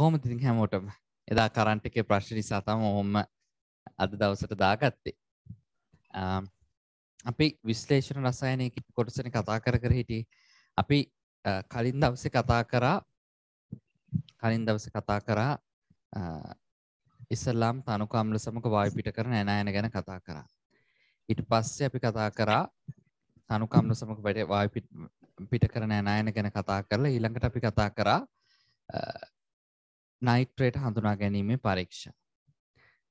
කොහොම තින් හැමෝටම එදා කරන්ට එක ප්‍රශ්න නිසා තම ඔහොම අද දවසට දාගත්තේ අපි විශ්ලේෂණ රසායනය කොටසන කතා කර කර හිටිය අපි කලින් දවස කතා කරා කලින් දවස කතා කරා ඉස්සල්ලාම් තනුකම්ල සමක වායපිට කරන ඇනයන ගැන කතා කරා ඉට පස්සේ අපි කතා කරා තනුකම්ල සමක වැඩ වායපිට කරන ඇනයන ගැන කතා කරලා ඊළඟට අපි කතා කරා නයිට්‍රේට හඳුනා ගැනීමේ පරීක්ෂා.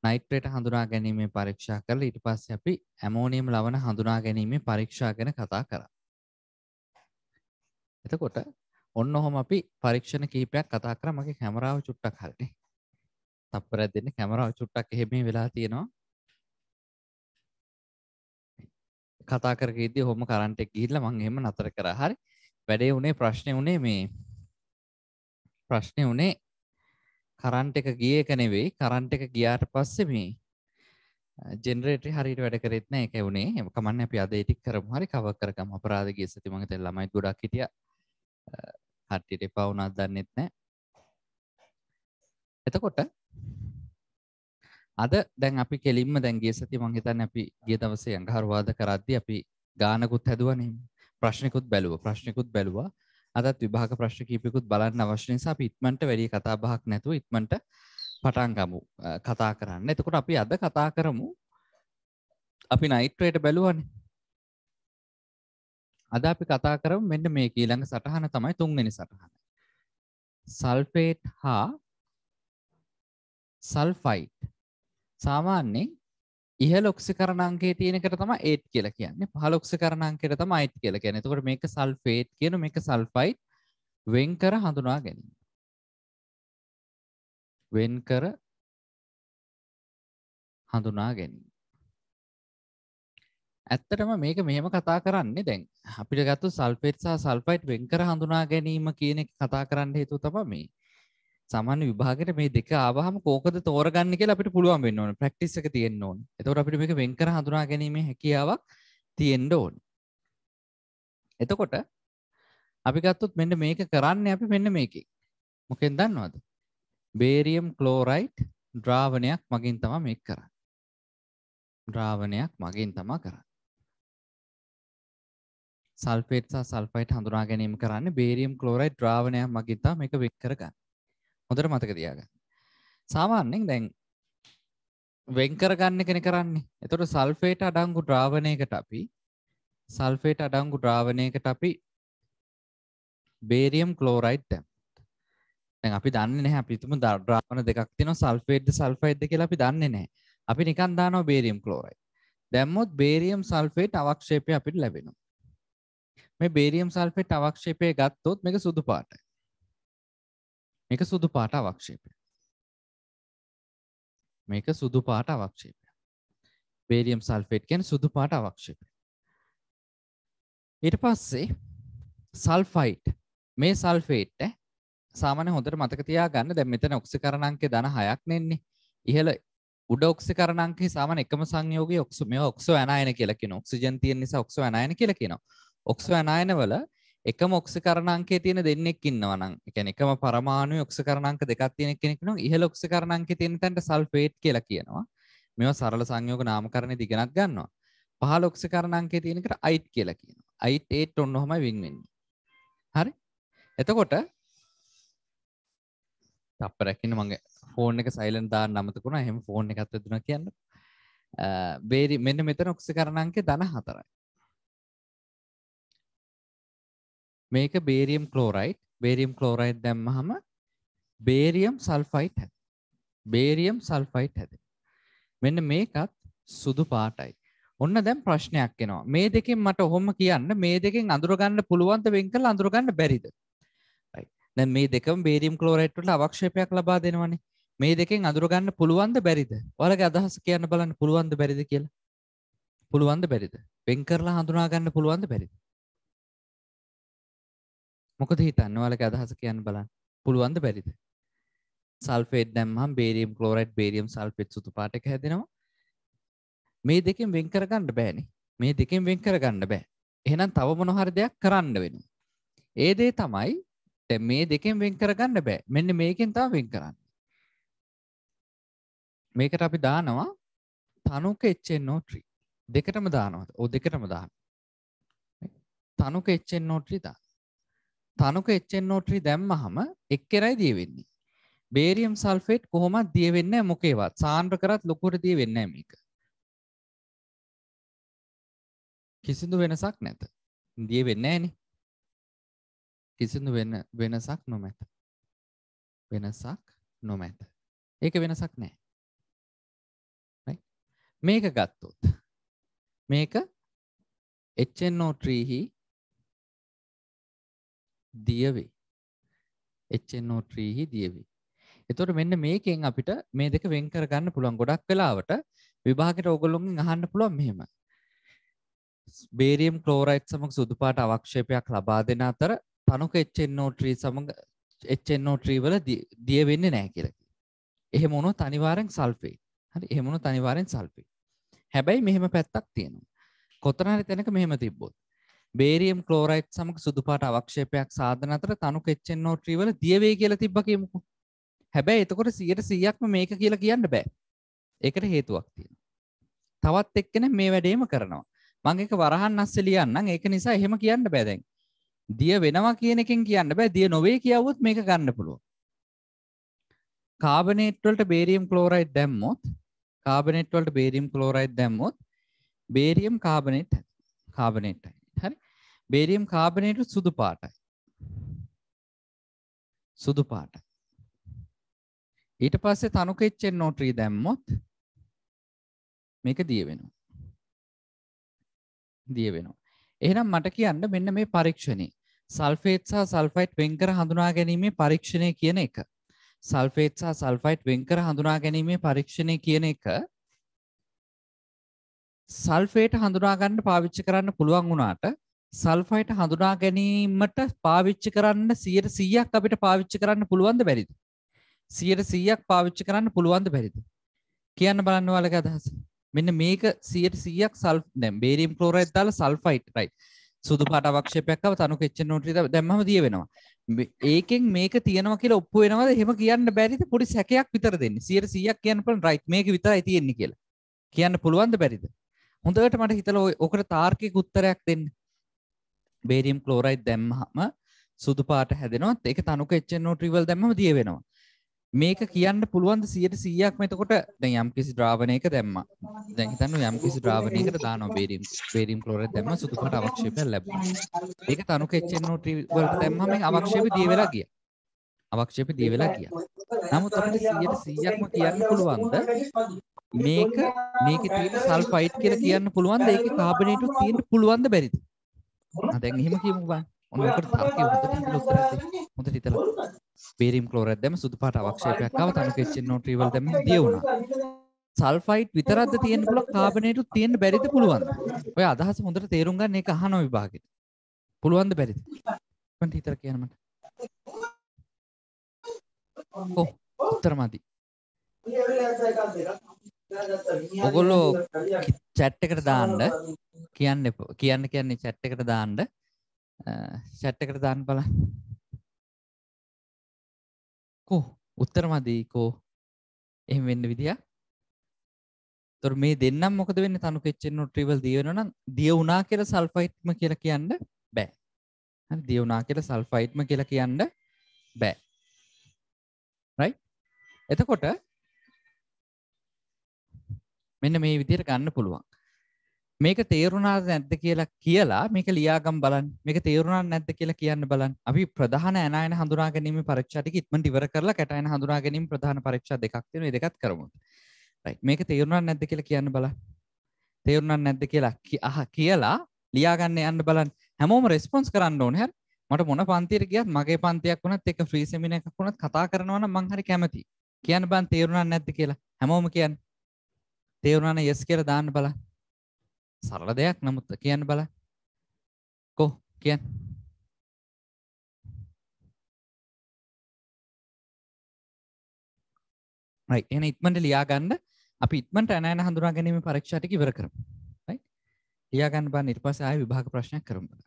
නයිට්‍රේට හඳුනා ගැනීමේ පරීක්ෂා කරලා ඊට පස්සේ අපි ඇමෝනියම් ලවණ හඳුනා ගැනීමේ පරීක්ෂා ගැන කතා කරා. එතකොට ඔන්න ඔහොම අපි පරීක්ෂණ කීපයක් කතා කරා මගේ කැමරාව චුට්ටක් හරිනේ. තප්පරයක් දෙන්න කැමරාව චුට්ටක් එහෙම වෙලා තියෙනවා. කතා කරකෙද්දී ඔහොම කරන්ට් එක ගිහිල්ලා මම එහෙම නතර කරා. හරි. වැඩේ උනේ ප්‍රශ්නේ උනේ මේ ප්‍රශ්නේ උනේ කරන්ට් එක ගිය එක නෙවෙයි කරන්ට් එක ගියාට පස්සේ මේ ජෙනරේටරේ හරියට වැඩ කරෙත් නැහැ ඒක වුණේ කමන්න අපි අද ඉතික් කරමු හරි කව කරගමු අපරාධ ගිය සති මම දැන් ළමයි ගොඩක් හිටියා හට්ටියට එපා වුණාද දන්නෙත් නැහැ එතකොට අද දැන් අපි කෙලින්ම දැන්ගේ සති මංහිතන්න අපි ගිය දවසේ අඟහරවාද කරද්දි අපි ගානකුත් හැදුවනේ ප්‍රශ්නකුත් බැලුව ප්‍රශ්නකුත් බැලවා අදත් විභාග ප්‍රශ්න කීපයකුත් බලන්න අවශ්‍ය නිසා අපි ඉක්මනට වැඩි කතා බහක් නැතුව ඉක්මනට පටන් ගමු කතා කරන්න. එතකොට අපි අද කතා කරමු අපි නයිට්‍රේට බැලුවනේ. අද අපි කතා කරමු මෙන්න මේ ඊළඟ සටහන තමයි තුන්වෙනි සටහන. සල්ෆේට් හා සල්ෆයිට් සාමාන්‍යයෙන් ඉහ ලොක්ෂ කරණංකේ තියෙනකට තම ඒත් කියලා කියන්නේ පහලොක්ෂ කරණංකෙට තම අයිත් කියලා කියන තකොට මේක සල් ෆේට් කියන මේක සල්ෆයිට් වෙන් කර හඳුනා ගැනීම වෙන් කර හඳුනා ගැනීම ඇත්තටම මේක මෙහෙම කතා කරන්නේ දැන් අපිට ගත්තු සල්ෆේට් සහ සල්ෆයිට් වෙන් කර හඳුනා ගැනීම කියන එක කතා කරන්න හේතුව තමයි මේ සමන් විභාගට මේ දෙක ආවහම කෝකද තෝරගන්න කියලා අපිට පුළුවන් වෙන්න ඕන ප්‍රැක්ටිස් එක තියෙන්න ඕන. එතකොට අපිට මේක වෙන් කර හඳුනා ගැනීමේ හැකියාවක් තියෙන්න ඕන. එතකොට අපි ගත්තොත් මෙන්න මේක කරන්නේ අපි මෙන්න මේකෙන්. මොකෙන් දන්නවද? බේරියම් ක්ලෝරයිඩ් ද්‍රාවණයක් මගින් තමයි මේක කරන්නේ. ද්‍රාවණයක් මගින් තමයි කරන්නේ. සල්ෆේට් සහ සල්ෆයිට් හඳුනා ගැනීම කරන්නේ බේරියම් ක්ලෝරයිඩ් ද්‍රාවණයක් මගින් තමයි මේක වෙන් කරගන්නේ. හොඳට මතක තියාගන්න. සාමාන්‍යයෙන් දැන් වෙන් කරගන්න කෙන කරන්නේ. එතකොට සල්ෆේට් අඩංගු ද්‍රාවණයකට අපි සල්ෆේට් අඩංගු ද්‍රාවණයකට අපි බේරියම් ක්ලෝරයිඩ් දැම්මා. දැන් අපි දන්නේ නැහැ අපි තුමු ද්‍රාවණ දෙකක් තියෙනවා සල්ෆේට්ද සල්ෆයිඩ්ද කියලා අපි දන්නේ නැහැ. අපි නිකන් දානවා බේරියම් ක්ලෝරයිඩ්. දැම්මොත් බේරියම් සල්ෆේට් අවක්ෂේපය අපිට ලැබෙනවා. මේ බේරියම් සල්ෆේට් අවක්ෂේපය ගත්තොත් මේක සුදු පාටයි. මේක සුදු පාට අවක්ෂේපය. මේක සුදු පාට අවක්ෂේපය. බේරියම් සල්ෆේට් ගැන සුදු පාට අවක්ෂේපය. ඊට පස්සේ සල්ෆයිට් මේ සල්ෆේට්ට සාමාන්‍ය හොඳට මතක තියාගන්න දැන් මෙතන ඔක්සිකරණ අංක ධන 6ක් නෙන්නේ. ඉහළ උඩ ඔක්සිකරණ අංකේ සාමාන්‍ය එකම සංයෝගයේ ඔක්සෝ මේවා ඔක්සෝ ඇනයන කියලා කියනවා. ඔක්සිජන් තියෙන නිසා ඔක්සෝ ඇනයන කියලා කියනවා. ඔක්සෝ ඇනයන වල එකම ඔක්සකරණංකේ තියෙන දෙන්නෙක් ඉන්නවනම් එකැන එකම පරමාණු ඔක්සකරණංක දෙකක් තියෙන කෙනෙක්න ඉහල ඔක්සකරණංක තියෙන තැන්ට සල්ෆේට් කියලා කියනවා මෙවා සරල සංයෝග නාමකරණය දිගෙනක් ගන්නවා පහල ඔක්සකරණංකේ තියෙනකට අයිට් කියලා කියනවා අයිට් ඒට් ඔන්න හොම වින්වෙන්නේ හරි එතකොට තපරැකින මගේ ෆෝන් එක සයිලන් දා නමතකුණ හෙම ෆෝන් එකත් දුන කියන්න බේරි මෙන්න මෙතන ඔක්සකරණංකේ දන හතරයි මේක බේරියම් කලෝරයිට් බේරියම් කලෝරයිට් දැම්මහම බේරියම් සල්ෆයිට් හැද බේරියම් සල්ෆයිට් හැද මෙන්න මේකත් සුදු පාටයි ඔන්න දැම් ප්‍රශ්නයක් එනවා මේ දෙකින් මට ඔහොම කියන්න මේ දෙකින් අඳුරගන්න පුළුවන්ත වෙංකල් අඳුරගන්න බැරිද දැ මේ දෙකම බේරියම් කලෝරයිට්ට අවක්ෂේපයක් ලබා දෙනවනේ මේ දෙකෙන් අඳුරගන්න පුළුවන්ද බැරිද වලගේ අදහස කියන්න බලන්න පුළුවන්ද බැරිද කියලා පුළුවන්ද බැරිද වෙන් කරලා හඳුනාගන්න පුළුවන්ද බැරිද මොකද හිතන්න ඔයාලගේ අදහස කියන්න බලන්න පුළුවන්ද බැරිද සල්ෆේට් දැම්හම් බේරියම් ක්ලෝරයිඩ් බේරියම් සල්ෆෙට් සුතු පාටක හැදෙනවා මේ දෙකෙන් වෙන් කරගන්න බෑනේ මේ දෙකෙන් වෙන් කරගන්න බෑ එහෙනම් තව මොනහරි දෙයක් කරන්න වෙනවා ඒ දේ තමයි දැන් මේ දෙකෙන් වෙන් කරගන්න බෑ මෙන්න මේකෙන් තමයි වෙන් කරන්නේ මේකට අපි දානවා තනුක HNO3 දෙකටම දානවා ඔව් දෙකටම දානවා තනුක HNO3 දාන තනුක එච්චෙන් නෝටරි දැම්මහම එක්කෙරයි දිය වෙන්නේ. බේරියම් සල්ෆේට් කොහොමත් දිය වෙන්න මොකේවත් සාන්ද්‍ර කරත් ලොකුට දිය වෙන්න මේක. කිසිදු වෙනසක් නැත. දිය වෙන්න ඇනේ. කිසිදු වෙනසක් නොමැත. වෙනසක් නොමැත. ඒක වෙනසක් නෑ. මේක ගත්තොත්. මේක එච්චෙන් නෝට්‍රීහි දියවේ එච්චනෝට්‍රීහි දියවේ එතොට මෙන්න මේකෙන් අපිට මේ දෙක වෙන්කර ගන්න පුළුවන් ගොඩක් වෙලාවට විභාගට ඕගොල්ලොමින් අහන්න පුළුවන් මෙහෙම බේරියම් කලෝරයිට් සමක් සුදුපාට අවක්ෂේපයක් ලබා දෙන අතර පනුක එච්චෙන්නෝට්‍රී සමඟ එච්චෙන්නෝට්‍රීවල දිය වෙන්න නෑ කියලකි එහෙමොුණු තනිවාරෙන් සල්පේ හරි එහෙමුණු තනිවාරෙන් සල්පේ හැබැයි මෙහෙම පැත්තක් තියෙනවා කොතනරි තැනක මෙහෙම තිබ්බොත් බේරියම් කලෝරයිට් සමඟ සුදුපාට අවක්ෂේපයක් සාධන අතර තනු කෙච්චෙන් නෝට්‍රීවල දියවේ කියල තිබ්බකමුකු හැබැයි එතකොට සියට සීයක්ම මේක කියලා කියන්න බෑ ඒකට හේතුවක් තියෙන තවත් එක්කෙන මේ වැඩේම කරනවා මංක වරහන් අස්ස ලියන්න ඒක නිසා එහෙම කියන්න බෑදැන් දිය වෙනවා කියනකින් කියන්න බෑ දිය නොවේ කියවුත් මේක ගන්න පුළුව කාබනෙට්වලට බේරියම් කලෝරයි් දැම්මොත් කාබනෙට්වලට බේරියම් කලෝරයි් දැම්මොත් බේරියම් කාබනෙට් කාබනෙට්ටයි බේරියම් කාබනේට් සුදු පාටයි. සුදු පාටයි. ඊට පස්සේ තනුක HNO3 දැම්මොත් මේක දිය වෙනවා. දිය වෙනවා. එහෙනම් මට කියන්න මෙන්න මේ පරීක්ෂණේ සල්ෆේට් සහ සල්ෆයිට් වෙන්කර හඳුනා ගැනීමේ පරීක්ෂණය කියන එක. සල්ෆේට් සහ සල්ෆයිට් වෙන්කර හඳුනා ගැනීමේ පරීක්ෂණය කියන එක සල්ෆේට් හඳුනා ගන්න පාවිච්චි කරන්න පුළුවන් වුණාට සල්ෆයිට හඳුනා ගැනීමට පාවිච්චි කරන්න සියයට සීයක් අපිට පාවිච්චි කරන්න පුළුවන්ද බැරිද. සියයට සීයක් පාවිච්චි කරන්න පුළුවන්ද බැරිද. කියන්න බලන්න වලක අදහස. මෙන්න මේක සියයට සීයක් සල් දැම් බේරීම් කලෝරයිත් දාල සල්ෆයිට් රයි සුදු පාට අවක්ෂපයක්ව තනු කෙච්ච නොටි දැම්ම දිය වෙනවා ඒකෙන් මේක තියෙනවා කියලා ඔප්පු වෙනවද හෙම කියන්න බැරිද පොඩි සැකයක් විතර දෙන්න සියයට සීයක් කියන්න පල රයි් මේක විතරයි තියෙන්නේ කියලා කියන්න පුළුවන්ද බැරිද හොඳට මට හිතල ඔකට තාර්කය උත්තරයක් දෙන්න බේරියම් කලෝරයිඩ් දැම්හම සුදු පාට හැදෙනවත් එක තනුක එච්චනෝ ට්‍රිවල් දැම දිය වෙනවා මේක කියන්න පුළුවන්ද සියට සීයක් මෙතකොට දැ යම් කිසි ද්‍රාවණයක දැම්ම දැහිතන්න යම් කිසි ද්‍රාවණයකට දාන බේරම් පේරම් කලෝර දැම සුදුකට අවක්ෂපය ලැබ ඒක තනුක එච්චනෝ ට්‍රිවල්ට දැම්ම මේ අවක්ෂප දියවෙලා ගිය අවක්ෂප දියවෙලා කිය නමුත් අපට සියට සීයක්ම කියන්න පුළුවන්ද මේක මේක තියෙන සල්ෆයිට් කියලා කියන්න පුළුවන්ද ඒක කාබනේටු තියෙන්ට පුළුවන්ද බැරිදි දැන් එහෙම කියමු බං. ඔන්න ඔකට තාපකේ හොඳට උත්තර දෙන්න. හොඳට හිතලා. බේරියම් ක්ලෝරයිඩ් දැම්ම සුදු පාට අවක්ෂේපයක් ආව තන කෙච්චෙන් නෝට්‍රීවල් දැම්ම දිය වුණා. සල්ෆයිට් විතරක්ද තියෙන්න පුළුවන් කාබනේටු තියෙන්න බැරිද පුළුවන්. ඔය අදහස හොඳට තේරුම් ගන්න ඒක අහන විභාගෙට. පුළුවන්ද බැරිද? මන්ට හිතර කියන්න මට. ඔව් උත්තර මදි. ඔගොල්ලෝ chat එකට දාන්න කියන්න කියන්න කියන්නේ chat එකට දාන්න chat එකට දාන්න බලන්න කෝ උත්තර මදි කෝ එහෙම වෙන්න විදියක් තොර මේ දෙන්නම් මොකද වෙන්නේ තනු කෙච්චෙන් ට්‍රිවල් දියවෙන නම් දිය වුණා කියලා සල්ෆයිට්ම කියලා කියන්න බෑ හරි දිය වුණා කියලා සල්ෆයිට්ම කියලා කියන්න බෑ රයිට් එතකොට මෙන්න මේ විදියට ගන්න පුළුවන්. මේක තේරුණාද නැද්ද කියලා කියලා මේක ලියාගම් බලන් මේක තේරුණා නැද්ද කියලා කියන්න බලන් අපි ප්‍රධාන ඇනයන හඳුනා ගැනීම පරීක්ෂාටික ඉක්මනට ඉවර කරලා කැටයන හඳුනා ගැනීම ප්‍රධාන පරීක්ෂා දෙකක් තියෙනවා මේ දෙකත් කරමු. රයිට් මේක තේරුණා නැද්ද කියලා කියන්න බලන්. තේරුණා නැද්ද කියලා අහ කියලා ලියාගන්න යන්න බලන් හැමෝම රෙස්පොන්ස් කරන්න ඕනේ හරි. මට මොන පන්තියට ගියත් මගේ පන්තියක් වුණත් එක ෆ්‍රී සෙමිනර් එකක් වුණත් කතා කරනවා නම් මං හරි කැමතියි. කියන්න බං තේරුණා නැද්ද කියලා. හැමෝම කියන්නේ තේරුණාන යස් කියලා දාන්න බලන්න. සරල දෙයක් නමුත් කියන්න බලන්න. කො කියන්න. right එහෙනම් ඉක්මනට ලියා ගන්න අපි ඉක්මනට ඇනෑන හඳුනා ගැනීම පරීක්ෂා ටික ඉවර කරමු right ලියා ගන්න බලන්න ඊට පස්සේ ආයෙ විභාග ප්‍රශ්නයක් කරමු බලන්න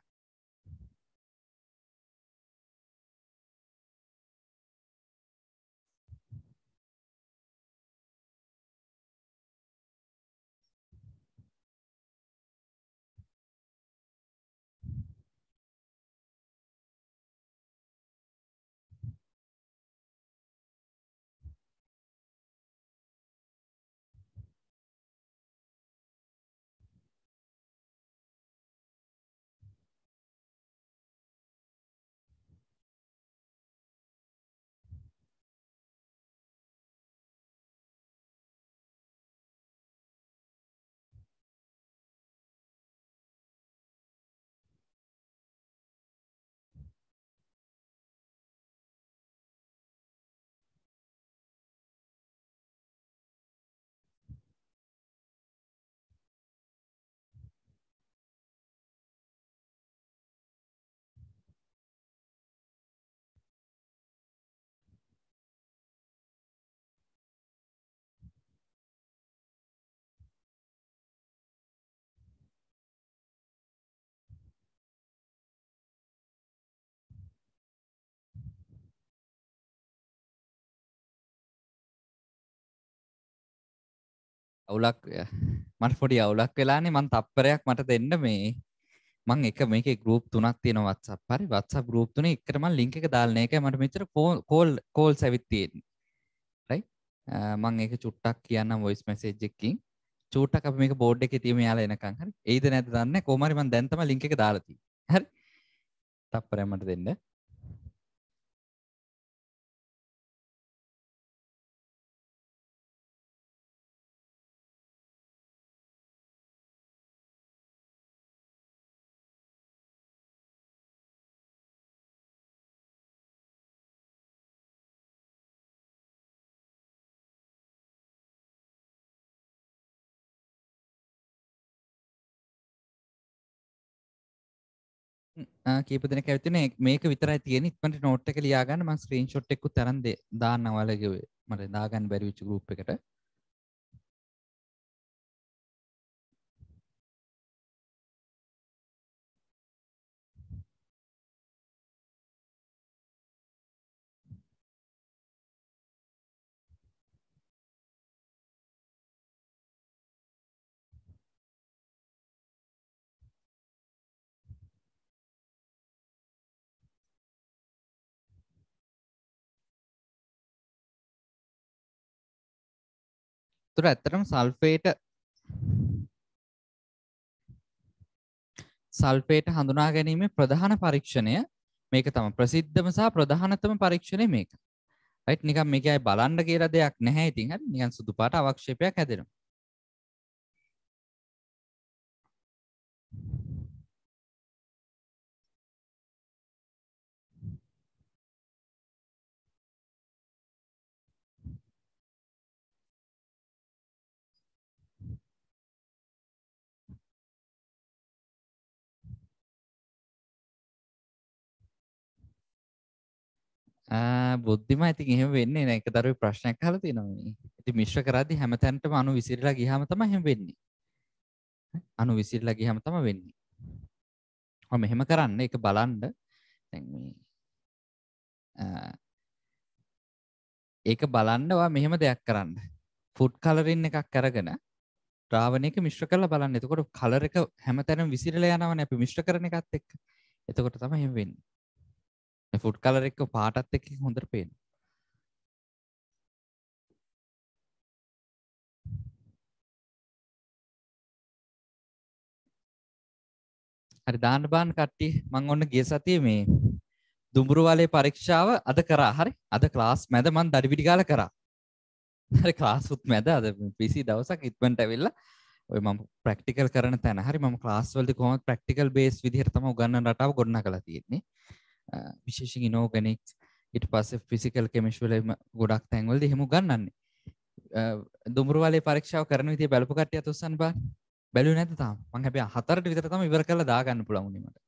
අවුලක් මට පොඩි අවුලක් වෙලානේ මං තප්පරයක් මට දෙන්න මේ මං එක මේක ගරුප් තුනක් තියෙන වත්සප් පරි වත්සප් ගරුප් තුන එකටම ලිංක එක දාලන එක මට මෙචර කෝල් කෝල් සැවිත්තියෙන් රයි මං ඒක චුට්ටක් කියන්න මොයිස් මැසේජ්ජක්කින් චුට්ටක් අප මේ බෝඩ් එක තිීම යාලා එනකං හරි ඒද නැත දන්න කෝමරිමන් දැන්තම ලිංක එක දාලති හරි තප්පරමට දෙන්න කීප දෙනෙක් ඇවිත්නේ මේක විතරයි තියෙන ඉක්මනට නෝට් එක ලියාගන්න මම ස්ක්‍රීන්ෂොට් එකකුත් තරන් දාන්නම් ඔයාලගේ මට දාගන්න බැරි වෙච්ච ගෲප් එකට වතුර ඇත්තටම සල්ෆේට සල්පේට හඳුනා ගැනීමේ ප්‍රධාන පරීක්ෂණය මේක තම ප්‍රසිද්ධම සහ ප්‍රධානතම පරීක්ෂණය මේක. රයිට් නිකන් මේකයි බලන්න කියලා දෙයක් නැහැ ඉතින් හරි නිකන් සුදු පාට අවක්ෂේපයක් හැදෙනවා. බුද්ධිම ඇති එහෙම වෙන්නේ නෑ එක දරුවේ ප්‍රශ්නයක් අහලා තියෙනවා. ඉතින් මිශ්‍ර කරද්දී හැම තැනටම අණු විසිරලා ගියාම තමයි එහෙම වෙන්නේ. අණු විසිරලා ගියාම තමයි වෙන්නේ. ඔය මෙහෙම කරන්න ඒක බලන්න දැන් මේ ඒක බලන්න ඔයා මෙහෙම දෙයක් කරන්න. ෆුඩ් කලරින් එකක් අරගෙන ද්‍රාවණයක මිශ්‍ර කරලා බලන්න. එතකොට කලර් එක හැම තැනම විසිරලා යනවනේ අපි මිශ්‍ර කරන එකත් එක්ක. එතකොට තමයි එහෙම වෙන්නේ. ෆුඩ් කලර් එක්ක පාටත් එක්ක හොඳට පේනවා හරි දාන්න බාන්න කට්ටිය මං ඔන්න ගිය සතිය මේ දුඹුරු වලේ පරීක්ෂාව අද කරා හරි අද ක්ලාස් මැද මං දඩිපිටි ගාලා කරා හරි ක්ලාස් උත් මැද අද PC දවසක් ඉක්මනට ඇවිල්ලා ඔය මම ප්‍රැක්ටිකල් කරන තැන හරි මම ක්ලාස් වලදී කොහොමද ප්‍රැක්ටිකල් බේස් විදිහට තමයි උගන්වන රටාව ගොඩනගලා තියෙන්නේ විශේෂි නෝගනෙක් ඉට පස්ස ෆිසිකල් කෙමිශ්වල ගොඩක් තැන්වලද හෙම ගන්නන්නේ දුමුරවාලේ පරක්ෂාව කරන විති බැලපුකටය තුසන් බා බැලු නැත තාම් මංහැබේ හතරට විතරතම ඉවර කළ දාගන්න පුළවුණීමට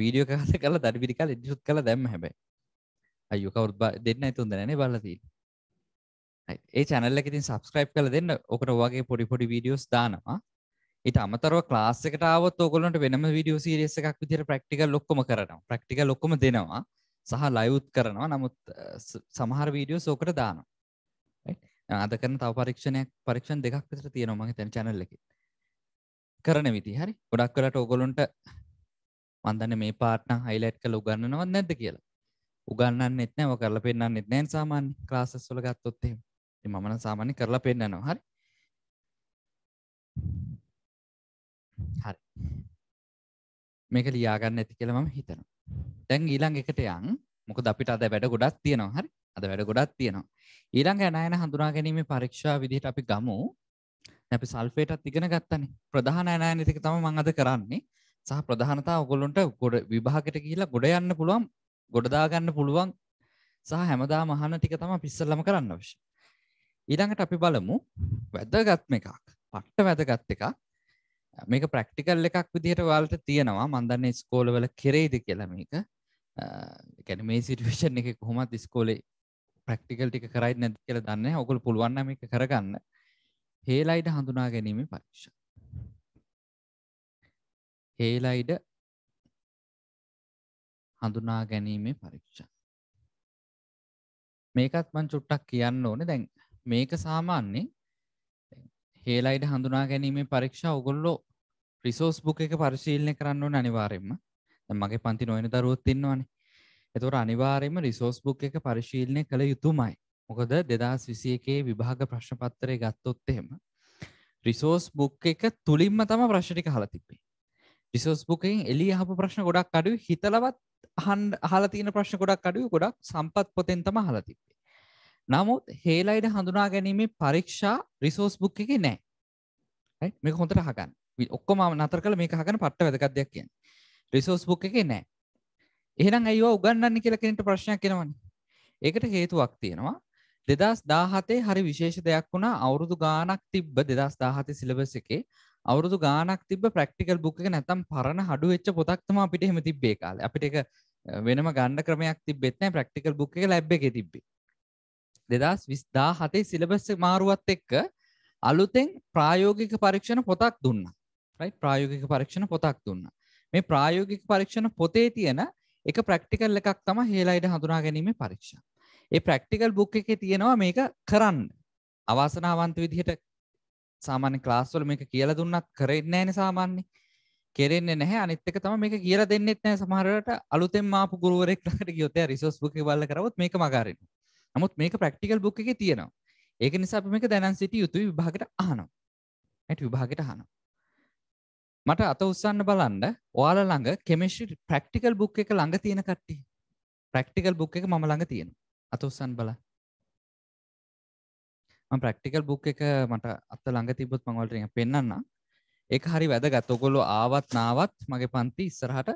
වීඩියෝ කහස කල දඩ පිරිකල් එඩිසුත් කළ දැම්ම හැබයි අයු කවරුත් දෙන්න ඇතුන්ද නැන බලදී ඒ චැනල්ල ඉතින් සබස්ක්‍රයිප් කල දෙන්න ඕකට වගේ පොඩි පොඩි වීඩියෝස් දානවා ඉට අමතරව ලාස්සකට ාවත් ඔකොලට වෙනම විඩියෝ සිරියස එකක් විදිර ප්‍රක්ටික ලොක්කොම කරනවා ප්‍රක්ටික ලොක්කොම දෙනවා සහ ලයුත් කරනවා නමුත් සමහර වීඩියෝ සෝකට දානවා අද කරන තව පරීක්ෂණයක් පරීක්ෂණ දෙකක් විතර තියෙනවා මගේ තැන චැනල් එකේ කරන විදි හරි ගොඩක් වෙලාට ඕගොල්ලොන්ට මන් දන්නේ මේ පාට් නම් හයිලයිට් කරලා උගන්වනවත් නැද්ද කියලා උගන්වන්නෙත් නැහැ ඔය කරලා පෙන්නන්නෙත් නැහැ සාමාන්‍ය ක්ලාසස් වල ගත්තොත් එහෙම ඉතින් මම නම් සාමාන්‍ය කරලා පෙන්නනවා හරි හරි මේක ලියාගන්න ඇති කියලා මම හිතනවා. දැන් ඊළඟ එකට යන් මොකද අපිට අද වැඩ ගොඩක් තියෙනවා. හරි. අද වැඩ ගොඩක් තියෙනවා. ඊළඟ ඇනයන හඳුනා ගැනීමේ පරීක්ෂා විදිහට අපි ගමු. අපි සල්ෆේටත් ඉගෙන ගත්තනේ. ප්‍රධාන ඇනයන ටික තමයි මම අද කරන්නේ. සහ ප්‍රධානතාව ඔයගොල්ලන්ට ගොඩ විභාගයට ගිහිල්ලා ගොඩ යන්න පුළුවන්, ගොඩ දා ගන්න පුළුවන් සහ හැමදාම අහන ටික තමයි අපි ඉස්සෙල්ලාම කරන්න අවශ්‍ය. ඊළඟට අපි බලමු වැදගත්ම එකක්. පට්ට වැදගත් එකක්. මේක ප්‍රක්ටිකල් එකක් විදිහට වාලට තියෙනවා මන්දන්න ස්කෝලවල කෙරෙයිද කියලා මේක ගැන මේ සිටවිෂන් එක කොහොමත් ස්කෝලේ ප්‍රක්ටිකල් ටික කරයි නැති කියල දන්න ඔකුල් පුළුවන්න මේක කරගන්න හේලයිඩ හඳුනා ගැනීම පරීක්ෂ හේලයිඩ හඳුනා ගැනීමේ පරීක්ෂ මේකත් මං චුට්ටක් කියන්න ඕන දැන් මේක සාමාන්‍යෙන් හේලයිඩ හඳුනා ගැනීමේ පරීක්ෂා ඔගොල්ලෝ රිසෝස් බුක් එක පරිශීලනය කරන්න ඕන අනිවාර්යෙන්ම මගේ පන්ති නොයන දරුවොත් ඉන්නවානේ එතොට අනිවාර්යම රිසෝස් බුක් එක පරිශීලනය කළ යුතුමයි මොකද දෙදස් විසි එකේ විභාග ප්‍රශ්නපත්තරය ගත්තොත් එහෙම රිසෝස් බුක් එක තුළින්ම තම ප්‍රශ්ටික හලා තිබේ රිසෝස් බුකෙන් එලි හපු ප්‍රශ්න ගොඩක් අඩු හිතලවත් හන් හලතින ප්‍රශ්න ගොඩක් අඩු ගොඩක් සම්පත් පොතෙන්තම හලතිබේ නමුත් හේලයිඩ හඳුනා ගැනීමේ පරීක්ෂා රිසෝස් බුක් එක නෑ මේ හොඳට හගන්න ඔක්කොම නතර කළ මේ හගන පට්ට වැදකක් දෙයක් කියෙන් රිසෝස් බුක් එක නෑ එහෙනම් ඇයිවා උගන්නන්න කියලා කෙනට ප්‍රශ්නයක් කෙනවන්නේ ඒකට හේතුවක් තියෙනවා දෙදස් දාහතේ හරි විශේෂ දෙයක් වුණා අවුරුදු ගානක් තිබ්බ දෙදස් දාහත සිලබස එකේ අවුරුදු ගානක් තිබ ප්‍රක්ටිකල් බුක් එක නැතම් පරණ හඩු වෙච්ච පොතක්තම අපිට හෙම තිබ්බේ කාල අපිට එක වෙනම ගණ්ඩ ක්‍රමයක් තිබෙත්න ප්‍රක්ටිකල් බුක් එක ලැබ් එක තිබ්බේ දෙදස් විස්දා හතේ සිලබස්ස මාරුවත් එක්ක අලුතෙන් ප්‍රායෝගික පරීක්ෂණ පොතක් දුන්න ප්‍රායෝගික පරීක්ෂණ පොතක් දුන්න මේ ප්‍රායෝගික පරීක්ෂණ පොතේ තියෙන එක ප්‍රක්ටිකල් එකක් තම හේලායිඩ හඳුනා ගැනීම පරීක්ෂ ඒ ප්‍රක්ටිකල් බුක් එක තියෙනවා මේක කරන්න අවසනාවන්ත විදිහට සාමාන්‍ය ක්ලාස්වල මේක කියල දුන්නත් කරෙන්නේ ෑන සාමාන්‍ය කෙරෙන්නේ නැහැ අනිත්තක තම මේ කියල දෙන්නෙත් නෑ සමහරට අලුතෙන් මාපු ගුරුවරෙක් ලකට ගියොත රිසෝස් පුක බල්ල කරවත් මේක මගරෙන් නමුත් මේක ප්‍රක්ටිකල් බුක් එක තියෙනවා ඒක නිසා අපි මේක දැනන් සිටිය යුතුයි විභාගට අහනවා ඇට විභාගට අහනවා මට අත උස්සන්න බලන්න ඔයාල ළඟ කෙමිස්ට්‍රි ප්‍රක්ටිකල් බුක් එක ළඟ තියෙන කට්ටිය ප්‍රක්ටිකල් බුක් එක මම ළඟ තියෙනවා අත උස්සන්න බලන්න ප්‍රක්ටිකල් බුක් එක මට අත්ත ළඟ තිබොත් මංවලට පෙන්න්න එක හරි වැදගත් ඔගොල්ලො ආවත් නාවත් මගේ පන්ති ඉස්සරහට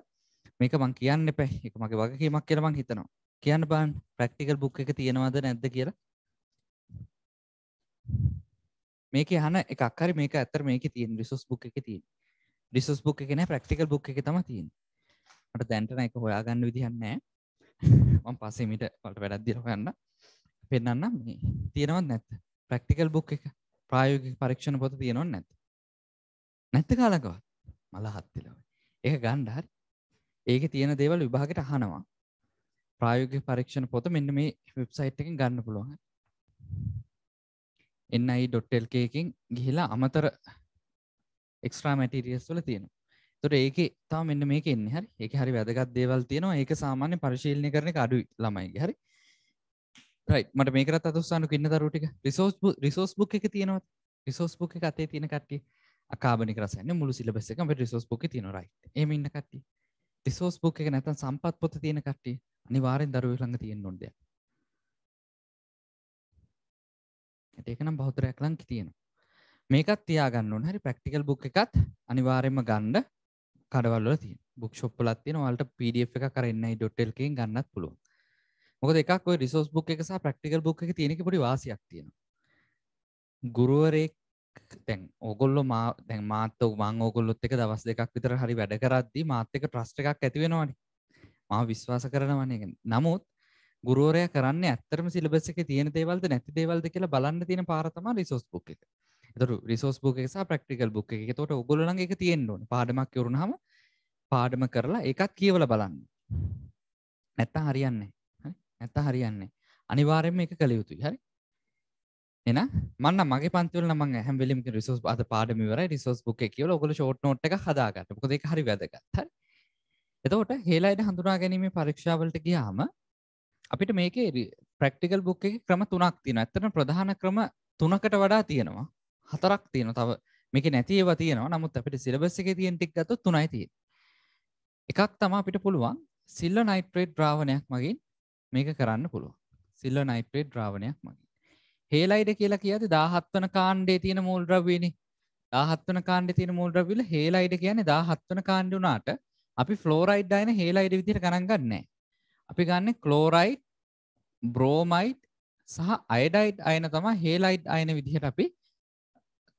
මේක මං කියන්න පැ එක මගේ වගකීමක් කියලමං හිතනවා කියන්න බන් ප්‍රක්ටිකල් බුක් එක තියෙනවද නැද්ද කියලා මේක හන එකක් හරි මේක ඇත්තර මේක තියෙන් රිසස් බුක් එක තියෙන් රිසස් බුක් එකන ප්‍රක්ටිකල් බුක් එක තම තියෙන් අට දැන්ටන එක හොයාගන්න විදිහන්නෑ මං පසේමිට පට වැඩක්දිර හොයන්න පෙන්න්න මේ තියෙනවත් නැත්ත ප්‍රක්ටිකල් බුක් එක ප්‍රායෝග පරීක්ෂණ පොත තියෙනවත් නැත නැත්ත කාලකවත් මල හත්තිලව ඒ ගණ්ඩහරි ඒක තියෙන දේවල් විභාගට හනවා ප්‍රායෝගික පරීක්ෂණ පොත මෙන්න මේ වෙබ්සයිට් එකෙන් ගන්න පුළුවන්. ni.lk එකෙන් ගිහිලා අමතර එක්ස්ට්‍රා මැටීරියල්ස් වල තියෙනවා. එතකොට ඒකේ තව මෙන්න මේක එන්නේ හරි. ඒකේ හරි වැදගත් දේවල් තියෙනවා. ඒක සාමාන්‍ය පරිශීලනය කරන එක අඩුයි ළමයිගේ හරි. රයිට් මට මේකටත් අතුස්සානුක ඉන්න දරුවෝ ටික රිසෝස් රිසෝස් බුක් එක තියෙනවද? රිසෝස් බුක් එක අතේ තියෙන කට්ටිය අකාබනික රසයන මුළු සිලබස් එකම අපේ රිසෝස් බුක් එකේ තියෙනවා රයිට්. එහෙම ඉන්න කට්ටිය. රිසෝස් බුක් එක නැත්නම් සම්පත් පොත තියෙන කට්ටිය අනිවාරෙන් දරුව ළඟ තියෙන් නොන්ද ඒකනම් බෞතරයක් ලංකි තියෙන මේකත් තියාගන්න ඕන හරි ප්‍රක්ටිකල් බුක් එකත් අනිවාරෙන්ම ගණ්ඩ කඩවල්ල තිය බුක් ෂොප්පලත් තියෙන වලට පඩF එක කරන්නයි ඩොට්ටල්කෙන් ගන්නත් පුළුව මොකද එකක් ඔය රිසෝස් බුක් එක සහ ප්‍රක්ටිකල් බුක් එක තියෙනෙක පොඩි වාසියක් තියෙනවා ගුරුවරෙක් තැන් ඕගොල්ලො මා දැන් මාත මං ඕගොල්ලොත් එක දවස් දෙකක් විතර හරි වැඩ කරද්දි මාත්‍යක ප්‍රස්්ට එකක් ඇතිවෙනවානේ මා විශ්වාස කරනවන්නේ නමුත් ගුරුවරය කරන්න ඇත්තරම සිලබස් එක තියෙන දේවල්ද නැති දේවල්ද කියලා බලන්න තියෙන පාරතම රිසෝස් බුක් එක එතුරු රිසෝස් බුක් එකසා ප්‍රක්ටිකල් බුක් එක තොට ඔගොලන් එක තියෙන්න්න ඕන පාඩමක් කරුණහම පාඩම කරලා එකත් කියවල බලන්න නැත්තා හරියන්නේ නැත්තා හරියන්නේ අනිවාරෙන්ම එක කළ යුතුයි හරි එන මන්න මගේ පන්තුවල ම හැමවෙලිම රිසෝස් අත පාඩමිවර රිසෝස් බුක් කියල ඔගොල ෂෝට් නොට් එක හදාගන්න කොදේ හරි වැදගත් හරි එතකොට හේලා එඩ හඳුනා ගැනීම පරීක්ෂාවලට ගියාම අපිට මේක ප්‍රක්ටිකල් බුක් එක ක්‍රම තුනක් තියෙන ඇත්තන ප්‍රධාන ක්‍රම තුනකට වඩා තියෙනවා හතරක් තියෙන තව මේක නැතිව තියෙනවා නමුත් අපිට සිලබස් එක තියෙන ටික් ගත්තොත් තුනයි තියෙන එකක් තම අපිට පුළුවන් සිල්ල නයිට්‍රේට් ද්‍රාවණයක් මගින් මේක කරන්න පුළුවන් සිල්ල නයිට්‍රේට් ද්‍රාවණයක් මගින් හේලයිඩ කියලා කියද දාහත්වන කාණ්ඩේ තියෙන මූල් ද්‍රව්‍යනේ දාහත්වන කාණ්ඩ තියෙන මූල් ද්‍රව්‍යල හේලයිඩ කියන්නේ දාහත්වන කාණ්ඩ වුණාට අපි ෆ්ලෝරයිඩ් අයන හේලයිඩ් විදිහට ගණන් ගන්නෑ. අපි ගන්න ක්ලෝරයිඩ් බ්‍රෝමයිට් සහ අයඩයිඩ් අයන තමා හේලයිඩ් අයන විදිහට අපි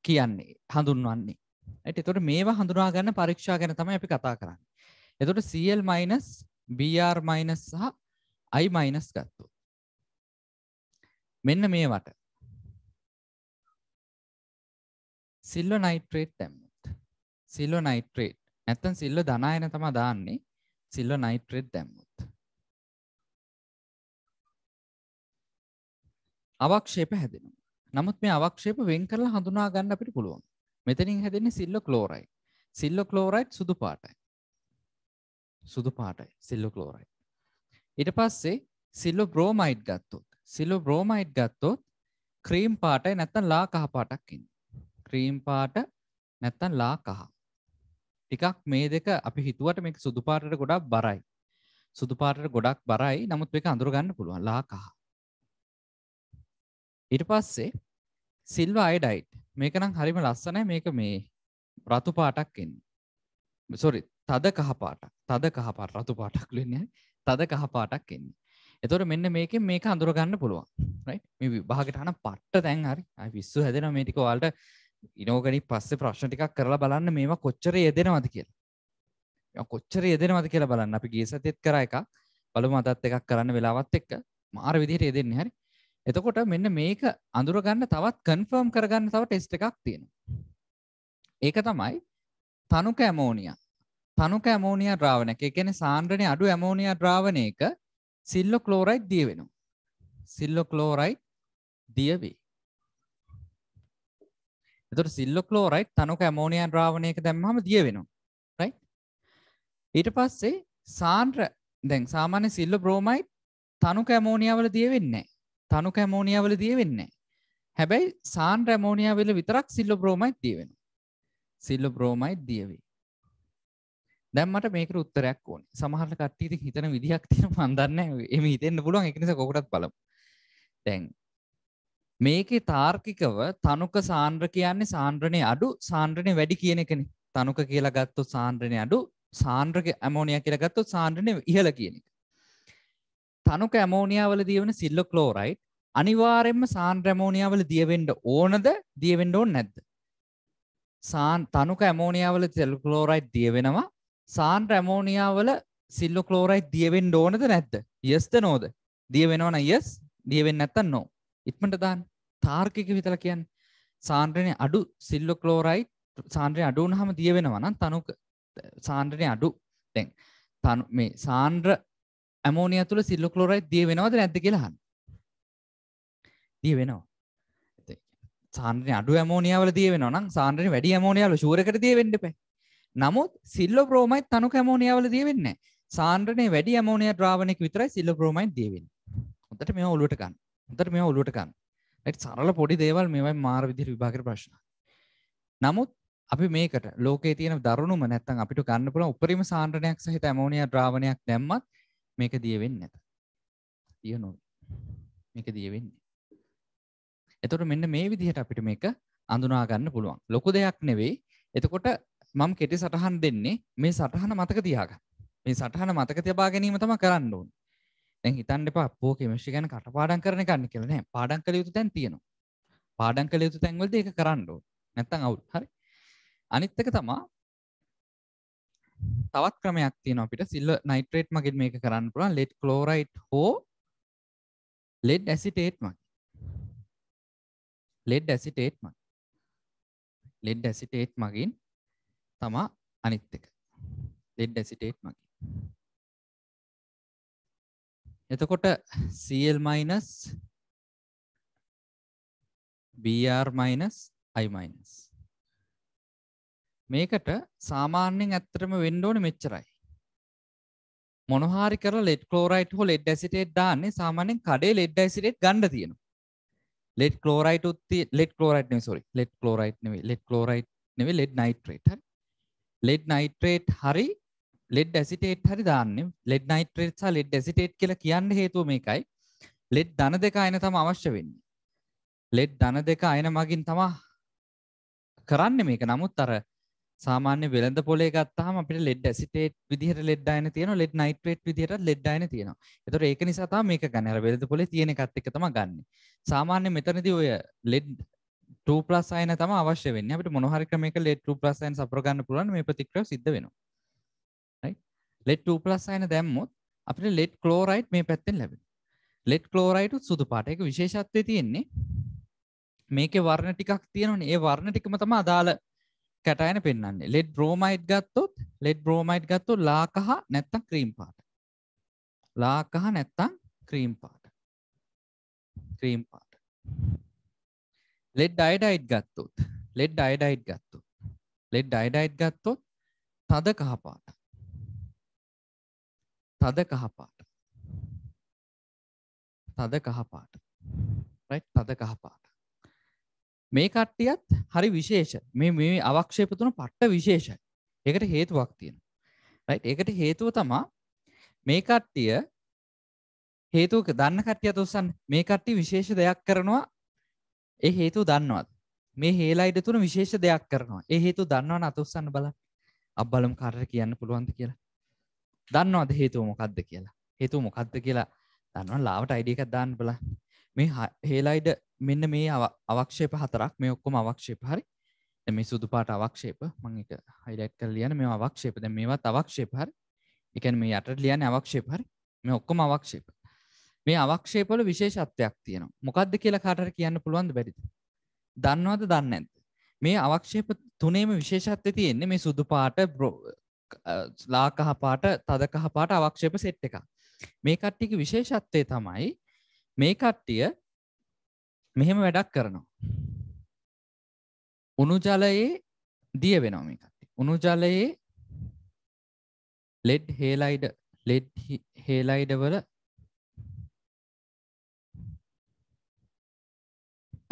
කියන්නේ හඳුන්වන්නේ. ඇයට එතොට මේවා හඳුනා ගන්න පරීක්ෂා ගැන තමයි අපි කතා කරන්න. එතොට සල් මයිනස් BR මයිනස් සහ අයි මයිනස් ගත්තු. මෙන්න මේවට සිල්ලෝ නයිට්‍රේට් දැම්මුත් සිල්ලෝ නයිට්‍රේට් ඇත්තන් සිල්ල දනායන තම දාන්නේ සිල්ල නයිට්‍රෙඩ් දැම්මුත් අවක්ෂේප හැදෙනු නමුත් මේ අවක්ෂේප වෙන් කරලා හඳුනා ගන්න අපිට පුළුවන් මෙතනින් හැදෙන්නේ සිල්ල කලෝරයි සිල්ල කලෝරයිට් සුදු පාටයි සුදු පාටයි සිල්ල කලෝරයි ඉට පස්සේ සිල්ල බ්‍රෝමයිට් ගත්තොත් සිල්ල බ්‍රෝමයිට් ගත්තොත් ක්‍රීම් පාටයි නැත්තන් ලා කහ පාටක්කින් ක්‍රීම් පාට නැත්තන් ලා කහා ටිකක් මේ දෙක අපි හිතුවට මේක සුදු පාටට ගොඩක් බරයි. සුදු පාටට ගොඩක් බරයි. නමුත් මේක අඳුරගන්න පුළුවන් ලා කහ. ඊට පස්සේ සිල්වා අයඩයිට්. මේක නම් හරිම ලස්සනයි. මේක මේ රතු පාටක් එන්නේ. සොරි, තද කහ පාටක්. තද කහ පාට රතු පාටක් වෙන්නේ තද කහ පාටක් එන්නේ. එතොට මෙන්න මේකෙන් මේක අඳුරගන්න පුළුවන් රයි මේ විභාගට හන පට්ට තැන් හරි විස්සු හැදෙන මේටික වල්ට ඉනෝගනික් පස්සේ ප්‍රශ්න ටිකක් කරලා බලන්න මේවා කොච්චර යෙදෙනවද කියලා කොච්චර යෙදෙනවද කියලා බලන්න අපි ගිය සතියේත් කරා එකක් බලමු අදත් එකක් කරන්න වෙලාවත් එක්ක මාර විදිහට යෙදෙන්නේ හරි එතකොට මෙන්න මේක අඳුරගන්න තවත් කන්ෆර්ම් කරගන්න තව ටෙස්ට් එකක් තියෙනවා ඒක තමයි තනුක ඇමෝනියා තනුක ඇමෝනියා ද්‍රාවණයක ඒ කියන්නේ සාන්ද්‍රණය අඩු ඇමෝනියා ද්‍රාවණයක සිල්ලෝ ක්ලෝරයිඩ් දිය වෙනවා සිල්ලෝ ක්ලෝරයිඩ් දිය වේ එතට සිල්ලො ලෝරයි තනුක ඇමෝනියන් ්‍රාවණයක දැම්හම දිය වෙනවා රයි ඊට පස්සේ සාන්ට්‍ර දැන් සාමාන්‍ය සිල්ල බ්‍රෝමයි තනු කැමෝනිියාවල දිය වෙන්නේ තනු කැමෝනිියාවල දිය වෙන්නේ හැබැයි සාන් රැමෝනිියාවල විතරක් සිල්ල බ්‍රෝමයි දිය වෙන සිල්ල බ්‍රෝමයි දියවේ දැම්මට මේක උත්තරයක් ඕන සමහට කට්ටීති හිතන විදිහක් තින පන්දන්න එම හිතෙන්න්න පුළුවන් එකනිස කොකටත් බලම් දැන් මේකේ තාර්කිකව තනුක සාන්ද්‍ර කියන්නේ සාන්ද්‍රණය අඩු සාන්ද්‍රණය වැඩි කියන එකනේ. තනුක කියලා ගත්තොත් සාන්ද්‍රණය අඩු සාන්ද්‍රක ඇමෝනියා කියලා ගත්තොත් සාන්ද්‍රණය ඉහළ කියන එක. තනුක ඇමෝනියාවල දියවෙන සිල්ලෝ ක්ලෝරයිඩ් අනිවාර්යයෙන්ම සාන්ද්‍ර ඇමෝනියාවල දියවෙන්න ඕනද දියවෙන්න ඕනේ නැද්ද? සාන් තනුක ඇමෝනියාවල සිල්ලෝ ක්ලෝරයිඩ් දියවෙනවා. සාන්ද්‍ර ඇමෝනියාවල සිල්ලෝ ක්ලෝරයිඩ් දියවෙන්න ඕනද නැද්ද? yes ද no ද? දියවෙනවනම් yes, දියවෙන්නේ නැත්නම් no. ඉක්මනට දාන්න. තාර්කික විතල කියන් සාන්ද්‍රණය අඩු සිල්ලො කලෝරයි සාන්ද්‍රය අඩුවන හම දිය වෙනවනම් තනුක සාන්ද්‍රණය අඩු තැන් තනු මේ සාන්ද්‍ර ඇමෝනිය තුළ සිල්ලො කලෝරයි දිය වෙනවද නැද කියලාහන් දිය වෙනවා සාන්ද්‍රය අඩු ඇමෝනියාවල දිය වෙන නම් සාන්ද්‍රය වැඩි ඇමෝනියාවල ශූරකට දිය වෙන්න එපා. නමුත් සිල්ලෝ ප්‍රෝමයිට් තනුක ඇමෝනියාවල දිය වෙන්නේ නැහැ. සාන්ද්‍රණේ වැඩි ඇමෝනියා ද්‍රාවණයක විතරයි සිල්ලෝ ප්‍රෝමයිට් දිය වෙන්නේ. හොඳට මේව ඔලුවට ගන්න. හොඳට මේව ඔලුවට ගන්න. ඇට සරල පොඩි දේවල් මේවයි මාර විදිර විභාගර ප්‍රශ්න නමුත් අපි මේකට ලෝකේ තියෙන දරුණුම නැත්තන් අපිට ගන්න පුළ උපරිම සාන්ටනයක් සහිත ඇමෝනිය ද්‍රාවණයක් දැම්මත් මේක දියවෙන්න නැත දිය නො මේක දියවෙන්නේ එතොට මෙන්න මේ විදිහට අපිට මේක අඳුනාගන්න පුළුවන් ලොකු දෙයක් නෙවෙයි එතකොට මම කෙටි සටහන් දෙන්නේ මේ සටහන මතක තියාග මේ සටහන මතක තිබා ගැනීම තම කරන්න ඕන් දැන් හිතන්න එපා අපෝ කෙමිස්ට්‍රි ගැන කටපාඩම් කරන එකක් නේ කියලා නෑ පාඩම් කළ යුතු තැන් තියෙනවා පාඩම් කළ යුතු තැන්වලදී ඒක කරන්න ඕන නැත්තම් අවුල් හරි අනිත් එක තමයි තවත් ක්‍රමයක් තියෙනවා අපිට සිල්ව නයිට්‍රේට් මගින් මේක කරන්න පුළුවන් ලෙඩ් ක්ලෝරයිඩ් හෝ ලෙඩ් ඇසිටේට් මගින් ලෙඩ් ඇසිටේට් මගින් ලෙඩ් ඇසිටේට් මගින් තමා අනිත් එක ලෙඩ් ඇසිටේට් මගින් එතකොට Cl- Br- I- මේකට සාමාන්‍යයෙන් ඇත්තටම වෙන්න ඕනේ මෙච්චරයි. මොනහරි කරලා ලෙඩ් ක්ලෝරයිඩ් හෝ ලෙඩ් ඇසිටේට් දාන්නේ සාමාන්‍යයෙන් කඩේ ලෙඩ් ඇසිටේට් ගන්න තියෙනවා. ලෙඩ් ක්ලෝරයිඩ් උත් ලෙඩ් ක්ලෝරයිඩ් නෙවෙයි සෝරි. ලෙඩ් ක්ලෝරයිඩ් නෙවෙයි ලෙඩ් ක්ලෝරයිඩ් නෙවෙයි ලෙඩ් නයිට්‍රේට් හරි. ලෙඩ් නයිට්‍රේට් හරි ලෙඩ් ඇසිටේට් හරි දාන්න ලෙඩ් නයිට්‍රේට් සහ ලෙඩ් ඇසිටේට් කියලා කියන්න හේතුව මේකයි ලෙඩ් ධන දෙක අයන තම අවශ්‍ය වෙන්නේ ලෙඩ් ධන දෙක අයන මගින් තමා කරන්න මේක නමුත් අර සාමාන්‍ය වෙළඳ පොලේ ගත්තාම අපිට ලෙඩ් ඇසිටේට් විදිහට ලෙඩ් අයන තියෙනවා ලෙඩ් නයිට්‍රේට් විදිහට ලෙඩ් අයන තියෙනවා ඒතර ඒක නිසා තමයි මේක ගන්න අර වෙළඳ පොලේ තියෙන එකත් එක්ක තමයි ගන්න සාමාන්‍ය මෙතනදී ඔය ලෙඩ් 2+ අයන තමයි අවශ්‍ය වෙන්නේ අපිට මොන හරි ක්‍රමයක ලෙඩ් 2+ අයන සපුර ගන්න පුළුවන් මේ ප්‍රතික්‍රියාව සිද්ධ වෙනවා ලෙට් 2 ප්ලස් අයන දැම්මොත් අපිට ලෙට් ක්ලෝරයිඩ් මේ පැත්තෙන් ලැබෙන. ලෙට් ක්ලෝරයිඩ් උත් සුදු පාට. ඒක විශේෂත්වය තියෙන්නේ මේකේ වර්ණ ටිකක් තියෙනවනේ. ඒ වර්ණ ටිකම තමයි අදාළ කැටයන පෙන්වන්නේ. ලෙඩ් බ්‍රෝමයිඩ් ගත්තොත් ලෙඩ් බ්‍රෝමයිඩ් ගත්තොත් ලාකහ නැත්තම් ක්‍රීම් පාට. ලාකහ නැත්තම් ක්‍රීම් පාට. ක්‍රීම් පාට. ලෙඩ් අයඩයිඩ් ගත්තොත් ලෙඩ් අයඩයිඩ් ගත්තොත් ලෙඩ් අයඩයිඩ් ගත්තොත් තද කහ පාට. තද කහපාට. තද කහපාට. රයිට් තද කහපාට. මේ කට්ටියත් හරි විශේෂ මේ මේ අවක්ෂේප තුන පට්ට විශේෂයි. ඒකට හේතුවක් තියෙනවා. රයිට් ඒකට හේතුව තමා මේ කට්ටිය හේතුවක දන්න කට්ටියත් උස්සන්න මේ කට්ටිය විශේෂ දෙයක් කරනවා ඒ හේතුව දන්නවත්. මේ හේලායිඩ තුන විශේෂ දෙයක් කරනවා. ඒ හේතුව දන්නවනම් අත උස්සන්න බලන්න. අබ්බලම් කාටට කියන්න පුළුවන්ද කියලා. දන්නවාද හේතුව මොකක්ද කියලා හේතු මොකක්ද කියලා දන්නවා ලාවට අයිඩිය එකක් දාන්න බල මේ හේලයිඩ මෙන්න මේ අවක්ෂේප හතරක් මේ ඔක්කොම අවක්ෂේප හරි මේ සුදු පාට අවක්ෂේප මං එක හයිඩක් කර ලියන මේ අවක්ෂේප දැන් මේවත් අවක්ෂේප හරි එකන් මේ යටට ලියන අවක්ෂේප හරි මේ ඔක්කොම අවක්ෂේප මේ අවක්ෂේපවල විශේෂත්වයක් තියෙනවා මොකක්ද කියලා කාටට කියන්න පුළුවන්ද බැරිද දන්නවද දන්නේ නැද්ද මේ අවක්ෂේප තුනේම විශේෂත්වය තියෙන්නේ මේ සුදු පාට ලාකහපාට තද කහපාට අවක්ෂේප සෙට් එක මේ කට්ටික විශේෂත්වය තමයි මේ කට්ටිය මෙහෙම වැඩක් කරනවා උනුජලයේ දිය වෙනවා මේ කට්ටිය උනුජලයේ ලෙඩ් හේලයිඩ ලෙඩ් හේලයිඩ වල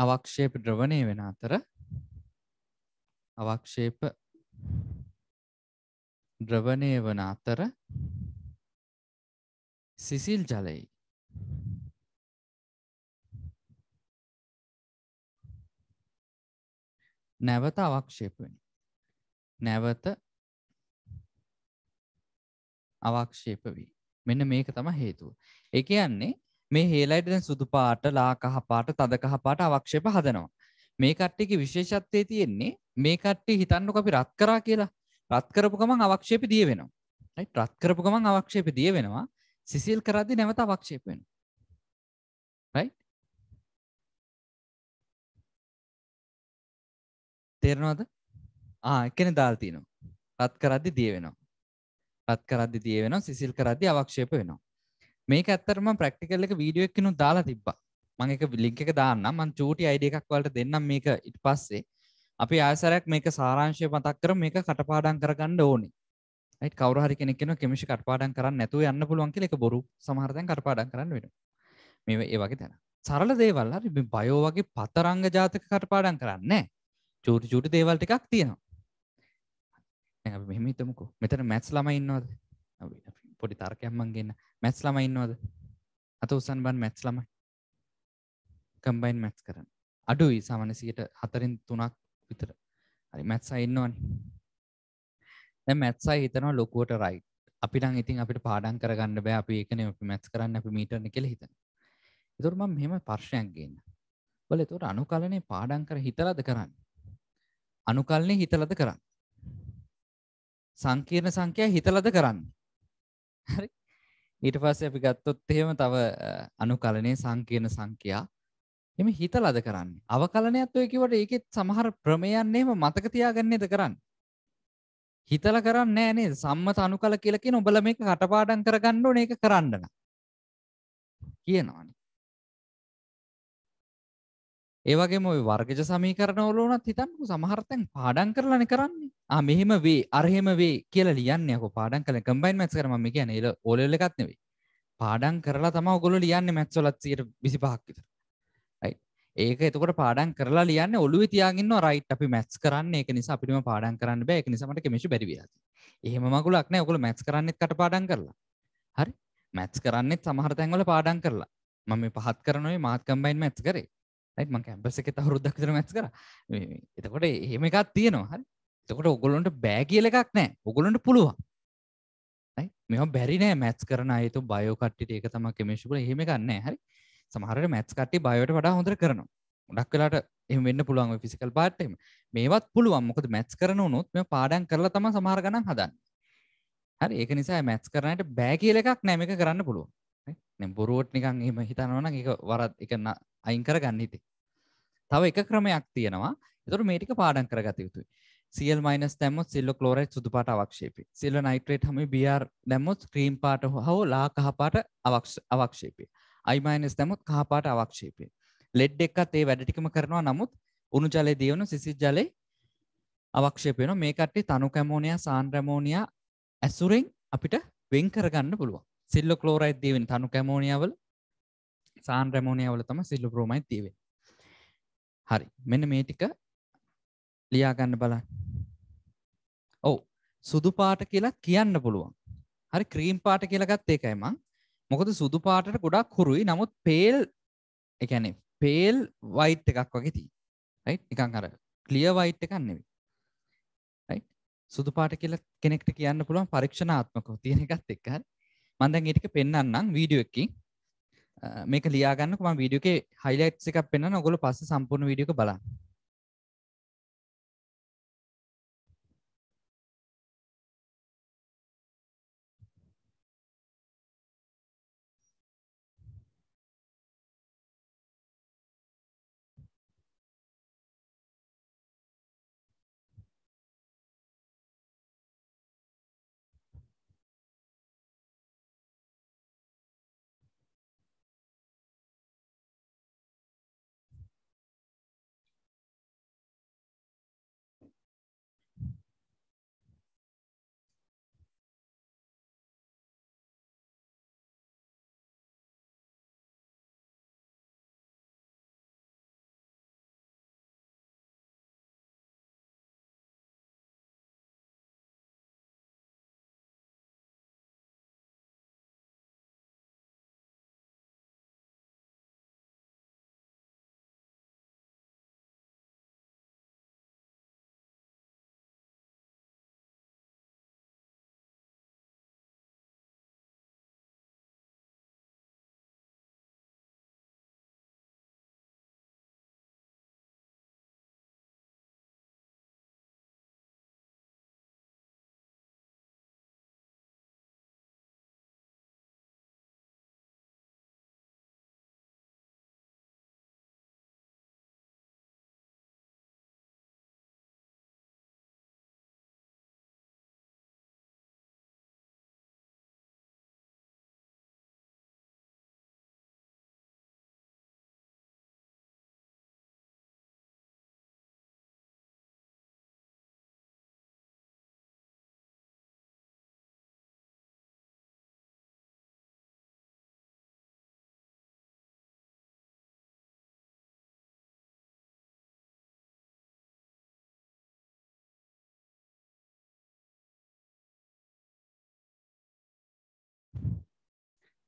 අවක්ෂේප ද්‍රවණය වෙන අතර අවක්ෂේප ද්‍රවණය වන අතර සිසිල් ජලයි. නැවත අවක්ෂේප වෙන. නැවත අවක්ෂේප වී. මෙන්න මේක තම හේතුව. ඒ කියන්නේ මේ හේලයිට දැන් සුදු පාට, ලා කහ පාට, තද කහ පාට අවක්ෂේප හදනවා. මේ කට්ටියගේ විශේෂත්වය තියෙන්නේ මේ කට්ටිය හිතන්නකො අපි රත් කරා කියලා. රත් කරපු ගමන් අවක්ෂේප දිය වෙනවා රත් කරපු ගමන් අවක්ෂේප දිය වෙනවා සිසිල් කරද්දි නැවත අවක්ෂේප වෙනවා තේරෙනවද ආ එකනේ දාලා තිනවා රත් කරද්දි දිය වෙනවා රත් කරද්දි දිය වෙනවා සිසිල් කරද්දි අවක්ෂේප වෙනවා මේක ඇත්තටම ප්‍රැක්ටිකල් එක වීඩියෝ එකකිනුත් දාලා තිබ්බා මම එක ලින්ක් එක දාන්නම් මම චූටි අයිඩියා එකක් වලට දෙන්නම් මේක ඊට පස්සේ අපි ආසරයක් මේක සාරංශය මතක් කර මේක කටපාඩන් කරගන්න ඕනි කවර හරි කෙනෙක්ෙන කෙමිෂි කටපාඩන් කරන්න නැතු යන්න පුළුවන් කියල එක බොරු සමහරතයන් කටපාඩන් කරන්න වෙන මේ ඒ වගේ තැන සරල දේවල් හරි බයෝ වගේ පතරංග ජාතක කටපාඩන් කරන්න චූටි චූටි දේවල් ටිකක් තියෙනවා මෙම හිතමුකු මෙතන මැත්ස් ළම ඉන්නවද පොඩි තර්කයම්මන්ගන්න මැත්ස් ළම ඉන්නවද අත උසන් බන් මැත්ස් ළමයි කම්බයින් මැත්ස් කරන්න අඩුයි සමනසියට හතරින් තුනක් විතර හරි මැත්සයි ඉන්නවනේ දැන් මැත්සයි හිතනවා ලොකුවට රයිට් අපි නම් ඉතින් අපිට පාඩම් කරගන්න බෑ අපි ඒකනේ අපි මැත්ස් කරන්න අපි මීටර්නේ කියලා හිතනවා ඒතකොට මම මෙහෙම ප්‍රශ්නයක් ගේන්න බල ඒතකොට අනුකලනේ පාඩම් කර හිතලාද කරන්නේ අනුකලනේ හිතලාද කරන්නේ සංකීර්ණ සංඛ්‍යා හිතලාද කරන්නේ හරි ඊට පස්සේ අපි ගත්තොත් එහෙම තව අනුකලනේ සංකීර්ණ සංඛ්‍යා එම හිතලද කරන්නේ අවකලනයත් ඔය කිවට ඒකෙත් සමහර ප්‍රමයන්නේම මතක තියාගන්නේද කරන්න හිතල කරන්න නෑනේ සම්මත අනුකල කියලකි නොබල මේක කටපාඩන් කරගන්න ඕන එක කරන්නන කියනවාන ඒවගේ මොයි වර්ගජ සමීකරණ ඔලුනත් හිතන්කු සමහර්තැන් පාඩන් කරලන කරන්නේ ආ මෙහෙම වේ අරහෙම වේ කියලා ලියන්නයක පාඩන් කළ කම්බයින් මැස් කරම මේ කියන එල ඕලෙල එකත්නෙවේ පාඩන් කරලා තම ගොල ලියන්න මැත්සොලත් සියට විසි පහක්කිතර ඒක එතකොට පාඩන් කරලා ලියන්න ඔලු තියාගන්න රයිට් අපි මැස් කරන්න එක නිසා අපිටම පාඩන් කරන්න බෑ එක නිසාමට කෙමිෂි බැරිවිය එහෙම මගුලක් නෑ ඔකුල මැස් කරන්නෙත් කට පාඩන් කරලා හරි මැත්ස් කරන්නෙත් සමහර තැන්වල පාඩන් කරලා මම මේ පහත් කරනවේ මාත් කම්බයින් මැත්ස් කරේ රයිට් මං කැම්පස් එකේ අවුරුද්දක් විතර මැත්ස් කරා එතකොට එහෙම එකක් තියෙනවා හරි එතකොට ඔගොල්ලොන්ට බෑ කියල එකක් නෑ ඔගොලොන්ට පුළුවන් මෙම බැරි නෑ මැත්ස් කරන අයතු බයෝකට්ටිට ඒක තම කෙමිෂුල හෙම ගන්න හරි සමහර මැත්ස් කටේ බයවට වඩා හොඳර කරනවා ඩක් කලාට එම වෙන්න පුළුවන් ෆිසිකල් පාටම මේවත් පුළුවන් මොකද මැත්ස් කරන නොත් මෙ පාඩන් කරලා තම සමහර ගණන් හදන්න හරි ඒක නිසා මැත්ස් කරනට බෑ කියල එකක් නෑම එක කරන්න පුළුවන් නැ බොරුවට නිකන් එම හිතනවන එක වරත් එකන්න අයින් කර ගන්නති තව එක ක්‍රමයක් තියෙනවා එතුට මේටික පාඩන් කරගත යුතුයි සියල් මයිනස් තැමොත් සිල්ල කලෝරයිට් සුදු පාට අවක්ෂේපි සිල්ල නයිට්‍රේට් හම බියර් දැම්මොත් ක්‍රීම් පාට හෝ ලාකහපාට අවක්ෂේපිය i- දැමුත් කහ පාට අවක්ෂේපය. ලෙඩ් එකත් ඒ වැඩ ටිකම කරනවා නමුත් උණු ජලය දිය වෙනවා සිසිල් ජලය අවක්ෂේප වෙනවා. මේ කට්ටිය තනු කැමෝනියා, සාන් රැමෝනියා ඇසුරෙන් අපිට වෙන් කරගන්න පුළුවන්. සිල්ලෝ ක්ලෝරයිඩ් දිය වෙන තනු කැමෝනියා වල සාන් රැමෝනියා වල තමයි සිල්ලෝ බ්‍රෝමයිඩ් දිය වෙන්නේ. හරි. මෙන්න මේ ටික ලියා ගන්න බලන්න. ඔව්. සුදු පාට කියලා කියන්න පුළුවන්. හරි ක්‍රීම් පාට කියලාගත් ඒකයි මං මොකද සුදු පාටට ගොඩක් කුරුයි නමුත් පේල් එකැනෙ පේල් වයිට් එකක් වගේ තිී රයි් එකන් අර කලිය වයිට් එකක් නෙවේ සුදු පාට කියල කෙනෙක්ට කියන්න පුළුවන් පරීක්ෂණාත්මකව තියෙන එකත් එක්ක මන්දැන් ඒටික පෙන්න්නම් වීඩියෝ එකින් මේක ලියාගන්න ම වීඩියෝක හයිලයිට් එකක් පෙන්න්න නොගොල පස්ස සම්පූර්ණ වීඩියක බලන්න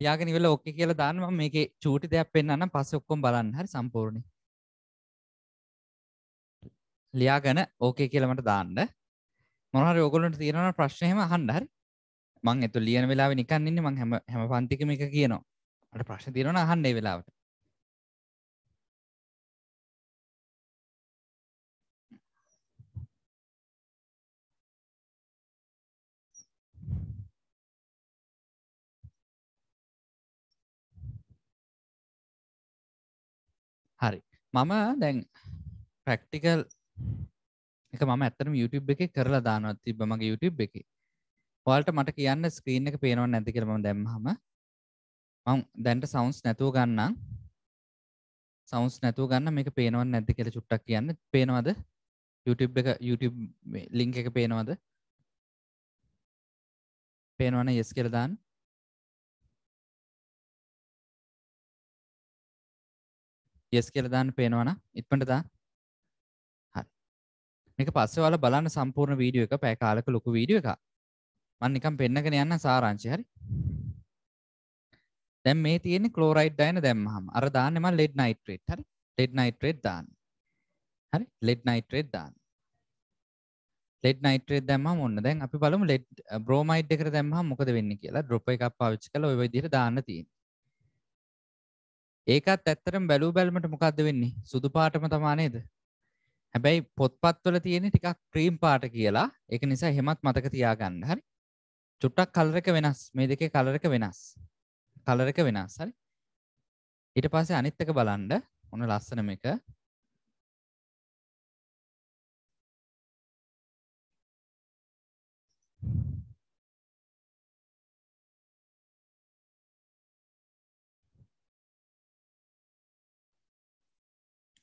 යාගෙන ඉවල ඕකේ කියලා දාන්න මම මේකේ චූටි දෙයක් පෙන්නන්න පස්සේ ඔක්කොම බලන්න. හරි සම්පූර්ණේ. ලියාගෙන ඕකේ කියලා මට දාන්න. මොනවා හරි ඔයගොල්ලන්ට තියෙනවා නම් ප්‍රශ්න එහෙම අහන්න හරි. මං එතකොට ලියන වෙලාවේ නිකන් ඉන්නේ මං හැම හැම පන්තිකම එක කියනවා. මට ප්‍රශ්න තියෙනවා නම් අහන්න ඒ වෙලාවට. හරි මම දැන් ප්‍රක්ටිකල් එක මම ඇත්තම YouTube එක කරලා දානවත් තිබ මගේ YouTube එක ඔයාලට මට කියන්න ස්ක්‍රීන් එක පේනව නැති කියලා මම දැම්මහම මම දැන්ට සවුන්ස් නැතුව ගන්නම් සවුන්ස් නැතුව ගන්න මේක පේනව නැද්ද කියලා චුට්ටක් කියන්න පේනවද YouTube එක YouTube ලින්ක් එක පේනවද පේනවන යෙස් කියලා දාන්න යස් කියලා දාන්න පේනවනම් ඉක්මනට දාන්න. හරි. මේක පස්සේ ඔයාලා බලන්න සම්පූර්ණ වීඩියෝ එක පැය කාලක ලොකු වීඩියෝ එකක්. මම නිකන් පෙන්නගෙන යන්න සාරාංශය හරි. දැන් මේ තියෙන්නේ ක්ලෝරයිඩ් ඩයන දැම්මහම. අර දාන්නේ මම ලෙඩ් නයිට්‍රේට් හරි. ලෙඩ් නයිට්‍රේට් දාන්න. හරි ලෙඩ් නයිට්‍රේට් දාන්න. ලෙඩ් නයිට්‍රේට් දැම්මම ඔන්න දැන් අපි බලමු ලෙඩ් බ්‍රෝමයිඩ් එකට දැම්මහම මොකද වෙන්නේ කියලා ඩ්‍රොප් එකක් පාවිච්චි කරලා ওই විදිහට දාන්න තියෙන්නේ. ඒකත් ඇත්තරම් බැලූ බැල්මට මොකක්ද වෙන්නේ සුදු පාටම තමා නේද හැබැයි පොත්පත්වල තියෙන ටිකක් ක්‍රීම් පාට කියලා එක නිසා හෙමත් මතක තියාගන්න හරි චුට්ටක් කලරක වෙනස් මේ දෙකේ කලරක වෙනස් කලරක වෙනස් හරි ඊට පස්සේ අනිත් එක බලන්න ඔන්න ලස්සන මේක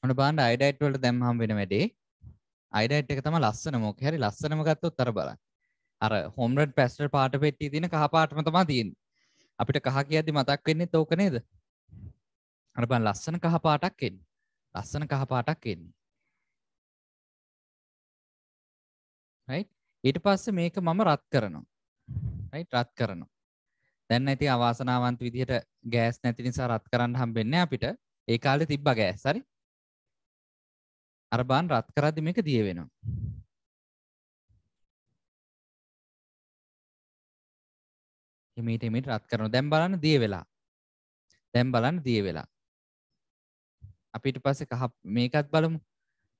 ඔන්න බලන්න අයඩයිට් වලට දැන් හම් වෙන වැඩේ අයඩයිට් එක තමයි ලස්සන මොකක් හරි ලස්සනම ගත්තොත් අර බලන්න අර හෝම් රෙඩ් පැස්ටර් පාට පෙට්ටියේ තියෙන කහ පාටම තමයි තියෙන්නේ අපිට කහ කියද්දි මතක් වෙන්නේ තෝක නේද අර බලන්න ලස්සන කහ පාටක් එන්නේ ලස්සන කහ පාටක් එන්නේ right ඊට පස්සේ මේක මම රත් කරනවා right රත් කරනවා දැන් ඇති අවාසනාවන්ත විදිහට ගෑස් නැති නිසා රත් කරන්න හම්බෙන්නේ අපිට ඒ කාලේ තිබ්බා ගෑස් හරි අර බාන් රත් කරද්දි මේක දිය වෙනවා. හිමීට හිමීට රත් කරනවා. දැන් බලන්න දිය වෙලා. දැන් බලන්න දිය වෙලා. අපිට පස්සේ කහ මේකත් බලමු.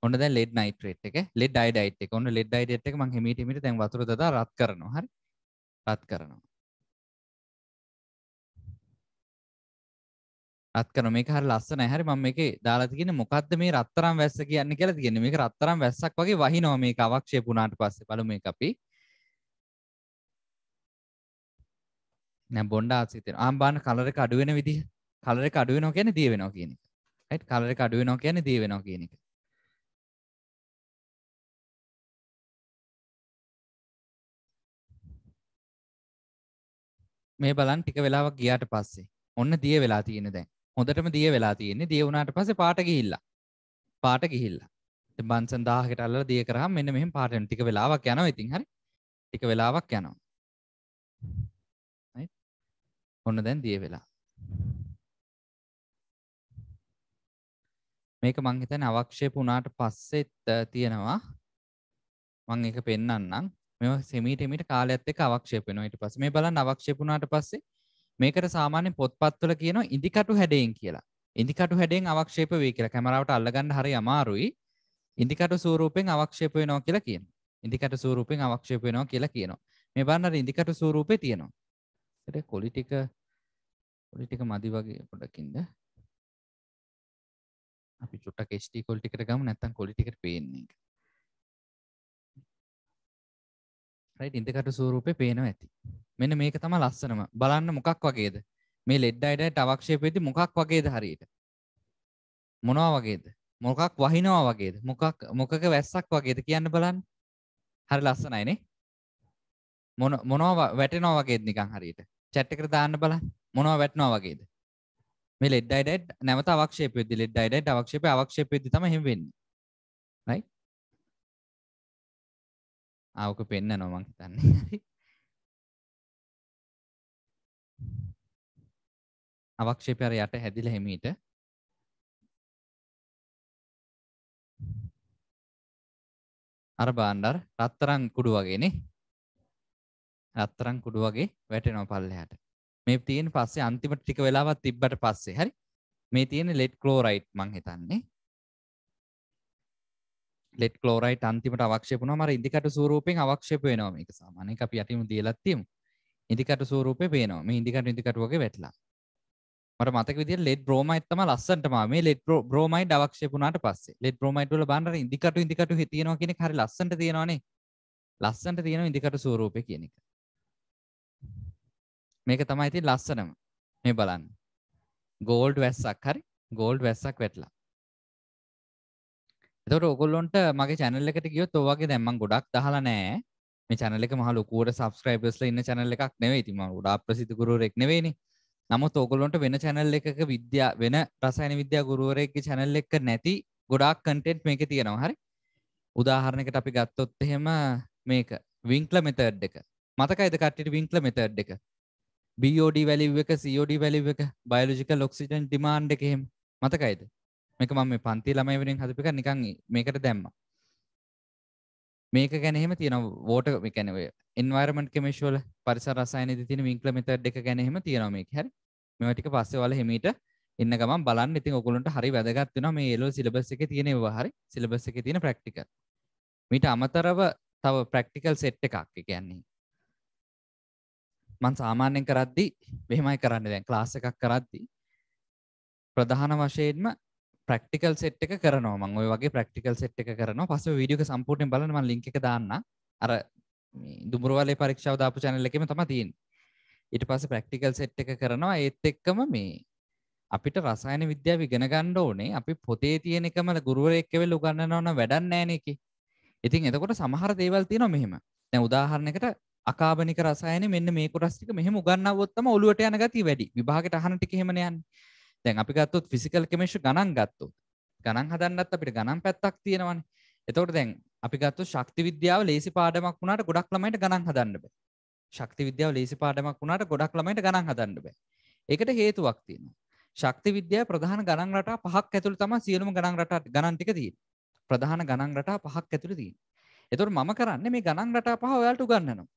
ඔන්න දැන් ලෙඩ් නයිට්‍රේට් එක, ලෙඩ් අයඩයිඩ් එක. ඔන්න ලෙඩ් අයඩයිඩ් එක මම හිමීට හිමීට දැන් වතුර දදා රත් කරනවා. හරි. රත් කරනවා. අත්කන මේ හර ලස්සන හැරි ම මේක දාලාතිගෙන මොකක්ද මේ රත්තරම් වැස්ස කියන්න කියලා තියෙන මේක රත්තරම් වැස්සක් වගේ වහි නෝ මේ අවක්ෂය පුුණාට පස්ස පල මේ අපි නැ බොන්ඩ ආසිත ආම්බාන කලර කඩුවෙන විදි කලර කඩුවනෝ කියන දීවෙනෝ කියනක ඇත් කලර කඩුවනෝ කියන දීවෙනෝ කියනක මේ බලන් ටික වෙලාවක් ගියාට පස්සේ ඔන්න දිය වෙලා තියෙන දැන් හොඳටම දිය වෙලා තියෙන්නේ දිය වුණාට පස්සේ පාට ගිහිල්ලා. පාට ගිහිල්ලා. ඉතින් බන්සන් 1000කට අල්ලලා දිය කරාම මෙන්න මෙහෙම පාට වෙන ටික වෙලාවක් යනවා ඉතින් හරි. ටික වෙලාවක් යනවා. right? ඔන්න දැන් දිය වෙලා. මේක මං හිතන්නේ අවක්ෂේප වුණාට පස්සේ තියෙනවා. මං ඒක පෙන්නන්නම්. මේවා සෙමීට එමීට කාලයත් එක්ක අවක්ෂේප වෙනවා. ඊට පස්සේ මේ බලන්න අවක්ෂේප වුණාට පස්සේ මේකට සාමාන්‍ය පොත්පත්වල කියන ඉදිකටු හැඩයෙන් කියලා ඉදිකටු හැඩෙන් අවක්ෂේප වේ කියලා කැමරාවට අල්ලගන්න හරි අමාරුයි ඉදිකටු සූරූපෙන් අවක්ෂේප වෙනවා කියලා කියන ඉදිකට සූරූපෙන් අවක්ෂේප වෙනවා කියලා කියනවා මේ බන්නර ඉදිකට සූරූපේ තියෙනවා එට කොලිටික කොලිටික මදි වගේ පොඩකින්ද අපි චුට්ටක් HD කොලිටිකට ගම නැත්තම් කොලිටිකට පේන්නේ එක. රයිට් ඉන්දකට ස්වරූපේ පේනවා ඇති. මෙන්න මේක තම ලස්සනම බලන්න මොකක් වගේද මේ ලෙඩ් අයිඩ ටවක්ෂේපේති මොකක් වගේද හරියට මොනවා වගේද මොකක් වහිනවා වගේද මොකක් මොකක වැස්සක් වගේද කියන්න බලන්න හරි ලස්සනයිනේ මොන මොනවා වැටෙනවා වගේද නිකන් හරියට චැට් එකට දාන්න බලන්න මොනවා වැටෙනවා වගේද මේ ලෙඩ් අයිඩයිඩ් නැවත අවක්ෂේපයේදී ලෙඩ් අයිඩයිඩ් අවක්ෂේපය අවක්ෂේපයේදී තමයි එහෙම වෙන්නේ right ආ ඔක පෙන්නනවා මං හිතන්නේ අවක්ෂේපය අර යට හැදිලා හිමීට අර බාණ්ඩර රත්තරන් කුඩු වගේනේ රත්තරන් කුඩු වගේ වැටෙනවා පල්ලෙහාට මේ තියෙන පස්සේ අන්තිමට ටික වෙලාවක් තිබ්බට පස්සේ හරි මේ තියෙන ලෙඩ් ක්ලෝරයිඩ් මං හිතන්නේ ලෙඩ් ක්ලෝරයිඩ් අන්තිමට අවක්ෂේප වුණාම අර ඉන්දිකටු ස්වරූපයෙන් අවක්ෂේප වෙනවා මේක සාමාන්‍යයෙන් අපි යටිම දීලා තියෙමු ඉන්දිකටු ස්වරූපේ පේනවා මේ ඉන්දිකටු ඉන්දිකටු වගේ වැටලා මට මතක විදි ලෙඩ් බ්‍රෝමයිත් තම ලස්සට ම මේ ලෙඩ් බ්‍රෝමයි් අවක්ෂපුනට පස්සේ ලෙඩ් බ්‍රෝමයිට්ල බන්න ඉදිකට ඉදිකට හිතියෙනවා කියෙන හරි ලස්සට තියෙනවානේ ලස්සට තියෙන ඉදිකට සූරූපය කියන එක මේක තමයි ඉතින් ලස්සනම මේ බලන්න ගෝල්ඩ් වැස්සක් හරි ගෝල්ඩ් වැස්සක් වැටලා එතට ඔගොල්ලොන්ට මගේ චැනල් එකට ගියොත් ඔවගේ දැම්මන් ගොඩක් දහලා නෑ මේ චැනලෙක මහලුකුවට සබස්ක්‍රයිබස්ල ඉන්න චැනල එකක් නෙවේ තිම ඩා ප්‍රසිතිකරු රෙක් නෙවේනිේ නමුත් ඕගොලොන්ට වෙන චැනල් එකක විද්‍යා වෙන රසයන විද්‍යා ගුරුවරයක්ගේ චැනල් එක නැති ගොඩක් කටෙන්ට් මේක තියෙනවා හරි උදාහරණකට අපි ගත්තොත් එහෙම මේක විංක්ල මෙතඩ් එක මතකයිද කට්ට විංක්ල මෙතඩ් එක බෝඩ වැලිව් එක සෝඩ වැලිව් එක බයලජික ලොක්සිටන් ඩිමාන්් එකහෙම මතකයිද මේක මම පන්ති ළමයි වෙනින් හදපික නිකං මේකට දැම්මා මේක ගැනහෙම තියෙන වෝට එකැනව එන්වර්මට කෙමිශවල පරිස රසායන තින විංක්ල මෙතඩ් එක ගැනහෙම තියෙනම හැර මෙමටික පස්සේ වල හෙමීට එන්න ගම බලන්න ඉතින් ඔකුලන්ට හරි වැදගත්වන මේ එලෝ සිලබස් එක තියෙනවා හරි සිලබස් එක තියෙන ප්‍රක්ටික මීට අමතරව තව ප්‍රක්ටිකල් සෙට් එකක් කියන්නේ මන් සාමාන්‍යෙන් කරද්දි මෙහෙමයි කරන්න දැන් ලාස එකක් කරද්දි ප්‍රධාන වශයෙන්ම ප්‍රක්ටිකල් සෙට් එක කරනවා මං ඔය වගේ ප්‍රක්ටිකල් සෙට් එක කරනවා පස විඩියක සම්පූර්ණයෙන් බලනම ලිංක එක දාන්න අර දුමුරවලේ පරීක්ෂාව දාපු චැනල් එකම තම තියෙන් ඉට පස ප්‍රක්ටිකල් සෙට් එක කරනවා ඒත් එක්කම මේ අපිට රසායන විද්‍යාව ඉගෙන ගණ්ඩ ඕනේ අපි පොතේ තියෙන එකම ගුරුවරෙක්කවෙල් උගන්නනවන වැඩන්න නෑනෙකි ඉතින් එතකොට සමහර දේවල් තියෙන මෙහෙම තැ උදාහරණයකට අකාබනික රසායන මෙන්න මේ කොටස්ටික මෙහම උගන්නවත්තම ඔලුවට යන ගති වැඩි විභාගට අහනටික හෙමනයන් දැන් අපි ගත්තොත් ෆිසිකල් කෙමිස්ට්‍රි ගණන් ගත්තොත් ගණන් හදන්නත් අපිට ගණන් පැත්තක් තියෙනවනේ. එතකොට දැන් අපි ගත්තොත් ශක්ති විද්‍යාව ලේසි පාඩමක් වුණාට ගොඩක් ළමයින්ට ගණන් හදන්න බෑ. ශක්ති විද්‍යාව ලේසි පාඩමක් වුණාට ගොඩක් ළමයින්ට ගණන් හදන්න බෑ. ඒකට හේතුවක් තියෙනවා. ශක්ති විද්‍යාව ප්‍රධාන ගණන් රටා පහක් ඇතුළේ තමයි සියලුම ගණන් රටා ගණන් ටික තියෙන්නේ. ප්‍රධාන ගණන් රටා පහක් ඇතුළේ තියෙන්නේ. එතකොට මම කරන්නේ මේ ගණන් රටා පහ ඔයාලට උගන්වනවා.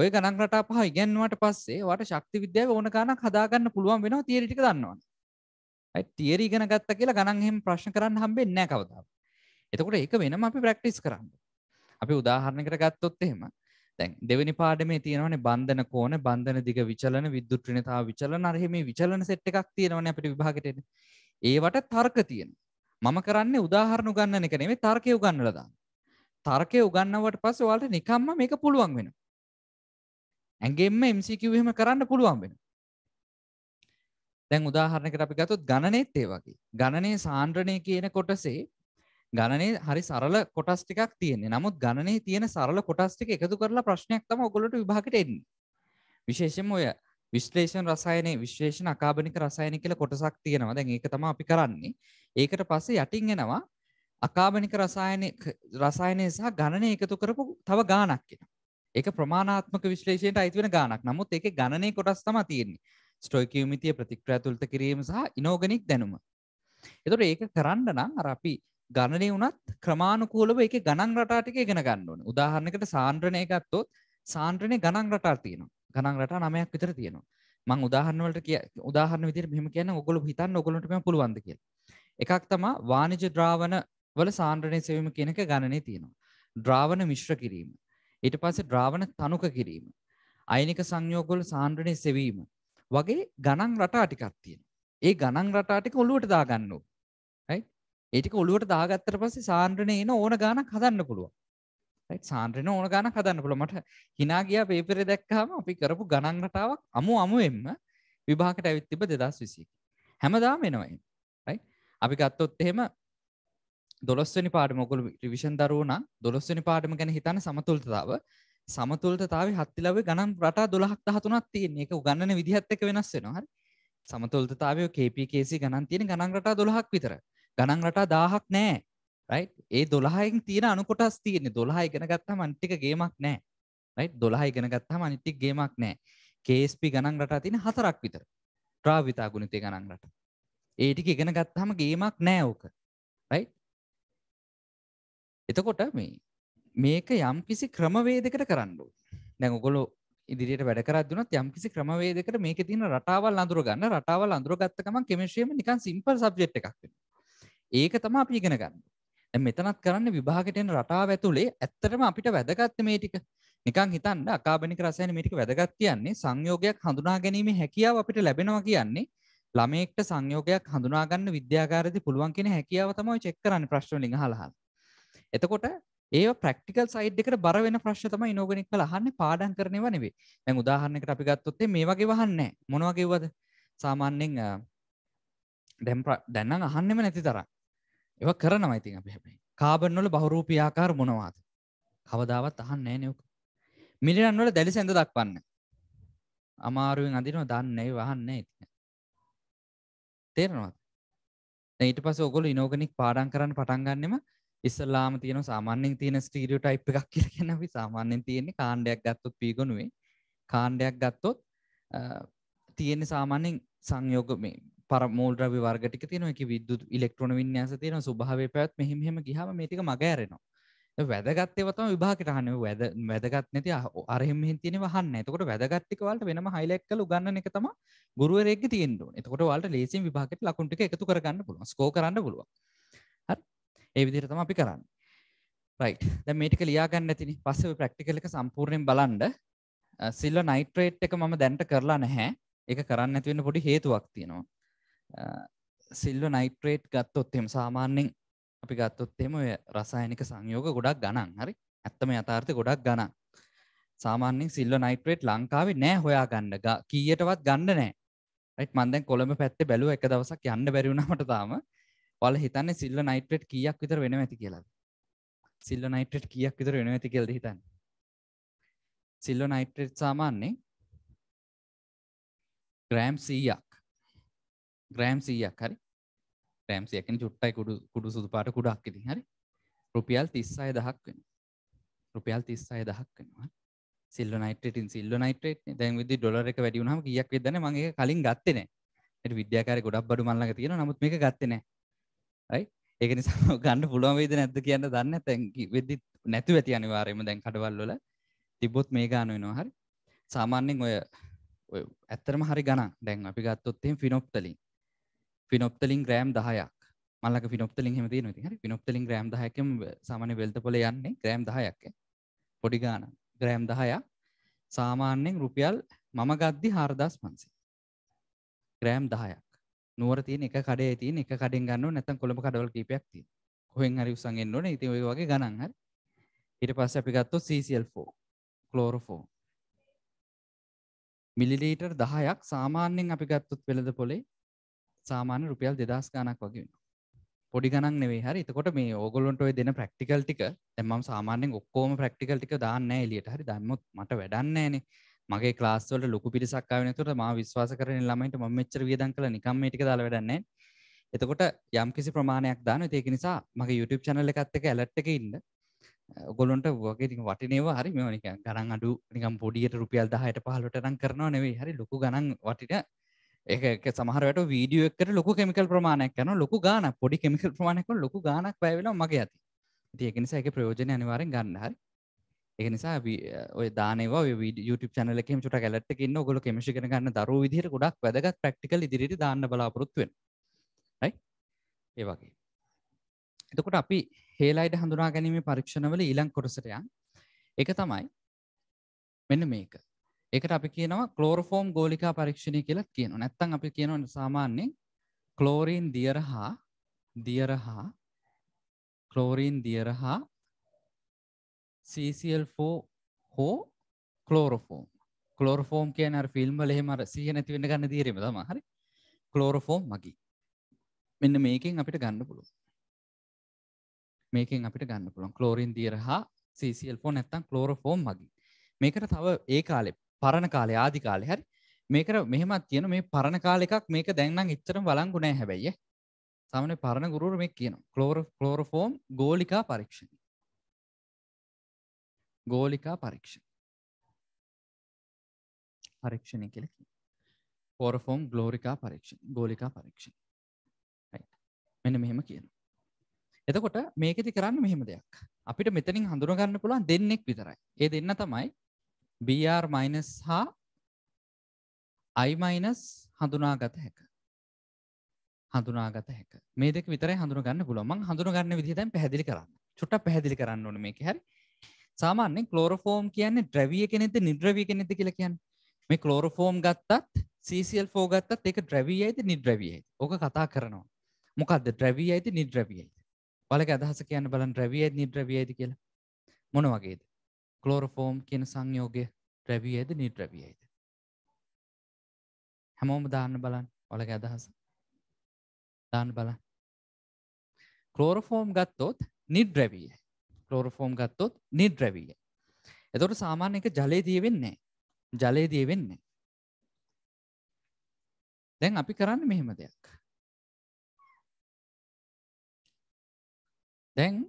ඔය ගණන් රටා පහ ඉගැන්වට පස්සේ වට ශක්ති විද්‍යාව ඕන ගණක් හදාගන්න පුළුවන් වෙනවා තියරිටික දන්නවා තියර ඉගෙන ගත්ත කියලා ගණන්හෙම ප්‍රශ්න කරන්න හම්බෙන් නෑ කවදාව එතකොට ඒක වෙනම අපි ප්‍රක්ටිස් කරන්න අපි උදාහරණකට ගත්තොත් එහෙම දැන් දෙවනි පාඩමේ තියෙනවනේ බන්ධන කෝණ බන්ධන දිග විචලන විද්‍යුත් ඍණතාව විචලන අර මේ විචලන සෙට් එකක් තියෙනවනේ අපිට විභාගෙට එන ඒවට තර්ක තියෙනවා මම කරන්නේ උදාහරණ උගන්නන එක නෙමෙයි තර්කය උගන්නලා දාන්න තර්කය උගන්නවට පස්සේ ඔයාලට නිකම්ම මේක පුළුවන් වෙනවා ඇගෙන්ම MCQ එහෙම කරන්න පුළුවන් වෙන දැන් උදාහරණකට අපි ගතොත් ගණනෙත් ඒ වගේ ගණනේ සාන්ද්‍රණය කියන කොටසේ ගණනේ හරි සරල කොටස් ටිකක් තියෙන්නේ නමුත් ගණනේ තියෙන සරල කොටස් ටික එකතු කරලා ප්‍රශ්නයක් තමයි ඔයගොල්ලෝට විභාගෙට එන්නේ විශේෂයෙන්ම ඔය විශ්ලේෂණ රසායනයේ විශ්ලේෂණ අකාබනික රසායන කියලා කොටසක් තියෙනවා. දැන් ඒක තමයි අපි කරන්නේ. ඒකට පස්සේ යටින් එනවා අකාබනික රසායන රසායනය සහ ගණනය එකතු කරපු තව ගාණක් එනවා. ඒක ප්‍රමාණාත්මක විශ්ලේෂයට අයිති වෙන ගානක් නමුත් ඒක ගණනය කොටස් තම තියෙන්නේ ස්ට්‍රෝයිකයමිතිය ප්‍රතික්‍රා තුළත කිරීම සහ ඉනෝගනික් දැනුම. එතුට ඒක කරන්න නම් අරපි ගණනය වනත් ක්‍රමාණුකූලව එක ගණන් රටාටික ගෙන ගන්නවන උදාහරණකට සාන්ද්‍රණය ගත්තොත් සාන්ද්‍රණය ගණන් රටා තියෙන ගණන් රටා නමයක් විතර තියෙනවා මං උදාහරණවලට කිය උදාහරණ විදිර මෙම කියන ඔගොල හිතන්න ඔගොලටම පුළුවන්ද කිය. එකක් තමා වානිජ ද්‍රාවන වල සාන්ද්‍රණය සෙවීම කියනක ගණනය තියෙනවා. ද්‍රාවන මිශ්‍ර කිරීම ඊට පස්සේ ද්‍රාවණ තනුක කිරීම. අයනික සංයෝග වල සාන්ද්‍රණය සෙවීම වගේ ගණන් රටා ටිකක් තියෙනවා. ඒ ගණන් රටා ටික ඔලුවට දාගන්න ඕන. right? ඒ ටික ඔලුවට දාගත්තට පස්සේ සාන්ද්‍රණය එන ඕන ගණක් හදන්න පුළුවන්. right? සාන්ද්‍රණය ඕන ගණක් හදන්න පුළුවන්. මට hina ගියා පේපරේ දැක්කහම අපි කරපු ගණන් රටාවක් අමු අමුෙන්ම විභාගට ඇවිත් තිබ්බ 2021. හැමදාම එනවා එහෙම. right? අපි ගත්තොත් එහෙම දොස්වනි පාට මොකල රිවිෂන් දරුවන දොස්වනි පාටම ගැන හිතන සමතුල්තාව සමතුල්තාව හත්තිලව ගනම් රට දොළහක් හතුනත් තියන්නේ එක උගන්නන විදිහත්තක වෙනස් වෙනවා සමතුල්තාවය කේපිකේසි ගණන් තියෙන ගණන් රටා දොළහක් විතර ගණන් රටා දාහක් නෑ රයි් ඒ දොළහයින් තියෙන අනුකොටස් තියන්නේ දොළහ ඉගෙන ගත්තම අන්ටික ගේමක් නෑ රයි් දොළහ ඉගෙන ගත්තම අනිටික් ගේමක් නෑ කේස්පි ගණන් රටා තියෙන හතරක් විතර ප්‍රාවිතා ගුණතය ගණන් රට ඒටික ඉගෙන ගත්තහම ගේමක් නෑ ඕක රයි් එතකොට මේ මේක යම් කිසි ක්‍රමවේදකට කරන්න දැන් ඔගොලෝ ඉදිරියට වැඩ කරද්දුනත් යම් කිසි ක්‍රමවේදකට මේක තියෙන රටාවල් අඳුර ගන්න රටාවල් අඳුර ගත්ත ගමන් කෙමිස්ට්‍රියම නිකන් සිම්පල් සබ්ජෙක්ට් එකක් වෙනවා ඒක තමයි අපි ඉගෙන ගන්න දැන් මෙතනත් කරන්න විභාගෙට එන රටාව ඇතුලේ ඇත්තටම අපිට වැදගත් මේ ටික නිකන් හිතන්න අකාබනික රසායන මේ ටික වැදගත් කියන්නේ සංයෝගයක් හඳුනා ගැනීමේ හැකියාව අපිට ලැබෙනවා කියන්නේ ළමයෙක්ට සංයෝගයක් හඳුනාගන්න විද්‍යාකාරදි පුළුවන් කියෙන හැකියාව තමයි චෙක් කරන්න ප්‍රශ්වලින් හලහල් එතකොට ඒ ප්‍රක්ටිකල් සයිඩ්කට බර වෙන ප්‍රශ්න තම ඉනෝගෙනික් කළ හන්න පාඩන් කරනය වනවේ දැන් උදාහරණකට අපි ගත්තොත්තේ මේ වගේ වහන්න මොනවගේවද සාමාන්‍යෙන් දැම්ප දැන්නම් අහන්නෙම නැති තර එව කරනවා ඉතින් අපි හැබේ කාබන්නොල බහුරූපියාකාර මොනවාද කවදාවත් අහන්න නෑනයක මිලියන්වල දැලි සැඳ දක්වන්න අමාරුවෙන් අඳනව දන්නේ වහන්න ඉතින තේරනවත් ඊට පස ඔගොල ඉනෝගනික් පාඩන් කරන්න පටන්ගන්නෙම ඉස්සල්ලාම තියෙන සාමාන්‍යෙන් තියෙන ස්ටීරියෝ ටයිප් එකක් කියලා කියන්නේ අපි සාමාන්‍යයෙන් තියෙන්නේ කාණ්ඩයක් ගත්තොත් පීගොනුවේ කාණ්ඩයක් ගත්තොත් තියෙන සාමාන්‍යයෙන් සංයෝග මේ පරමූල් ද්‍රව්‍ය වර්ග ටික තියෙනවා ඒකේ විද්‍යුත් ඉලෙක්ට්‍රෝන වින්‍යාස තියෙනවා ස්වභාවය පැවැත් මෙහෙම මෙහෙම ගියාම මේ ටික මග ඇරෙනවා වැදගත් ඒවා තමයි විභාගයට අහන්නේ වැද වැදගත් නැති අරහෙම මෙහෙම තියෙන වහන්න. එතකොට වැදගත් ටික වලට වෙනම හයිලයිට් කරලා උගන්වන එක තමයි ගුරුවරයෙක්ගේ තියෙන්න ඕනේ. එතකොට ඔයාලට ලේසියෙන් විභාගයට ලකුණු ටික එකතු කරගන්න පුළුවන්. ස්කෝර් කරන්න පුළුවන්. ඒ විදිහට තමයි අපි කරන්නේ. රයිට්. දැන් මේ ටික ලියා ගන්න ඇතිනේ. පස්සේ ඔය ප්‍රැක්ටිකල් එක සම්පූර්ණයෙන් බලන්න. සිල්ව නයිට්‍රේට් එක මම දැනට කරලා නැහැ. ඒක කරන්න නැති වෙන්න පොඩි හේතුවක් තියෙනවා. සිල්ව නයිට්‍රේට් ගත්තොත් එහෙම සාමාන්‍යයෙන් අපි ගත්තොත් එහෙම ඔය රසායනික සංයෝග ගොඩක් ගණන්. හරි? ඇත්තම යථාර්ථය ගොඩක් ගණන්. සාමාන්‍යයෙන් සිල්ව නයිට්‍රේට් ලංකාවේ නෑ හොයා ගන්න. කීයටවත් ගන්න නෑ. රයිට් මන් දැන් කොළඹ පැත්තේ බැලුවා එක දවසක් යන්න බැරි වුණා මට තාම. ඔයාලා හිතන්නේ සිල්වර් නයිට්‍රේට් කීයක් විතර වෙනව ඇති කියලාද? සිල්වර් නයිට්‍රේට් කීයක් විතර වෙනව ඇති කියලාද හිතන්නේ? සිල්වර් නයිට්‍රේට් සාමාන්‍යයෙන් ග්‍රෑම් 100ක් ග්‍රෑම් 100ක් හරි ග්‍රෑම් 100ක් කියන්නේ චුට්ටයි කුඩු කුඩු සුදු පාට කුඩක් ඉතින් හරි රුපියල් 36000ක් වෙනවා රුපියල් 36000ක් වෙනවා සිල්වර් නයිට්‍රේට් ඉන් සිල්වර් නයිට්‍රේට් නේ දැන් විදි ඩොලර් එක වැඩි වුණාම කීයක් වෙද්දන්නේ මම ඒක කලින් ගත්තේ නැහැ ඒත් විද්‍යාකාරය ගොඩක් බඩු මල්ලක තියෙනවා නමුත් මේක ගත්තේ නැහැ යි ඒක නිසා ගන්න පුළුවන් වේද නැද්ද කියන්න දන්න තැන්කි වෙද්දි නැතු ඇති අනිවාර්යයෙන්ම දැන් කඩවල්වල තිබ්බොත් මේ ගාන වෙනවා හරි සාමාන්‍යයෙන් ඔය ඔය ඇත්තටම හරි ගණන් දැන් අපි ගත්තොත් එහෙම ෆිනොප්තලින් ෆිනොප්තලින් ග්‍රෑම් 10ක් මලක ෆිනොප්තලින් එහෙම තියෙනවා ඉතින් හරි ෆිනොප්තලින් ග්‍රෑම් 10කම සාමාන්‍ය වෙල්තපොළ යන්නේ ග්‍රෑම් 10ක් පොඩි ගාන ග්‍රෑම් 10ක් සාමාන්‍යයෙන් රුපියල් මම ගද්දි 4500 ග්‍රෑම් 10ක් නුවර තියෙන එක කඩේ තියෙන එක කඩෙන් ගන්න ඕනේ නැත්නම් කොළඹ කඩවල කීපයක් තියෙනවා. කොහෙන් හරි උසන් එන්න ඕනේ. ඉතින් ඔය වගේ ගණන් හරි. ඊට පස්සේ අපි ගත්තොත් CCl4 ක්ලෝරෝෆෝම්. මිලිලීටර් 10ක් සාමාන්‍යයෙන් අපි ගත්තොත් වෙළඳ පොලේ සාමාන්‍ය රුපියල් 2000 ගණක් වගේ වෙනවා. පොඩි ගණන් නෙවෙයි හරි. එතකොට මේ ඕගොල්ලන්ට ඔය දෙන ප්‍රැක්ටිකල් ටික දැන් මම සාමාන්‍යයෙන් ඔක්කොම ප්‍රැක්ටිකල් ටික දාන්නේ නැහැ එළියට. හරි. දැම්මොත් මට වැඩක් නැහැනේ. මගේ ලාස්වලට ලොකු පිරිසක්කාවනතුට ම විශ්වාස කරන ළමයිට ම මෙච්චර වියදන් කළ නිකම් ටික දාල වැඩන්නේ එතකොට යම් කිසි ප්‍රමාණයක් දාන ඒක නිසා මගේ YouTube චැනල එකත් එක ඇලට් එක ඉන්න ගොලොන්ට වගේ වටිනවා හරි මෙනික ගරන් අඩු නිකම් පොඩියට රුපියල් දහයට පහලට නම් කරනවා නෙවෙයි හරි ලොකු ගණන් වටින ඒක සමහරට වීඩියෝ එකට ලොකු කෙමිකල් ප්‍රමාණයක් කන ලොකු ගාන පොඩි කෙමිකල් ප්‍රමාණයක ලොකු ගානක් පැවෙලා මගේ ඇති ඒකනිසාක ප්‍රයෝජනය අනිවාරෙන් ගන්න හරි එක නිසා ඔය දානවා YouTube චැනල එකම චුට කැලට්ටකින්න ඔගොල කෙමිෂිකන ගන්න දරු විදිහට ගොඩක් වැදගත් ප්‍රක්ටිකල් ඉදිරිට දාන්න බලාපොරොත්තුවෙන් යි ඒ වගේ එතකොට අපි හේලායිට හඳුනා ගැනීම පරීක්ෂණවල ඊළං කොටසටයන් එක තමයි මෙන්න මේක එකට අපි කියනවා කලෝරෆෝම් ගෝලිකා පරීක්ෂණය කියලත් කියන නැත්තන් අපි කියනවන සාමාන්‍යෙන් කලෝරීන් දියර හා දියර හා කලෝරීන් දියර හා CCl4 හෝ ක්ලෝරෝෆෝම් ක්ලෝරෝෆෝම් කියන්නේ අර ෆිල්ම් වල එහෙම අර සීහ නැති වෙන්න ගන්න තීරීම තමයි හරි ක්ලෝරෝෆෝම් මගී මෙන්න මේකෙන් අපිට ගන්න පුළුවන් මේකෙන් අපිට ගන්න පුළුවන් ක්ලෝරින් දියර හා CCl4 නැත්තම් ක්ලෝරෝෆෝම් මගී මේකට තව ඒ කාලේ පරණ කාලේ ආදි කාලේ හරි මේකට මෙහෙමත් තියෙන මේ පරණ කාලෙකක් මේක දැන්නම් ඉච්චරම වලංගු නෑ හැබැයි සාමාන්‍ය පරණ ගුරුවරු මේ කියනවා ක්ලෝරෝ ක්ලෝරෝෆෝම් ගෝලිකා පරීක්ෂණය ගෝලිකා පරීක්ෂ පරීක්ෂණය කෙලකි පොරෆෝම් ගලෝරිකා පරීක්ෂ ගෝලිකා පරීක්ෂ මෙන මෙහෙම කියන එතකොට මේකෙති කරන්න මෙහෙම දෙයක් අපිට මෙතනින් හඳුනගන්න පුළුවන් දෙන්නෙක් විතරයි ඒ දෙන්න තමයි BR- හා අයිමයිනස් හඳුනාගත හැක හඳුනාගත හැක මේක විතර හඳුනගන්න පුළුවන් හඳුනගන්න විදිහෙන් පැහැදිලි කරන්න චුට්ට පැහැදිලි කරන්න ඕන මේක හැරි සාමාන්‍යෙන් කලෝරෆෝම් කියන්නේ ද්‍රවිය කෙනෙද නිද්‍රවිය කෙනෙද කියල කියන්න මේ කලෝරෆෝම් ගත්තත් සල් ෝ ගත්තත් එක ද්‍රවී ඇති නිද්‍රවියයි ඕක කතා කරනවා මොකක්ද ද්‍රවී ඇති නිද්‍රවියයිද බලක අදහස කියන්න බලන් ද්‍රවියයි නිද්‍රවිය ඇති කියලා මොන වගේද කලෝරෆෝම් කියන සංයෝගය ද්‍රවී ඇද නිද්‍රවියයිද හැමෝම දාන්න බලන් ඔලක අදහස දාන්න බලන් කලෝරෆෝම් ගත්තොත් නිද්‍රවීයි කලෝරෆෝම් ගත්තොත් නිද්‍රැවිය එතොට සාමාන්‍ය එක ජලය දිය වෙන්නේ ජලය දිය වෙන්නේ දැන් අපි කරන්න මෙහෙම දෙයක් දැන්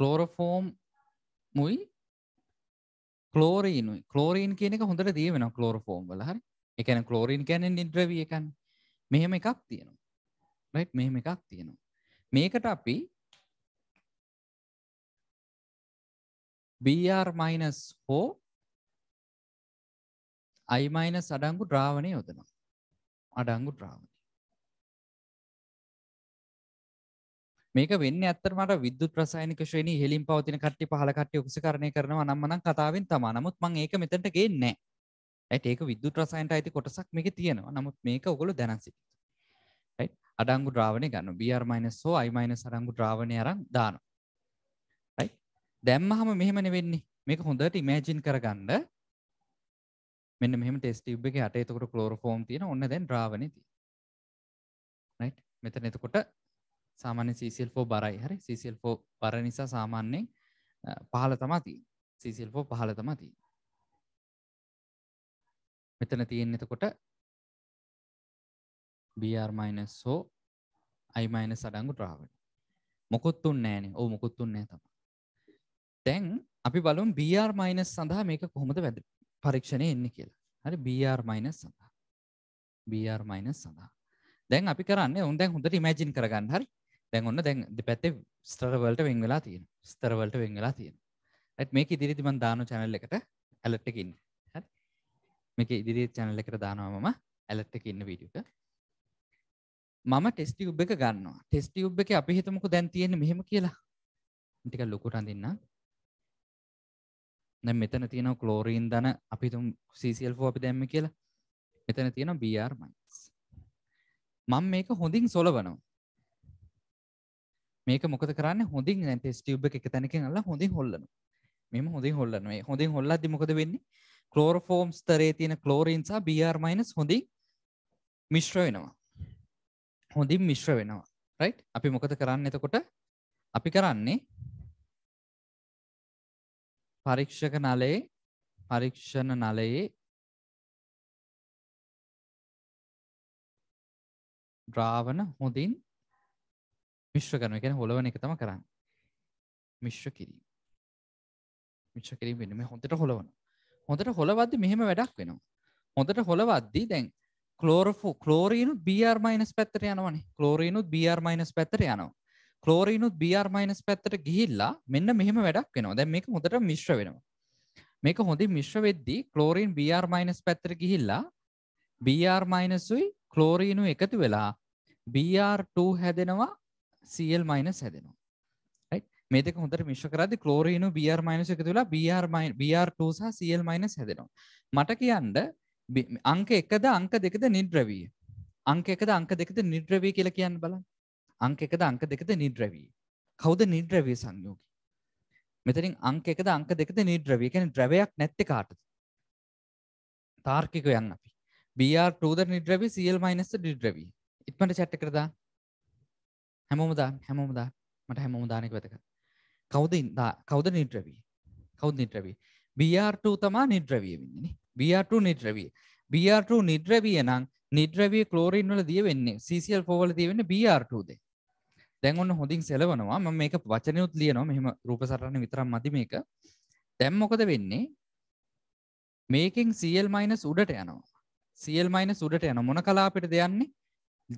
කලෝරෆෝම් මුයි කලෝරීනුයි කලෝරීන් කියන එක හොඳට දිය වෙන කලෝරෆෝම් වල හරි එකන කලෝරීන් කැනෙන් නිද්‍රවිය එකන් මෙහෙම එකක් තියෙනවා මෙහෙම එකක් තියෙනවා මේකට අපි BR- හෝ I- අඩංගු ද්‍රාවණය යොදනවා. අඩංගු ද්‍රාවණය. මේක වෙන්න ඇත්තට මට විද්‍යුත් රසායනික ශ්‍රේණී හෙලින් පවතින කට්ටිය පහල කට්ටිය උක්සකරණය කරනවා නම් මනම් කතාවෙන් තමයි. නමුත් මම ඒක මෙතනට ගේන්නේ නැහැ. right ඒක විද්‍යුත් රසායනට අයිති කොටසක් මේකේ තියෙනවා. නමුත් මේක ඔයගොල්ලෝ දැනන් සිටින්න. right අඩංගු ද්‍රාවණය ගන්නවා. Br- හෝ I- අඩංගු ද්‍රාවණය අරන් දානවා. දැම්මහම මෙහෙමන වෙන්නේ මේක හොඳට ඉමෑජින් කරගන්න මෙන්න මෙම ටෙස්ටිබ් එක අට එතකොට කලෝරෆෝම් තියෙන ඔන්න දැන් ්‍රාවණ ති මෙතන එතකොට සාමාන්‍ය සිසිල්ෆෝ බරයි හරි සිසිල්ෆෝ බර නිසා සාමාන්‍යෙන් පහල තමති සිසිල්ෆෝ පහල තමති මෙතන තියෙන් එතකොට බRමෝ අයිමයින සඩංගු ්‍රාවණ මොකොත්තුන් නෑනේ ඕ මොකොත්තුන් නෑ තම දැන් අපි බලුම් BR මයිනස් සඳහා මේක කොහොමද වැද පරීක්ෂණය එන්නේ කියලා හරි BR මයිනස් සඳහා BR මයිනස් සඳහා දැන් අපි කරන්නේ උන් දැන් හොඳට ඉමේජින් කරගන්න හරි දැන් ඔන්න දැන් දෙපැත්තේ ස්තර වලට වෙන් වෙලා තියෙනවා ස්තර වලට වෙන් වෙලා තියෙනවා රයිට් මේක ඉදිරියේදී මම දාන channel එකට alert එක ඉන්නේ හරි මේක ඉදිරියේ channel එකට දානවා මම alert එක ඉන්න වීඩියෝ එක මම ටෙස්ටියුබ් එක ගන්නවා ටෙස්ටියුබ් එක අපි හිතමුකු දැන් තියෙන මෙහෙම කියලා ටික ලොකුට අඳන්න දැ මෙතන තියෙනව කලෝරීන් දන අපි තුම් සීසිල්ෝ අපි දැම්ම කියලා මෙතන තියෙන බR මයිස් මං මේක හොඳින් සොලවනවා මේක මොකද කරන්න හොඳින් ඇත ස්ටියබ් එක තැනකින් අල්ලා හොඳින් හොල්ලන මෙම හොඳින් හොල්ලනේ හොඳින් හොල්ලද මොකද වෙන්නේ කලෝරෆෝම් ස්තරේ තියෙන කලෝරීන්සා බR මයිනස් හොඳින් මිශ්‍ර වෙනවා හොඳින් මිශ්‍ර වෙනවා රයි් අපි මොකද කරන්න එතකොට අපි කරන්නේ පරීක්ෂක නලයේ පරීක්ෂණ නලයේ ද්‍රාවණ හොඳින් මිශ්‍ර කරන එක හොලවන එක තම කරන්න මිශ්‍ර කිරීම මිශ්‍ර කිරීම වෙන මේ හොඳට හොලවන හොඳට හොලවද්දි මෙහෙම වැඩක් වෙනවා හොඳට හොලවද්දී දැන් ක්ලෝරෆෝ ක්ලෝරීනු බR මයිනස් පැත්තර යනවනේ ක්ලෝරීනුත් බR මයිනස් පැත්තර යනවා කලෝරීනුත් බR මයිනස් පැත්තට ගිහිල්ලා මෙන්න මෙහෙම වැඩක් වෙනවා දැ මේක හොඳට මිශ්‍ර වෙනවා මේක හොඳින් මිශ්‍ර වෙද්දී කලෝරීන් බR මයිනස් පැත්තර ගිහිල්ලා බR මයිනසුයි කලෝරීනු එකතු වෙලා BR2 හැදෙනවා සල් මයිනස් හැදෙනවා මේ දෙක හොඳට මිශ්‍ර කරද්දි කලෝරීනු BR මයිනස් එකතු වෙලා BR BR2 සහ සල් මයිනස් හැදෙනවා මට කියන්න අංක එකද අංක දෙකද නිද්‍රවී අංක එකද අංක දෙකද නිද්‍රවී කියලා කියන්න බලන්න අංක එකද අංක දෙකද නිද්‍රවී කවුද නිද්‍රවී සංයෝගී මෙතරින් අංක එකද අංක දෙකද නිද්‍රවී කැන ද්‍රවයක් නැත්ති කාටද තාර්කික යන්න අපි බR2ද නිද්‍රවි සල් මයිනස්ස ඩිද්‍රවී ඉත්මට චට්ට කරදා හැමෝමදා හැමෝමදා මට හැමෝමදානෙක වැතක කවුද ඉදා කවුද නිද්‍රවී කවුද නිද්‍රවී BR2 තමා නිද්‍රවිය වෙන්නේ BR2 නිද්‍රවිය BR2 නිද්‍රවිය නම් නිද්‍රවිය ක්ලෝරින් වල දිය වෙන්නේ CCl4 වල දිය වෙන්නේ BR2 ද දැන් ඔන්න හොඳින් සෙලවනවා ම මේක වචනයුත් ලියනවා මෙහම රූප සරණ විතරම් මති මේක දැම් මොකද වෙන්නේ මේකින් සල් මයිනස් උඩට යනවා සල් මයිනස් උඩට යන මොන කලාපෙට දෙයන්නේ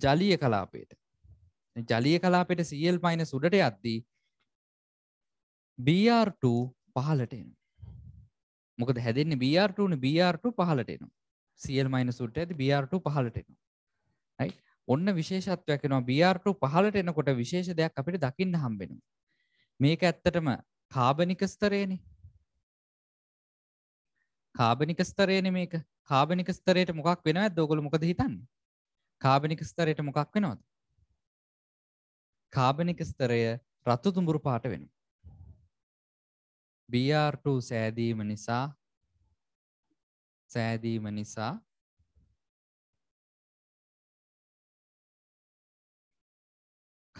ජලිය කලාපේට ජලිය කලාපෙට සල් මයිනස් උඩට යද්දී BR2 පහලට එන මොකද හැදෙන්නේ BR2 BR2 පහලට එනවා සල් මයිනස් උඩට ඇති BR2 පහලට එනවා ඔන්න විශේෂත්වයක් වෙනවා BR2 පහළට එනකොට විශේෂ දෙයක් අපිට දකින්න හම්බෙනවා. මේක ඇත්තටම කාබනික ස්තරයනේ. කාබනික ස්තරයනේ මේක. කාබනික ස්තරයට මොකක් වෙනවද? ඔයගොල්ලෝ මොකද හිතන්නේ? කාබනික ස්තරයට මොකක් වෙනවද? කාබනික ස්තරය රතු තුඹුරු පාට වෙනවා. BR2 සෑදීම නිසා සෑදීම නිසා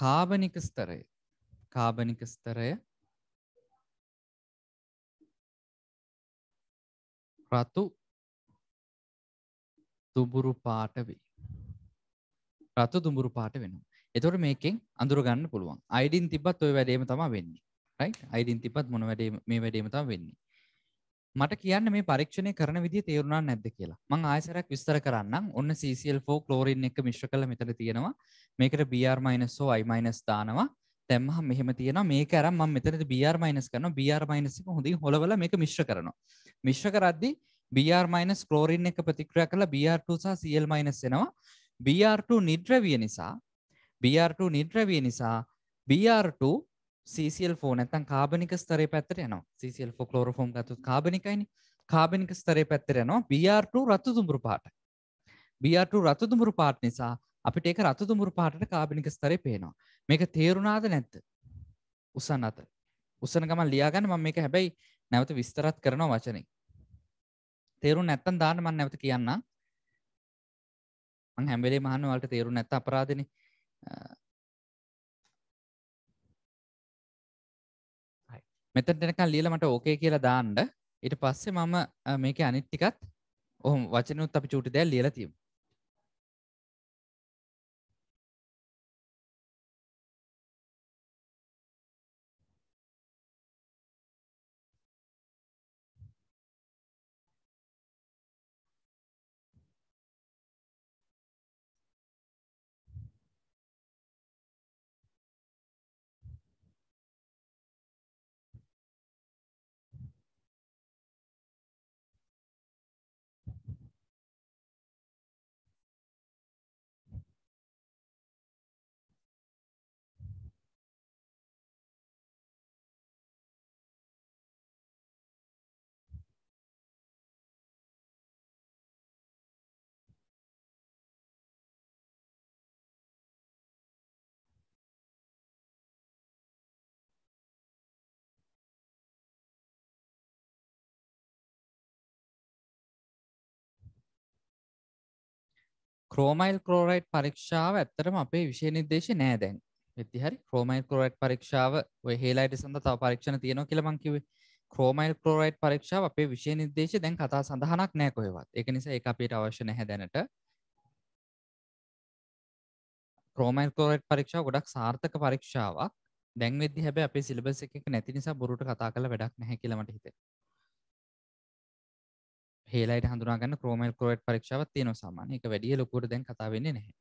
කාබනික ස්තරය කාබනික ස්තරය රතු තුබුරු පාට වේ රතු දුඹුරු පාට වෙනවා. එතකොට මේකෙන් අඳුර ගන්න පුළුවන්. අයිඩින් තිබ්බත් ওই වැඩේම තමයි වෙන්නේ. right? අයිඩින් තිබ්බත් මොන වැඩේ මේ වැඩේම තමයි වෙන්නේ. මට කියන්න මේ පරීක්ෂණය කරන විදි තේරුණා නැද්ද කියලා මං ආයසරක් විස්තර කරන්න ඔන්න CCL4 කලෝරින් එක මිශ්‍ර කළ මෙතන තියෙනවා මේකට BR-ෝ I- දානවා තැම්හ මෙහම තියෙන මේ කරම් ම මෙතන BR- කරන BR- හොඳින් හොලවල මේක මිශ්‍ර කරනවා මිශ්‍ර කරද්දි BR- කලෝරින් එක ප්‍රතික්‍රියා කළ BR2 සහ CL- එනවා BR2 නිද්‍රවිය නිසා BR2 නිද්‍රවිය නිසා BR2 CCL4 නැත්තම් කාබනික ස්තරය පැත්තට යනවා. CCL4 ක්ලෝරෝෆෝම් ගත්තොත් කාබනිකයිනේ. කාබනික ස්තරය පැත්තට යනවා BR2 රතු දුඹුරු පාට. BR2 රතු දුඹුරු පාට නිසා අපිට ඒක රතු දුඹුරු පාටට කාබනික ස්තරය පේනවා. මේක තේරුණාද නැද්ද? උසන අත. උසන ගමන් ලියාගන්න මම මේක හැබැයි නැවත විස්තරත් කරනවා වචනේ. තේරුණ නැත්තම් දාන්න මම නැවත කියන්නම්. මං හැම වෙලේම අහන වලට තේරුණ නැත්ත අපරාධනේ. මෙතටනකල් ලියල මට ඕකේ කියලා දාන්න ඉට පස්සේ මම මේක අනිත්තිකත් ඔහම වචනුත් අපි චුටි දැල් ලියල තිීම ක්‍රෝමයිල් කරෝරයිට් පරීක්ෂාව ඇත්තරම අපේ විශෂය නිර්දේශ නෑ දැන් ඇතිහරි ක්‍රෝමයිල් කරෝයිට් පරීක්ෂාව හේලායිට සඳ තව පරීක්ෂණ තියෙන කියලමංකිව ක්‍රෝමයිල් කරෝයිට් පරීක්ෂාව අපේ විශෂය නිර්දේශ දැන් කතා සඳහනක් නෑ කොහෙවත් එක නිසා එක අපිට අවශ්‍ය නැහැ දැනට ක්‍රෝමයිල් කරෝයිට් පරීක්ෂාව ගොඩක් සාර්ථක පරීක්ෂාවක් දැන් වෙදදි හැබ අප සිලබස එක නැති නිසා බොරුට කතා කළ වැඩක් නැහැ කියලමට හිතේ පේලයිට හඳුනාගන්න ක්‍රෝමල් කරට් පරක්ෂාවත් තියන සාමාන එක වැඩිය ලොකුට දැන් කතාවෙන්නේ නැහැ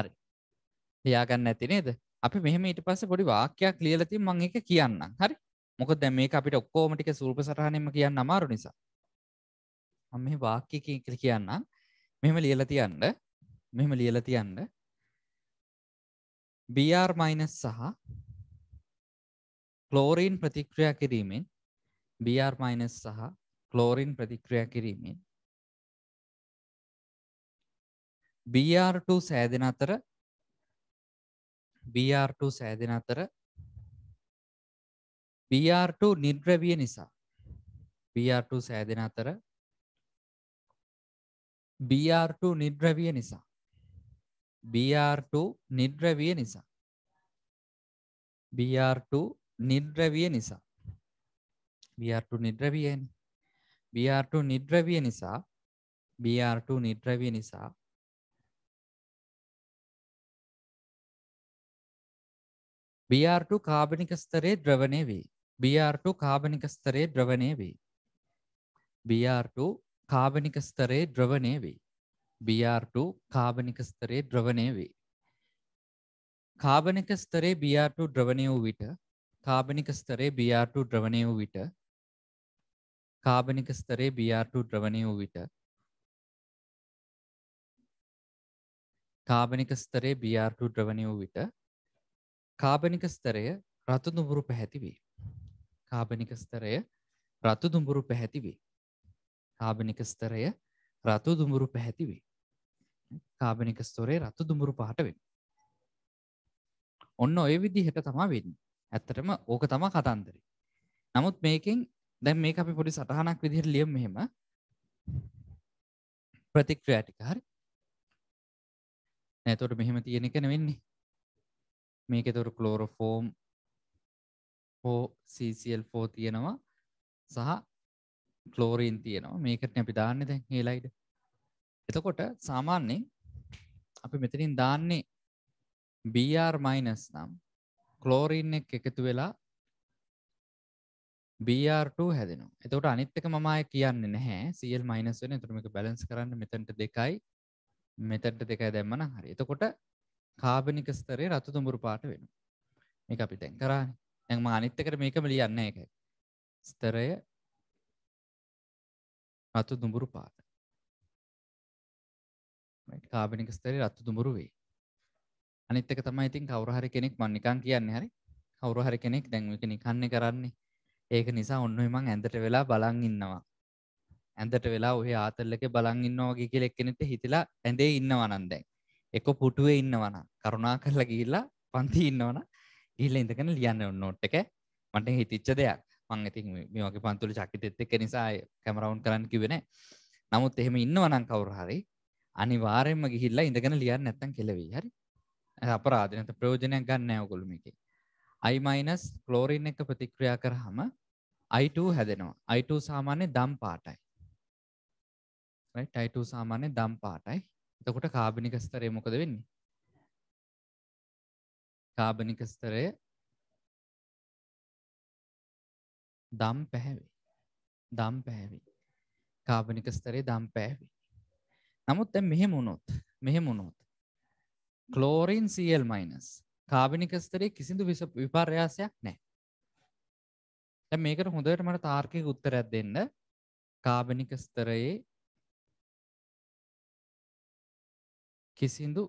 හරි ලියාගන්න ඇති නේද අපි මෙහම ඊට පස්ස පොඩි වාක්‍යයක් ලියලති මං එක කියන්න හරි මොක දැම මේ අපිට ඔක්කෝමටික සූල්ප සටහනම කියන්න අමාරු නිසා අම මේ වාක්‍ය කියන්න මෙම ලියල තියන්ට මෙම ලියල තියන්ට BR- සහ කලෝරීන් ප්‍රතික්‍රියා කිරීමෙන් BR- සහ කලෝරීන් ප්‍රතික්‍රියා කිරීමෙන් BR2 සෑදෙන අතර BR2 සෑදෙන අතර BR2 නිර්ද්‍රව්‍ය නිසා BR2 සෑදෙන අතර BR2 නිර්ද්‍රව්‍ය නිසා BR2 නිර්ද්‍රව්‍ය නිසා BR2 නිර්ද්‍රව්‍ය නිසා BR2 නිර්ද්‍රව්‍යයනේ BR2 නිර්ද්‍රව්‍ය නිසා BR2 නිර්ද්‍රව්‍ය නිසා BR2 කාබනික ස්තරයේ ද්‍රවණය වේ. BR2 කාබනික ස්තරයේ ද්‍රවණය වේ. BR2 කාබනික ස්තරයේ ද්‍රවණය වේ. BR2 කාබනික ස්තරයේ ද්‍රවණය වේ. කාබනික ස්තරයේ BR2 ද්‍රවණය වූ විට කාබනික ස්තරයේ BR2 ද්‍රවණය වූ විට කාබනික ස්තරයේ BR2 ද්‍රවණය වූ විට කාබනික ස්තරයේ BR2 ද්‍රවණය වූ විට කාබනික ස්තරය රතු දුඹුරු පැහැතිවේ. කාබනික ස්තරය රතු දුඹුරු පැහැතිවේ. කාබනික ස්තරය රතු දුඹුරු පැහැතිවේ. කාබනික ස්තොරේ රතු දුඹුරු පහට වෙන. ඔන්න ඔය විදිහට තමා වෙන්න. ඇත්තටම ඕක තමා කතන්දරි. නමුත් මේකෙන් දැන් මේ අපි පොඩි සටහනක් විදිහට ලියම් මෙහෙම ප්‍රතික්‍රියාටික හරි. නෑ එතකොට මෙහෙම තියෙන එක නෙවෙන්නේ. මේක තුර කලෝරොෆෝම් හෝ සල්4 තියෙනවා සහ කලෝරීන් තියෙනවා මේකට අපි දාන්න දැන් ඒලයිඩ එතකොට සාමාන්‍යෙන් අපි මෙතනින් දාන්නේ BR මයිනස් නම් කලෝරීන් එක එකතු වෙලා BR2 හැදෙනවා එතකොට අනිත්තක මමය කියන්නේ නැහැ සල් මයිනස් වෙන තුරම එක බැලන්ස් කරන්න මෙතැන්ට දෙකයි මෙතට දෙකයි දැම්මන හරි එතකොට කාබනික ස්තරේ රතු දුඹුරු පාට වෙන මේ අපි තැන් කරන්න ඇම අනිත්තකට මේකම ලියන්න එක ස්තරය රතු දුඹුරු පාට කාබනික ස්තරේ රත්තු දුඹුරු වේ අනිත්තක තමයි ඉතින් කවුරහරි කෙනෙක් මන්නිකං කියන්න හරි කවුරහරි කෙනෙක් දැන්වක නිකන්නේ කරන්නේ ඒක නිසා ඔන්න මං ඇඳට වෙලා බලන් ඉන්නවා ඇඳට වෙලා ඔහේ ආතල්ලක බලන් ඉන්නවාගේ කියල එක්කෙනෙට හිතලා ඇඳේ ඉන්නවනන්දැන් එක පුටුවේ ඉන්නවන කරුණා කරලා ගිහිල්ලා පන්ති ඉන්නවන ගිහිල්ලා ඉඳගෙන ලියන්න ඕන නෝට් එක මට හිතිච්ච දෙයක් මං ඉතින් මේ වගේ පන්තුල චක්කිතෙත් එක්ක නිසා කැමරවුන් කරන්න කිව්වේ නැහැ නමුත් එහෙම ඉන්නවනම් කවුරු හරි අනිවාර්යෙන්ම ගිහිල්ලා ඉඳගෙන ලියන්න නැත්තම් කෙලවෙයි හරි අපරාධ නැත්නම් ප්‍රයෝජනයක් ගන්න නැහැ ඔයගොල්ලෝ මේකේ i- ක්ලෝරින් එක ප්‍රතික්‍රියා කරාම i2 හැදෙනවා i2 සාමාන්‍ය දම් පාටයි right i2 සාමාන්‍ය දම් පාටයි දකොට කාබනික ස්තරය මොකද වෙන්නේ කාබනික ස්තරය දම් පැහැවේ දම් පැහැවි කාබනික ස්තරේ දම් පැහැවි නමුත් මෙහෙමුණොත් මෙහෙමුණොත් කලෝරීන් සල් මයිනස් කාබනික ස්තරේ කිසිදු විස විපර්යාසයක් නෑ මේකට හොඳට මට තාර්කය උත්තරැත් දෙන්න කාබනික ස්තරයේ කිසිදු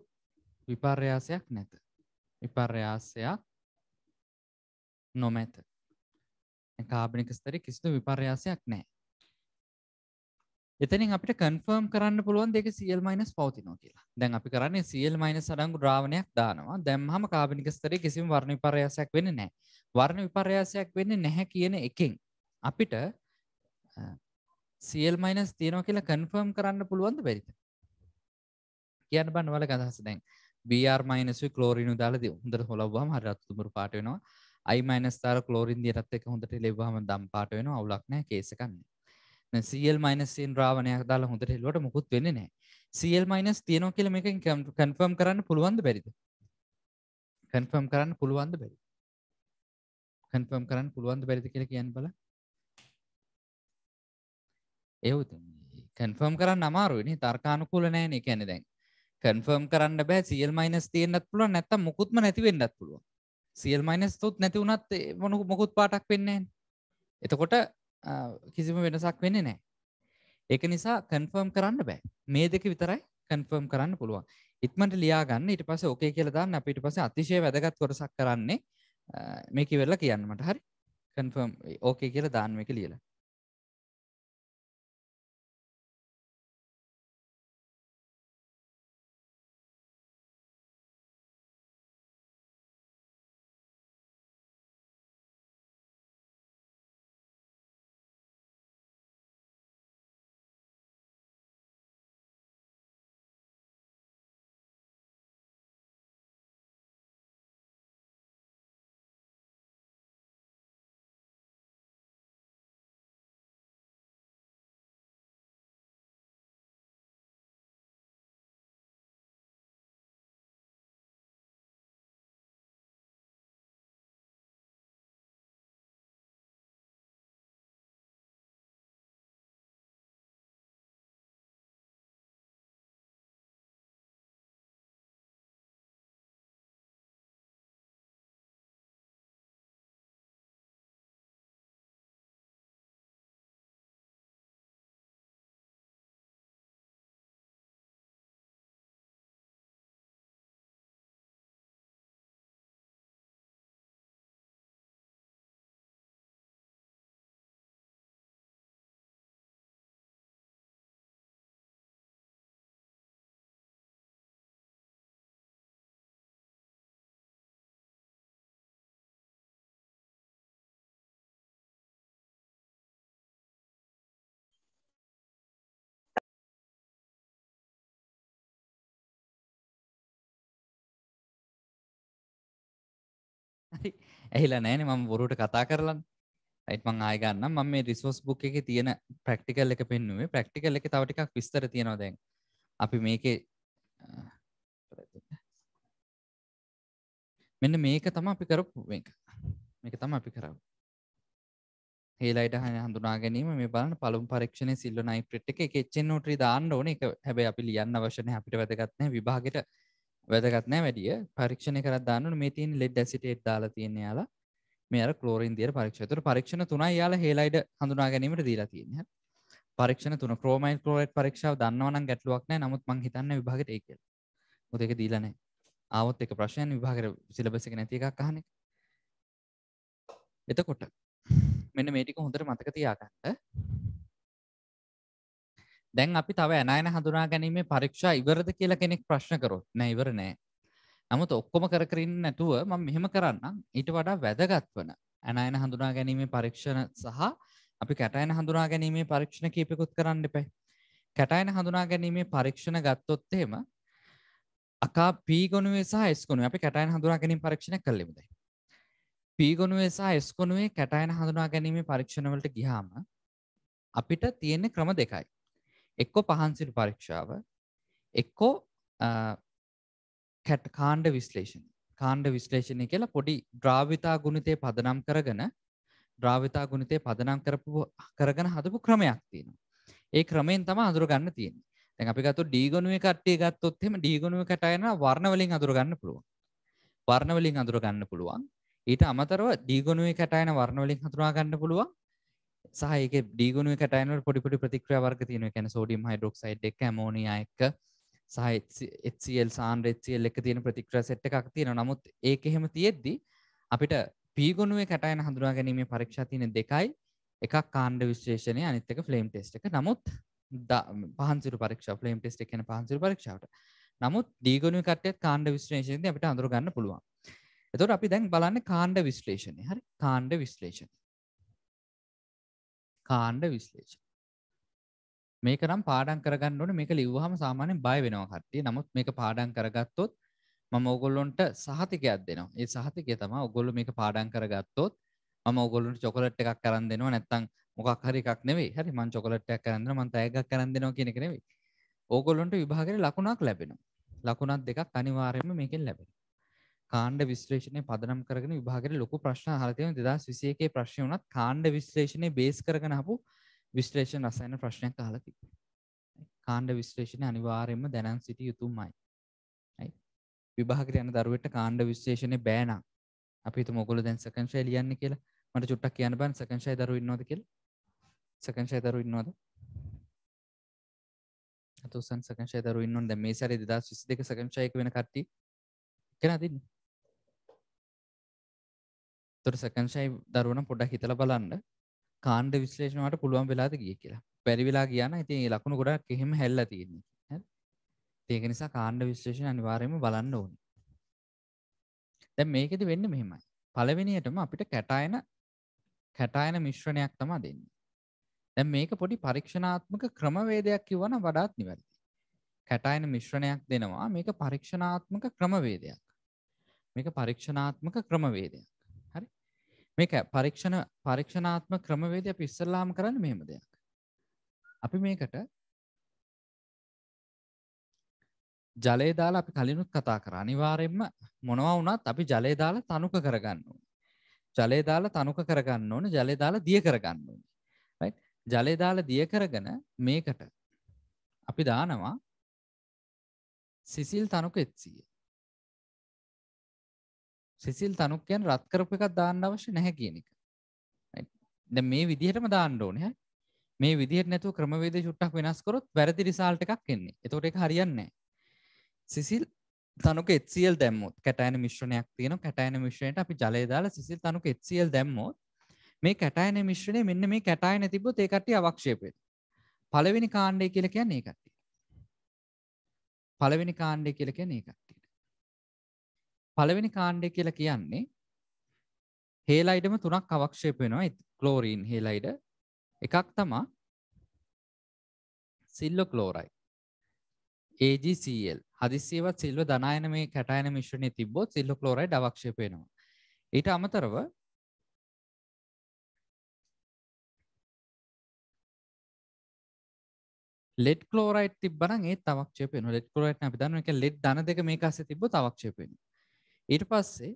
විපර්යාසයක් නැත. විපර්යාසයක් නොමැත. කාබනික ස්තරි කිසිදු විපර්යාසයක් නෑ. එතනින් අපිට කන්ෆර්ම් කරන්න පුළුවන් දෙක සියල් මයිනස් පවතිනෝ කියලා දැන් අපි කරන්නේ සියල් මයිනස් අඩංගු ද්‍රාවණයක් දානවා දැම්හම කාබනික ස්තරේ කිසිම වර්ණ විපර්යාසයක් වෙන්න නෑ වර්ණ විපර්යාසයක් වෙන්න නැහැ කියන එකෙන් අපිට සියල් මයිනස් තියෙනවා කියලා කන්ෆර්ම් කරන්න පුළුවන්ද බැරිද කියන්න බන්න වල අදහස දැන් බR මයිනසු කලෝරිනු දාල හොඳට හොලබවාම හරත්තුමරු පාටවෙනවා අයි මයිනස්ථාර කලෝරින්දිය රත් එක හොඳට ලෙබ්වාම දම් පාටවෙන අවුලක්නෑ කේසකන්නේ සල් මයිනසින් රාවනයක් දාලා හොඳට හෙල්වට මුකුත් වෙන්නේ නෑ සල් මයිනස් තියනෝ කියලම එක කන්ෆර්ම් කරන්න පුළුවන්ද බැරිද කන්ෆර්ම් කරන්න පුළුවන්ද බැරි කන්ෆර්ම් කරන්න පුළුවන්ද බැරිද කියලා කියන්න බල ඒවත කන්ෆර්ම් කරන්න අමාරුවනි තර්කානුකූල නෑන එකැනෙ දැන් කන්ෆර්ම් කරන්න බෑ සියල් මයිනස් තියෙන්න්නත් පුළුව නැත්තම් මුකුත්ම නැතිවෙන්නත් පුළුව සියල් මයිනස් තුත් නැති වුණත් මොනු මොකුත් පාටක් වෙන්නේ එතකොට කිසිම වෙනසක් වෙන්න නෑ ඒක නිසා කන්ෆර්ම් කරන්න බෑ මේ දෙක විතරයි කන්ෆර්ම් කරන්න පුළුවන් ඉක්මට ලියාගන්න ඉට පස ඕකේ කියලදාන්න අපිට පස අතිශය වැදගත් කොටසක් කරන්නේ මේකි වෙල්ලා කියන්නමට හරි කන්ෆර්ම් ඕකේ කියලා දාන්නක ලියලා ඇහිලා නෑන මම බොරුට කතා කරලන්න යිටමං ආයගන්න ම මේ රිසෝස් බුක් එක තියෙන ප්‍රක්ටිකල් එක පෙන්නුවේ ප්‍රක්ටිකල් එක තවටිකක් විස්තර තියෙනවා දැන් අපි මේකේ මෙන්න මේක තම අපි කරපු මේක තම අපි කරව හේලයිට හන හඳුනා ගැනීම මේ බලන පළම් පරක්ෂණ සිල්ල නයි ප්‍රට් එක එච්චෙන් නොට්‍රී දාන්න ඕන එක හැබැ අපි ලියන්න වශන අපිට වැදගත්න විභාගට වැදගත්නෑ වැඩිය පරීක්ෂණ කර දන්න මේ තින් ලෙඩ් ඇසිටේට් දාලා තියෙන යාලා මේ කලෝරින් දිය පරීක්ෂතුර පරීක්ෂණ තුනයි යාල හේලයිඩ හඳුනා ගැනීමට දීලා තියන්නේ පරීක්ෂණ තුන ක්‍රෝමයින් කලෝරට් පරීක්ෂාව දන්නවන ගැටලුවක් නෑ නමුත් මං හිතන්න විභාගට ඒක මොදක දීලනෑ ආවත් එක ප්‍රශ්යන් විභාගර සිලබසක නැති එකක් කහන එතකොට මෙන්න මේටික හොඳට මතක තියාගන්න දැන් අපි තව ඇනයන හඳුනා ගැනීමේ පරීක්ෂා ඉවරද කියලා කෙනෙක් ප්‍රශ්න කරොත් නෑ ඉවර නෑ නමුත් ඔක්කොම කරකරන්න නැතුව ම මෙහෙම කරන්න ඊට වඩා වැදගත් වන ඇනයන හඳුනා ගැනීමේ පරීක්ෂණ සහ අපි කැටයන හඳුනා ගැනීමේ පරීක්ෂණ කීපෙකුත් කරන්න එපැ කැටයන හඳුනා ගැනීමේ පරීක්ෂණ ගත්තොත් එහෙම අකා පීගොනුවේ සහ ස්කොනු අපි කැටයන හඳුනා ගැනීම පරීක්ෂණ කළෙමුදයි පීගොනුවේ සහ එස්කොනුවේ කැටයන හඳුනා ගැනීම පරීක්ෂණවලට ගිහාම අපිට තියෙන ක්‍රම දෙකයි එක්කෝ පහන්සිරු පරීක්ෂාව එක්කෝ කැට් කාණ්ඩ විශ්ලේෂණ කාණ්ඩ විශ්ලේෂණය කියලා පොඩි ද්‍රාවිතා ගුණිතය පදනම් කරගෙන ද්‍රාවිතා ගුණිතය පදනම් කරපු කරගෙන හදපු ක්‍රමයක් තියෙනවා. ඒ ක්‍රමයෙන් තම අඳුරගන්න තියෙන තැන් අපිගතු ඩීගොනුවේ කට්ටිය ගත්තොත් එම ඩීගොනුව කටයන වර්ණවලින් අඳුරගන්න පුළුවන් වර්ණවලින් අඳුරගන්න පුළුවන් ඊට අමතරව ඩීගොනුවේ කටයන වර්ණවලින් හඳුනා ගන්න පුළුවන් සහයක දීගුණ කටයනට පොඩිපොඩි ප්‍රතික්‍රිය වර්ග තියෙන කැන සෝඩියම් හයිඩරොක්සයිඩ් එක මෝනියයක සහල් සාන් රෙච්චියල් එක තියෙන ප්‍රතික්‍ර සට් එකක් තියෙන නමුත් ඒක එහෙම තියෙද්දි අපිට පීගුණුවේ කටයන හඳුනා ගැනීම පරීක්ෂා තියෙන දෙකයි එකක් කාණ්ඩ විශේෂණය අනිත්තක ෆලම් ටෙස්ට එක නමුත් පහන්සිර පරක්ෂ ෆලම් ටෙස්ට එකන පහන්සිර පරක්ෂාවට නමුත් දීගුණු කටය කාණ්ඩ විශ්ලේෂණය අපිට අඳුරගන්න පුළුවන් එතොට අපි දැන් බලන්න කාණ්ඩ විශ්ලේෂණය හරි කාණ්ඩ විශ්ලේෂණය කාණ්ඩ විශ්ලේෂ මේක නම් පාඩන් කරගන්න ඕන මේක ලිව්වහම සාමාන්‍යයෙන් බය වෙනවා කට්ටිය. නමුත් මේක පාඩම් කරගත්තොත් මම ඕගොල්ලොන්ට සහතිකයක් දෙනවා. ඒ සහතිකය තමයි ඕගොල්ලෝ මේක පාඩම් කරගත්තොත් මම ඕගොල්ලොන්ට චොකලට් එකක් අරන් දෙනවා නැත්නම් මොකක් හරි එකක් නෙවෙයි. හරි මම චොකලට් එකක් අරන් දෙනවා මම තෑග්ගක් අරන් දෙනවා කියන එක නෙවෙයි. ඕගොල්ලොන්ට විභාගයේ ලකුණක් ලැබෙනවා. ලකුණක් දෙකක් අනිවාර්යයෙන්ම මේකෙන් ලැබෙනවා. කාණ්ඩ විශ්ලේෂණය පදනම් කරගෙන විභාගයට ලොකු ප්‍රශ්න අහලා තියෙනවා 2021 ප්‍රශ්නේ උනත් කාණ්ඩ විශ්ලේෂණය බේස් කරගෙන අහපු විශ්ලේෂණ රසායන ප්‍රශ්නයක් අහලා තිබුණා. කාණ්ඩ විශ්ලේෂණය අනිවාර්යයෙන්ම දැනන් සිටිය යුතුමයි. හරි. විභාගයට යන දරුවෙක්ට කාණ්ඩ විශ්ලේෂණය බෑ නම් අපි හිතමු ඔයගොල්ලෝ දැන් සෙකන්ඩ් ෂය ලියන්නේ කියලා. මට චුට්ටක් කියන්න බෑ සෙකන්ඩ් ෂය දරුවෝ ඉන්නවද කියලා? සෙකන්ඩ් ෂය දරුවෝ ඉන්නවද? අතෝසන් සෙකන්ඩ් ෂය දරුවෝ ඉන්නවද? දැන් මේ සැරේ 2022 සෙකන්ඩ් ෂය එක වෙන කට්ටිය කෙනා දෙන්නේ. තොට සකංශයි දරුවන පොඩක් හිතල බලන්න කාණ්ඩ විශ්ලේෂණට පුළුවන් වෙලාද ගිය කියලා පැරිවෙලා කියන්න ඉතින් ලකුණු ගොඩක් එහෙම හැල්ල තියෙන්නේ ඒක නිසා කාණ්ඩ විශ්ලේෂණ අනිවාර්යම බලන්න ඕන දැ මේකෙද වෙන්න මෙහෙමයි පලවෙනියටම අපිට කැටායන කැටායන මිශ්‍රණයක් තමා දෙන්න දැ මේක පොඩි පරීක්ෂණාත්මක ක්‍රමවේදයක් කිවන වඩාත් නිවැරදි කැටායන මිශ්‍රණයක් දෙනවා මේක පරීක්ෂණාත්මක ක්‍රමවේදයක් මේක පරීක්ෂණාත්මක ක්‍රමවේදයක් මේක පරීක්ෂණ පරීක්ෂණාත්ම ක්‍රමවේදය අපි ඉස්සල්ලාම කරන්න මෙහෙම දෙයක්. අපි මේකට ජලය දාලා අපි කලිනුත් කතා කර අනිවාරෙන්ම මොනවා වුණත් අපි ජලය දාලා තනුක කරගන්න ඕන. ජලය දාලා තනුක කරගන්න ඕන ජලය දාලා දිය කරගන්න ඕන. ජලය දාලා දිය කරගෙන මේකට අපි දානවා සිසිල් තනුක එත්සීය සිසිල් තනුක්කයන් රත් කරපු එකක් දාන්න අවශ්‍ය නැහැ කියන එක ද මේ විදිහටම දාන්න ඕනේ මේ විදිහට නැතුව ක්‍රමවේද චුට්ටක් වෙනස් කරොත් වැරදි රිසාල්ට් එකක් එන්නේ එතකොට එක හරියන්නේ සිසිල් තනුක එත්සිල් දැම්මොත් කැටයන මිශ්‍රණයක් තියෙන කැටයන මිශ්‍රණයට අපි ජලය දාලා සිසිල් තනුක එත්සිල් දැම්මොත් මේ කැටයන මිශ්‍රණය මෙන්න මේ කැටයන තිබොත් ඒ කට්ටිය අවක්ෂේපෙත් පළවෙනි කාණ්ඩය කියලා කියන්නේ ඒකට්ටිය පළවෙනි කාණ්ඩය කියලා කියන්නේ ඒකයි පළවෙනි කාණ්ඩය කියලා කියන්නේ හේලයිඩම තුනක් අවක්ෂේප වෙනවා ක්ලෝරීන් හේලයිඩ එකක් තමා සිල්ලෝ ක්ලෝරයි AgCl හදිසියවත් සිල්ව ධනායන මේ කැටයන මිශ්‍රණය තිබ්බොත් සිල්ලෝ ක්ලෝරයිඩ් අවක්ෂේප වෙනවා ඊට අමතරව ලෙඩ් ක්ලෝරයිට් තිබ්බනම් ඒත් අවක්ෂේප වෙනවා ලෙඩ් ක්ලෝරයිට් අපි දන්නවා ඒක ලෙඩ් ධන දෙක මේක ඇස්සේ තිබ්බොත් අවක්ෂේප වෙනවා ඊට පස්සේ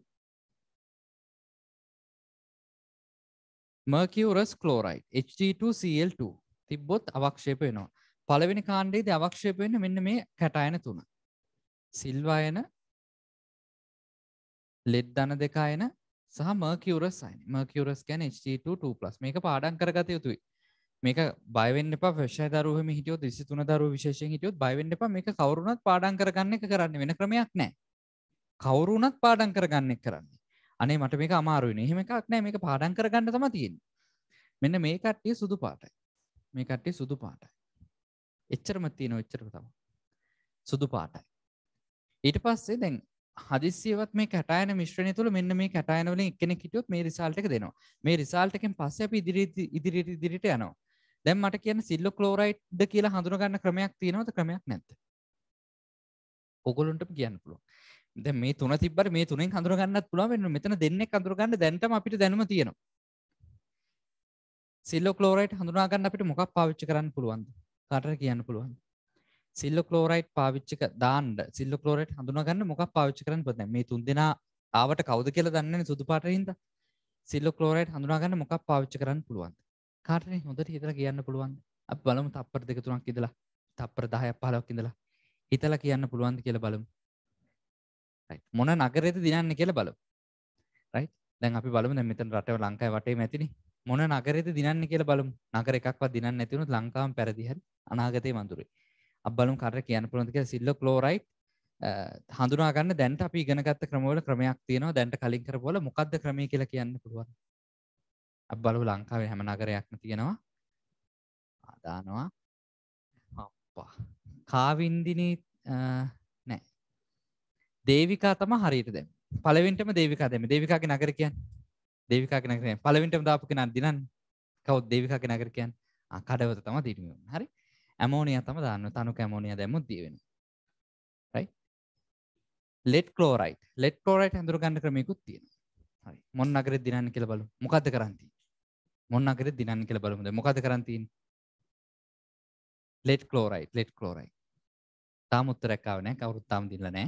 මර්කියවරස් කලෝරයි් H2Cl2 තිබ්බොත් අවක්ෂේප වෙනවා පළවෙනි කාණ්ඩයේද අවක්ෂේප වෙන මෙන්න මේ කැටයන තුන සිල්වායන ලෙඩ් දන දෙකායන සහ මර්කියවරස් අයින මර්කියවරස් ගැන H2 මේක පාඩන් කරගත යුතුයි මේක බයිවෙන් එප ප්‍රශය දරුවම හිටියෝ දෙසි තුන දරුව විශේෂෙන් හිටියොත් බයිවෙන් එප මේ කවරුණත් පාඩන් කරගන්න එක කරන්න වෙන ක්‍රමයක් නෑ කවුරුනත් පාඩන් කරගන්නෙක් කරන්නේ අනේ මට මේක අමාරුවෙන එහෙම එකක් නෑ මේක පාඩන් කරගන්න තම තියෙන් මෙන්න මේ කට්ටිය සුදු පාටයි මේ කට්ටිය සුදු පාටයි එච්චරම තියෙන ඔච්චර තම සුදු පාටයි ඊට පස්සේ දැන් හදිසියවත් මේ කටයන මිශ්‍රණය තුළ මෙන්න මේ කටයනවල එකන කිටියොත් මේ රිසාල්ට එක දෙනවා මේ රිසාල්ටකෙන් පස්ස අප ඉදිරිට ඉදිරිට ඉදිරිට යනවා දැම් මට කියන සිල්ල කලෝරයිට්ද කියලා හඳුනගන්න ක්‍රමයක් තියෙනවද ක්‍රමයක් නැත ඔගොලුන්ට කියන්න පුළුව ද මේ තුන තිබර මේ තුනෙන් හඳුරගන්නත් පුළුවන් මෙතන දෙන්න කඳුරගන්න දැන්ටම අපිට දැනම තියෙනවා සිල්ලෝ කලෝරයිට් හඳුනාගන්න අපිට මොකක් පාවිච්චි කරන්න පුළුවන්ද කටර කියන්න පුළුවන් සිල්ලෝ කලෝරයිට් පාවිච්චික දාන්න සිල්ල කලෝරයිට් හඳුනාගන්න මොකක් පාවිච්චි කරන්න පුද මේ තුන් දෙනා ආවට කවුද කියලා දන්න සුදු පාටරින්ද සිල්ලෝ කලෝරයිට් හඳුනාගන්න මොකක් පාවිච්චි කරන්න පුළුවන් කාටන හොඳට හිතලා කියන්න පුළුවන් අප බලමු තප්පර දෙක තුනක් ඉදලා තප්පර දහයක් පහලක් ඉඳලා හිතලා කියන්න පුළුවන්ද කියලා බලමු මොන නගරෙත දිනන්න කියලා බලු දැන් අපි බලමු දැන් මෙතන රටව ලංකාවේ වටේම ඇතිනේ මොන නගරෙත දිනන්න කියලා බලමු නගර එකක්වත් දිනන්න නැති වුණොත් ලංකාවම පැරදි හරි අනාගතේ වඳුරේ අපි බලමු කාට කියන්න පුළුවන්ද කියලා සිල්ලෝ ක්ලෝරයිඩ් හඳුනා ගන්න දැන්ට අපි ඉගෙනගත්ත ක්‍රමවල ක්‍රමයක් තියෙනවා දැන්ට කලින් කරපුවල මොකද්ද ක්‍රමය කියලා කියන්න පුළුවන් අපි බලමු ලංකාවේ හැම නගරයක්ම තියෙනවා ආදානවා අප්පා කාවින්දිනී දේවිකා තම හරියට දැම් පලවිටම දේවිකා දැම දේවිකාගේ නගර කියන් දේවිකා නගරය පලවිටම දාපු කෙන දිනන් කව් දේවිකාගේ නගර කියන් කඩවත තම දිරමියුම් හරි ඇමෝනිය තම දන්න තනු කැමෝනිය දැමුත් දවෙන ලෙට් කලෝරයිට් ලෙට් කලෝරයිට් හඳුර ගන්න ක්‍රමයකුත් තියෙන හරි මොන් අගර දිනන්න කියල බලු මොකද කරන්ති මොන් අගර දිනන්න කියල බලමුද මොකද කරන්තින් ලෙට් කලෝරයිට් ලෙට් කලෝරයි තාම උත්තරැක්කාවනෑ කවරුත්තාම් දිල්ලනෑ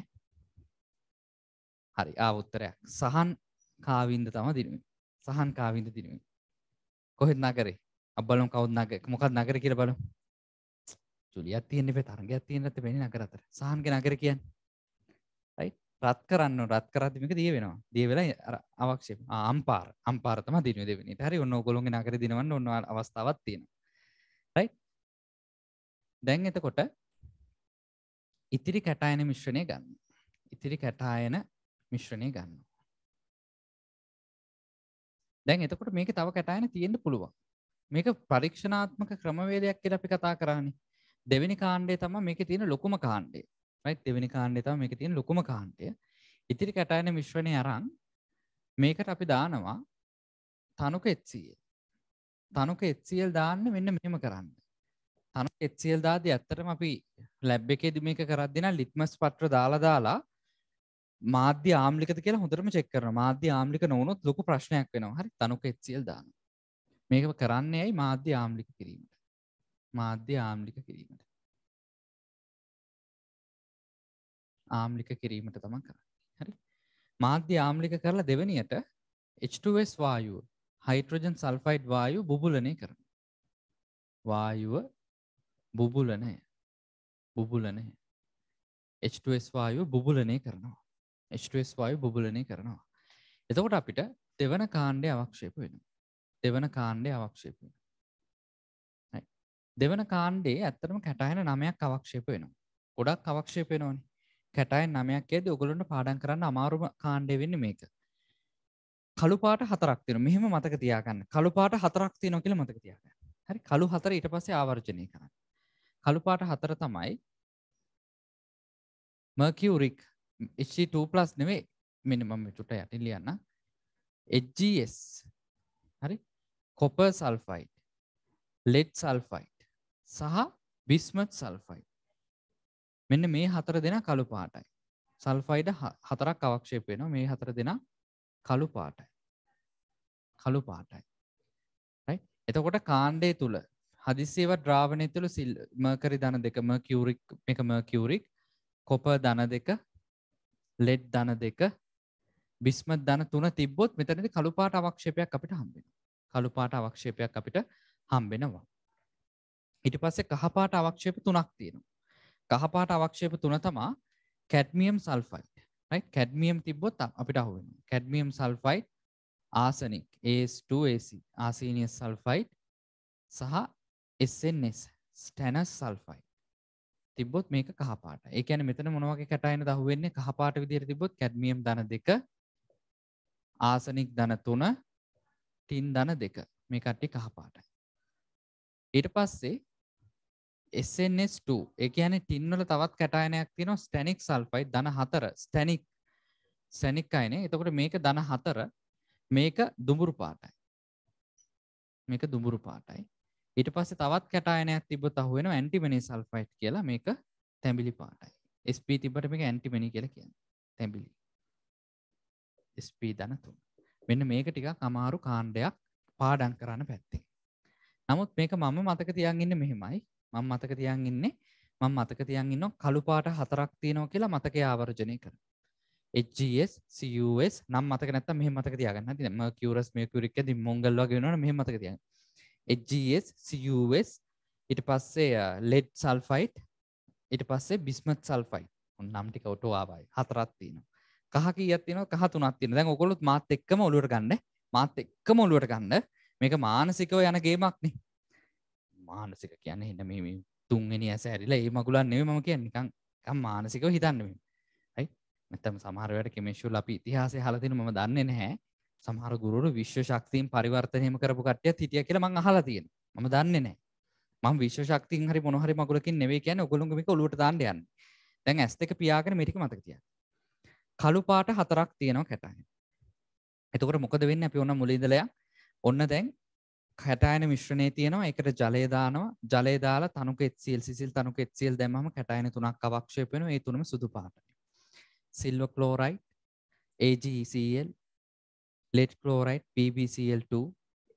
හරි ආ උත්තරයක් සහන් කාවින්ද තම දිනුවි සහන් කාවින්ද දිනුවි කොහෙත් නගරේ අබලම් කවුද නග මොකක් නගර කියලා බලමු ජුලියක් තියෙන ඉපේ තරගයක් තියෙන නැත්නම් වෙන්නේ නගර අතර සහන්ගේ නගර කියන්නේ රයිට් රත් කරන්න රත් කරද්දි මේක දිය වෙනවා දිය වෙලා අර අවක්ෂේප ආ අම්පාර අම්පාර තමයි දිනුවේ දෙවෙනි ඊට හරි ඔන්න ඕගොල්ලෝගේ නගරේ දිනවන්න ඔන්න අවස්ථාවක් තියෙනවා රයිට් දැන් එතකොට ඉතිරි කැටායන මිශ්‍රණය ගන්න ඉතිරි කැටායන මිශ්‍රණය ගන්නවා. දැන් එතකොට මේක තව කටයන තියෙන්ට පුළුවන් මේක පරීක්ෂණාත්මක ක්‍රමවේදයක් කියල අපි කතා කරන්නේ දෙවැනි කාණ්ඩේ තම මේක තියෙන ලොකුම කාණ්ඩේ රයිත් දෙවැනි කාණ්ඩේ තම මේක තියෙන ලොකුම කාණ්ඩය ඉතිරි කටයන මිශ්වණය අරන් මේකට අපි දානවා තනුක එත්සිය තනුක එත්සිල් දාන්න වෙන්න මෙහෙම කරන්න තනු එත්සිල් දාද ඇත්තරම අපි ලැබ් එකේද මේක කරද්දින ලිත්මස් පත්‍ර දාලා දාලා මාධ්‍ය ආමික කියලා හොඳරම චෙක්කර මාධ්‍ය ආමික නොවනොත් ලොකු ප්‍රශ්නයක් වෙනවා හරි තනුක එච්චල් දාන මේක කරන්න ඇයි මාධ්‍ය ආමික කිරීමට මාධ්‍ය ආමික කිරීමට ආමික කිරීමට තමන් කරන්න හරි මාධ්‍ය ආමික කරලා දෙවනියට H2S වායුව හයිට්‍රජන් සල්ෆයිඩ් වායු බුබුලනය කරන වායුව බුබුලනය බුබුලනය H2S වායුව බුබුලනය කරනවා H2S වායු බුබලනය කරනවා. එතකොට අපිට දෙවන කාණ්ඩය අවක්ෂේප වෙන. දෙවන කාණ්ඩය අවක්ෂේප වෙන. දෙවන කාණ්ඩේ ඇත්තරම කැටයන නමයක් අවක්ෂේප වෙනවා. ගොඩක් අවක්ෂේප වෙනෝනි. කැටයන් නමයක් ඇද ඔගොලන්ට පාඩන් කරන්න අමාරුම කාණ්ඩය වෙන්න මේක. කළුපාට හතරක් තියෙන මෙහෙම මතක තියාගන්න. කළුපාට හතරක් තියෙනවා කියලා මතක තියාගන්න. හරි කළු හතර ඊට පස්සේ ආවර්ජනය කරන්න. කළුපාට හතර තමයි මර්කියුරික් H2 e plus නෙවේ මෙන්න මම චුට්ට යටින් ලියන්න HGS හරි කොපර් සල්ෆයිඩ් ලෙඩ් සල්ෆයිඩ් සහ බිස්මත් සල්ෆයිඩ් මෙන්න මේ හතර දෙන කළු පාටයි සල්ෆයිඩ හතරක් අවක්ෂේප වෙන මේ හතර දෙන කළු පාටයි කළු පාටයි එතකොට කාණ්ඩය තුළ හදිසේව ද්‍රාවණය තුළ සිල් මකරි දන දෙකම කිවරික් එකම කිවරික් කොප දන දෙක ලෙඩ් දන දෙක බිස්ම දන තුන තිබොත් මෙතනද කළුපාට අවක්ෂේපයක් අපිට හම්බෙන කළුපාට අවක්ෂේපයක් අපිට හම්බෙනවා ඉට පස්සේ කහපාට අවක්ෂේප තුනක් තියෙනවා කහපාට අවක්ෂේප තුන තමා කැඩ්මියම් සල්ෆයිට් කැඩ්මියම් තිබොත් අපිට අහුවෙන කැඩ්මියම් සල්ෆයිට් ආසනික් ඒස්ටAC ආසීනිය සල්ෆයිට් සහ එස්ස් ස්ටැනස් සල්ෆයිට් තිබොත් මේක කහපාට ඒකැන මෙතන මොනවගේ කටයන දහුවවෙන්නේ කහපාට විදිර තිබොත් කැඩමියම් දන දෙක ආසනික් දන තුන ටින් දන දෙක මේ කට්ටි කහපාට ඊට පස්සේ SNS2 එකන ටින්වල තවත් කටයනයක් තින ස්ටැනික් සල්ෆයි දන හතර ස්ටැනික් සැනික් අයනේ එතකොට මේක දන හතර මේක දුඹුරු පාටයි මේක දුඹුරු පාටයි ඊට පස්සේ තවත් කැටායනයක් තිබොත් අහු වෙනවා ඇන්ටිමනී සල්ෆයිඩ් කියලා මේක තැඹිලි පාටයි. SP තිබ්බට මේක ඇන්ටිමනී කියලා කියන්නේ. තැඹිලි. SP ධන 3. මෙන්න මේක ටිකක් අමාරු කාණ්ඩයක් පාඩම් කරන්න පැත්තේ. නමුත් මේක මම මතක තියන් ඉන්නේ මෙහෙමයි. මම මතක තියන් ඉන්නේ මම මතක තියන් ඉන්නවා කළු පාට හතරක් තියෙනවා කියලා මතකයේ ආවර්ජනය කරනවා. HGS CUS නම් මතක නැත්තම් මෙහෙම මතක තියාගන්න. හරිද? මර්කියුරස්, මෙර්කියුරික් ඇදී මොංගල් වගේ වෙනවනේ මෙහෙම මතක තියාගන්න. HGS CUS ඉට පස්සේ ලෙඩ් සල්ෆයිට් ඉට පස්සේ බිස්මත් සල්ෆයි ඔන්නම් ටික ඔටෝවාබයි හතරත්තින කහ කියතින කහතුනත්තින දැන් ඔකොලොත් මාත් එක්කම ඔලුවට ගන්න මාත් එක්කම ඔලුවට ගන්න මේක මානසිකව යන ගේමක්නේ මානසික කියන්න හින්න මේ තුන්ගනි ඇස ඇරිලා ඒ මගුලන් නෙව ම කියන්නකං මානසිකව හිතන්නමින් ඇයි මෙතම සමහරවැට කෙමේශුල් අපි ඉතිහාසය හලතින ම දන්නේ නැහැ සමහර ගුරුවරු විශ්ව ශක්තියෙන් පරිවර්තනයම කරපු කට්ටියත් හිටිය කියලා මං අහලා තියෙනවා. මම දන්නේ නැහැ. මම විශ්ව ශක්තියෙන් හරි මොන හරි මගුලකින් නෙවෙයි කියන්නේ ඔයගොල්ලෝ මේක ඔලුවට දාන්න යන්නේ. දැන් S2 පියාගෙන මේක මතක තියාගන්න. කළු පාට හතරක් තියෙනවා කැටායන. එතකොට මොකද වෙන්නේ අපි ඔන්න මුල ඉඳලා ඔන්න දැන් කැටායන මිශ්‍රණය තියෙනවා ඒකට ජලය දානවා ජලය දාලා තනුක HCl සිසිල් තනුක HCl දැම්මම කැටායන තුනක් අවක්ෂේප වෙනවා ඒ තුනම සුදු පාටයි. Silver chloride AgCl e lead chloride PBCL2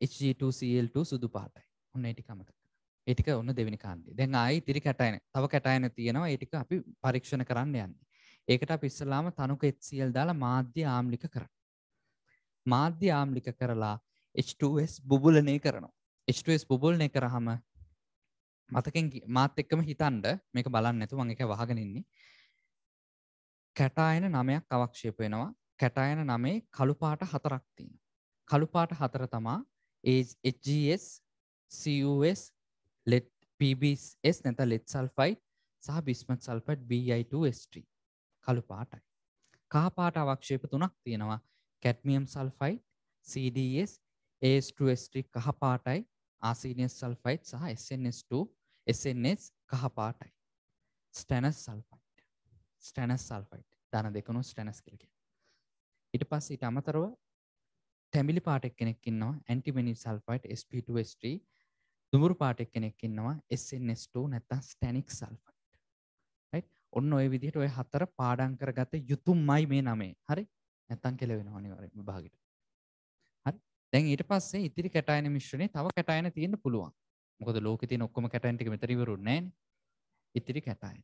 HG2Cl2 සුදු පාටයි ඔන්න ඒටික අමතක ඒටික ඔන්න දෙවිනි කාන්දේ දැන් ආයි ඉතිරි කැටයන තව කැටයන තියෙනවා ඒටික අපි පරීක්ෂණ කරන්න යන්නේ ඒකට අප ඉස්සලාම තනුක HCl දාලා මාධ්‍ය ආම්ලික කරන මාධ්‍ය ආම්ලික කරලා H2S බුබුලනය කරනවා H2S බුබුලනය කරහම මතකෙන් මාත් එක්කම හිතන්ඩ මේක බලන්න ඇතු මං එක වහගෙනන්නේ කැටායන නමයක් අවක්ෂේප වෙනවා කැටයන නමේ කළුපාට හතරක් තියෙන. කළුපාට හතර තමා HGS, CUS, LED PBS නැත LED සල්ෆයිඩ් සහ බිස්මත් සල්ෆයිඩ් Bi2S3 කළුපාටයි. කාපාට අවක්ෂේප තුනක් තියෙනවා. කැඩ්මියම් සල්ෆයිඩ්, CDS, AS2S3 කහපාටයි, ආසිනියස් සල්ෆයිඩ් සහ SNS2 SNS කහපාටයි. Stannous sulphide. Stannous sulphide. ධන දෙකනො ස්ටැනස් කියලා කියනවා. ඉට පස් ඊට අමතරව තැමිලි පාටක් කෙනෙක් ඉන්නවා ඇන්ටිමනි සල්ෆයිට් SP2S3 දුමුරු පාටක් කෙනෙක් ඉන්නවා SNS2 නැත්තම් ස්ටැනික් සල්ෆයිට් ඔන්න ඔය විදිහට ඔය හතර පාඩම් කරගත යුතුමයි මේ නමේ හරි නැත්තම් කෙලවෙනවා අනිවාර්යෙන් විභාගෙට හරි දැන් ඊට පස්සේ ඉතිරි කැටයන මිශ්‍රණේ තව කැටයන තියෙන්න පුළුවන් මොකද ලෝකෙ තියෙන ඔක්කොම කැටයන් ටික මෙතන ඉවරුන්නේ නැහැනේ ඉතිරි කැටයන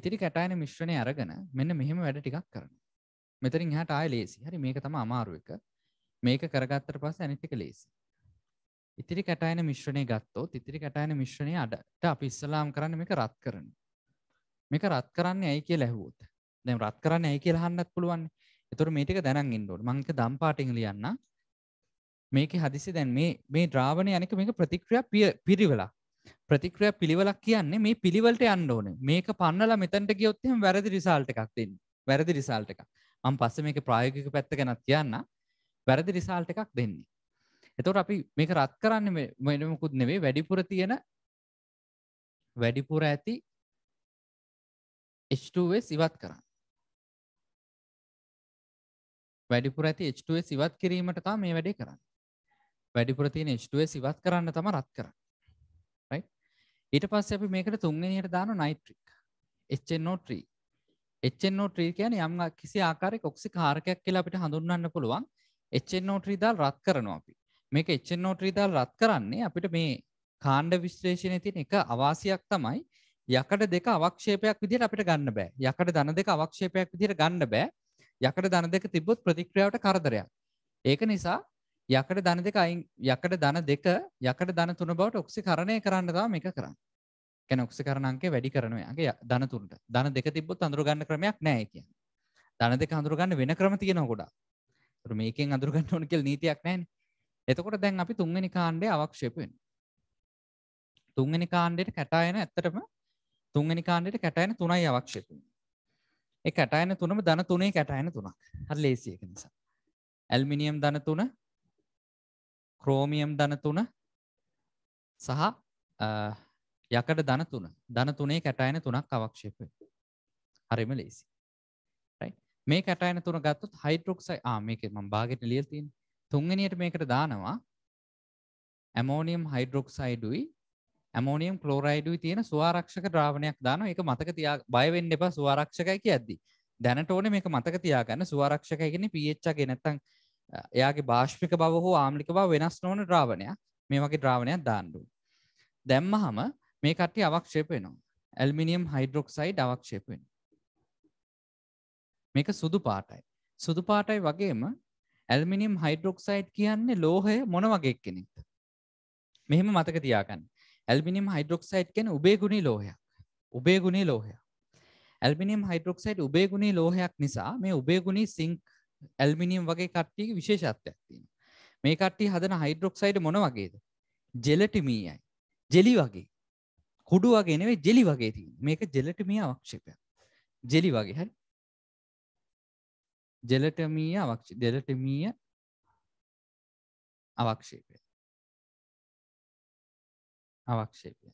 ඉතිරි කැටයන මිශ්‍රණය අරගෙන මෙන්න මෙහෙම වැඩ ටිකක් කරනවා මෙතරින් හට ආය ලේසි හරි මේක තම අමාරුව එක මේක කරගත්තර පස්ස ඇනිතික ලේසි ඉතිරි කටයන මිශ්‍රණය ගත්තෝ ඉතිරි කටයන මිශ්‍රණය අඩට අපි ඉස්සලාම් කරන්න මේක රත් කරන මේක රත් කරන්න ඇයි කිය ලැහවූත් දැම් රත් කරන්න ඇයි කිය හන්නත් පුළුවන් එතුර මේටික දැනන් ඉන්නඩුවට මංක දම් පාටිං ලියන්න මේක හදිසි දැන් මේ මේ ද්‍රාවණය අනික මේක ප්‍රතික්‍රියා පිය පිරිවෙලා ප්‍රතික්‍රියා පිළිවලක් කියන්නේ මේ පිළිවලට අන්න ඕන මේක පන්නලා මෙතැන්ට ගියොත්තම වැරදි රිසාල්ට එකක් දෙන්න වැරදි රිසාල්ට එකක් අම් පස්ස මේක ප්‍රායෝගික පැත්ත ගැනත් කියන්න වැරදි රිසාල්ට එකක් දෙන්නේ. එතොට අපි මේක රත් කරන්න මෙනමකුත් නෙවේ වැඩිපුර තියෙන වැඩිපුර ඇති H2වේ ඉවත් කරන්න. වැඩිපුර ඇති H2වේ ඉවත් කිරීමට තා මේ වැඩේ කරන්න. වැඩිපුර තියෙන H2වේ ඉවත් කරන්න තම රත් කරන්න. ඊට පස්ස අපි මේකට තුන්ගෙනයට දාන නයිට්‍රික් HNO3 එච්චනෝට්‍රී කියන යම් කිසි ආකාරය ඔක්සි කාරකයක් කියලා අපිට හඳුන්වන්න පුළුවන් එච්චනෝට්‍රී දාල් රත් කරනවා අපි මේක එච්චනෝට්‍රී දාල් රත් කරන්නේ අපිට මේ කාණ්ඩ විශ්ලේෂණය තින එක අවාසියක් තමයි යකට දෙක අවක්ෂේපයක් විදිහට අපිට ගන්න බෑ. යකට ධන දෙක අවක්ෂේපයක් විදිහට ගන්න බෑ. යකට ධන දෙක තිබ්බොත් ප්‍රතික්‍රියාවට කරදරයක්. ඒක නිසා යකට ධන දෙක අයින් යකට ධන දෙක යකට ධන තුන බවට ඔක්සිකරණය කරන්න තමයි මේක කරන්නේ. කැන ඔක්සිකරණංකේ වැඩි කරනවයාගේ ධනතුන්ට ධන දෙක තිබොත් අඳුරගන්න ක්‍රමයක් නෑ කිය ධන දෙක අඳුරගන්න වෙන ක්‍රම තියෙන ගොඩා මේකෙන් අඳුරගන්න ඕන කියල නීතියක් නෑන එතකොට දැන් අපි තුන්වෙනි කාණ්ඩේ අවක්ෂේපෙන් තුන්වෙනි කාණ්ඩයට කැටායන ඇත්තටම තුන්වෙනි කාණ්ඩයට කැටයන තුනයි අවක්ෂේපෙන් ඒ කැටයන තුනම ධන තුනේ කැටයන තුනක් හර ලේසිය එක නිසා ඇල්මිනියම් ධන තුන ක්‍රෝමියම් ධන තුන සහ යකඩ ධන තුන ධන තුනේ කැටයන තුනක් අවක්ෂේපය හරිම ලේසි මේ කටයන තුන ගත්තුත් හයිටරොක්සයි ආමක ම බාගෙට ලියතින් තුන්ගනියට මේකට දානවා ඇමෝනියම් හයිඩරොක්සයිඩුයි ඇමෝනියම් කලෝරයිඩුයි තියෙන ස්වාරක්ෂක ද්‍රාවණයක් දාන එක මතක තියා බයවෙන්න එපා ස්වාරක්ෂකයකි ඇද්දි දැනට ඕන මේක මතක තියාගන්න ස්වාරක්ෂකයගෙන පිච්චගේ නැත්තං එයාගේ භාෂ්පික බව හෝ ආමික බව වෙනස් නෝන ද්‍රාවණයක් මේ වගේ ද්‍රාවණයක් දාණ්ඩු දැම්ම හම මේ කට්ටිය අවක්ෂේප වෙනවා. ඇල්මිනියම් හයිඩ්‍රොක්සයිඩ් අවක්ෂේප වෙනවා. මේක සුදු පාටයි. සුදු පාටයි වගේම ඇල්මිනියම් හයිඩ්‍රොක්සයිඩ් කියන්නේ ලෝහය මොන වගේ කෙනෙක්ද? මෙහෙම මතක තියාගන්න. ඇල්මිනියම් හයිඩ්‍රොක්සයිඩ් කියන්නේ උබේ ගුණී ලෝහයක්. උබේ ගුණී ලෝහයක්. ඇල්මිනියම් හයිඩ්‍රොක්සයිඩ් උබේ ගුණී ලෝහයක් නිසා මේ උබේ ගුණී සිංක් ඇල්මිනියම් වගේ කට්ටියගේ විශේෂත්වයක් තියෙනවා. මේ කට්ටිය හදන හයිඩ්‍රොක්සයිඩ් මොන වගේද? ජෙලටිමීයයි. ජෙලි වගේ. කුඩු වගේ නෙවේ ජෙලි වගේ තින් මේක ජෙලටමිය අවක්ෂපය ජෙලි වගේ හරි ජෙලටමීය අවක්ෂ ජෙලටමීය අවක්ෂේපය අවක්ෂේපය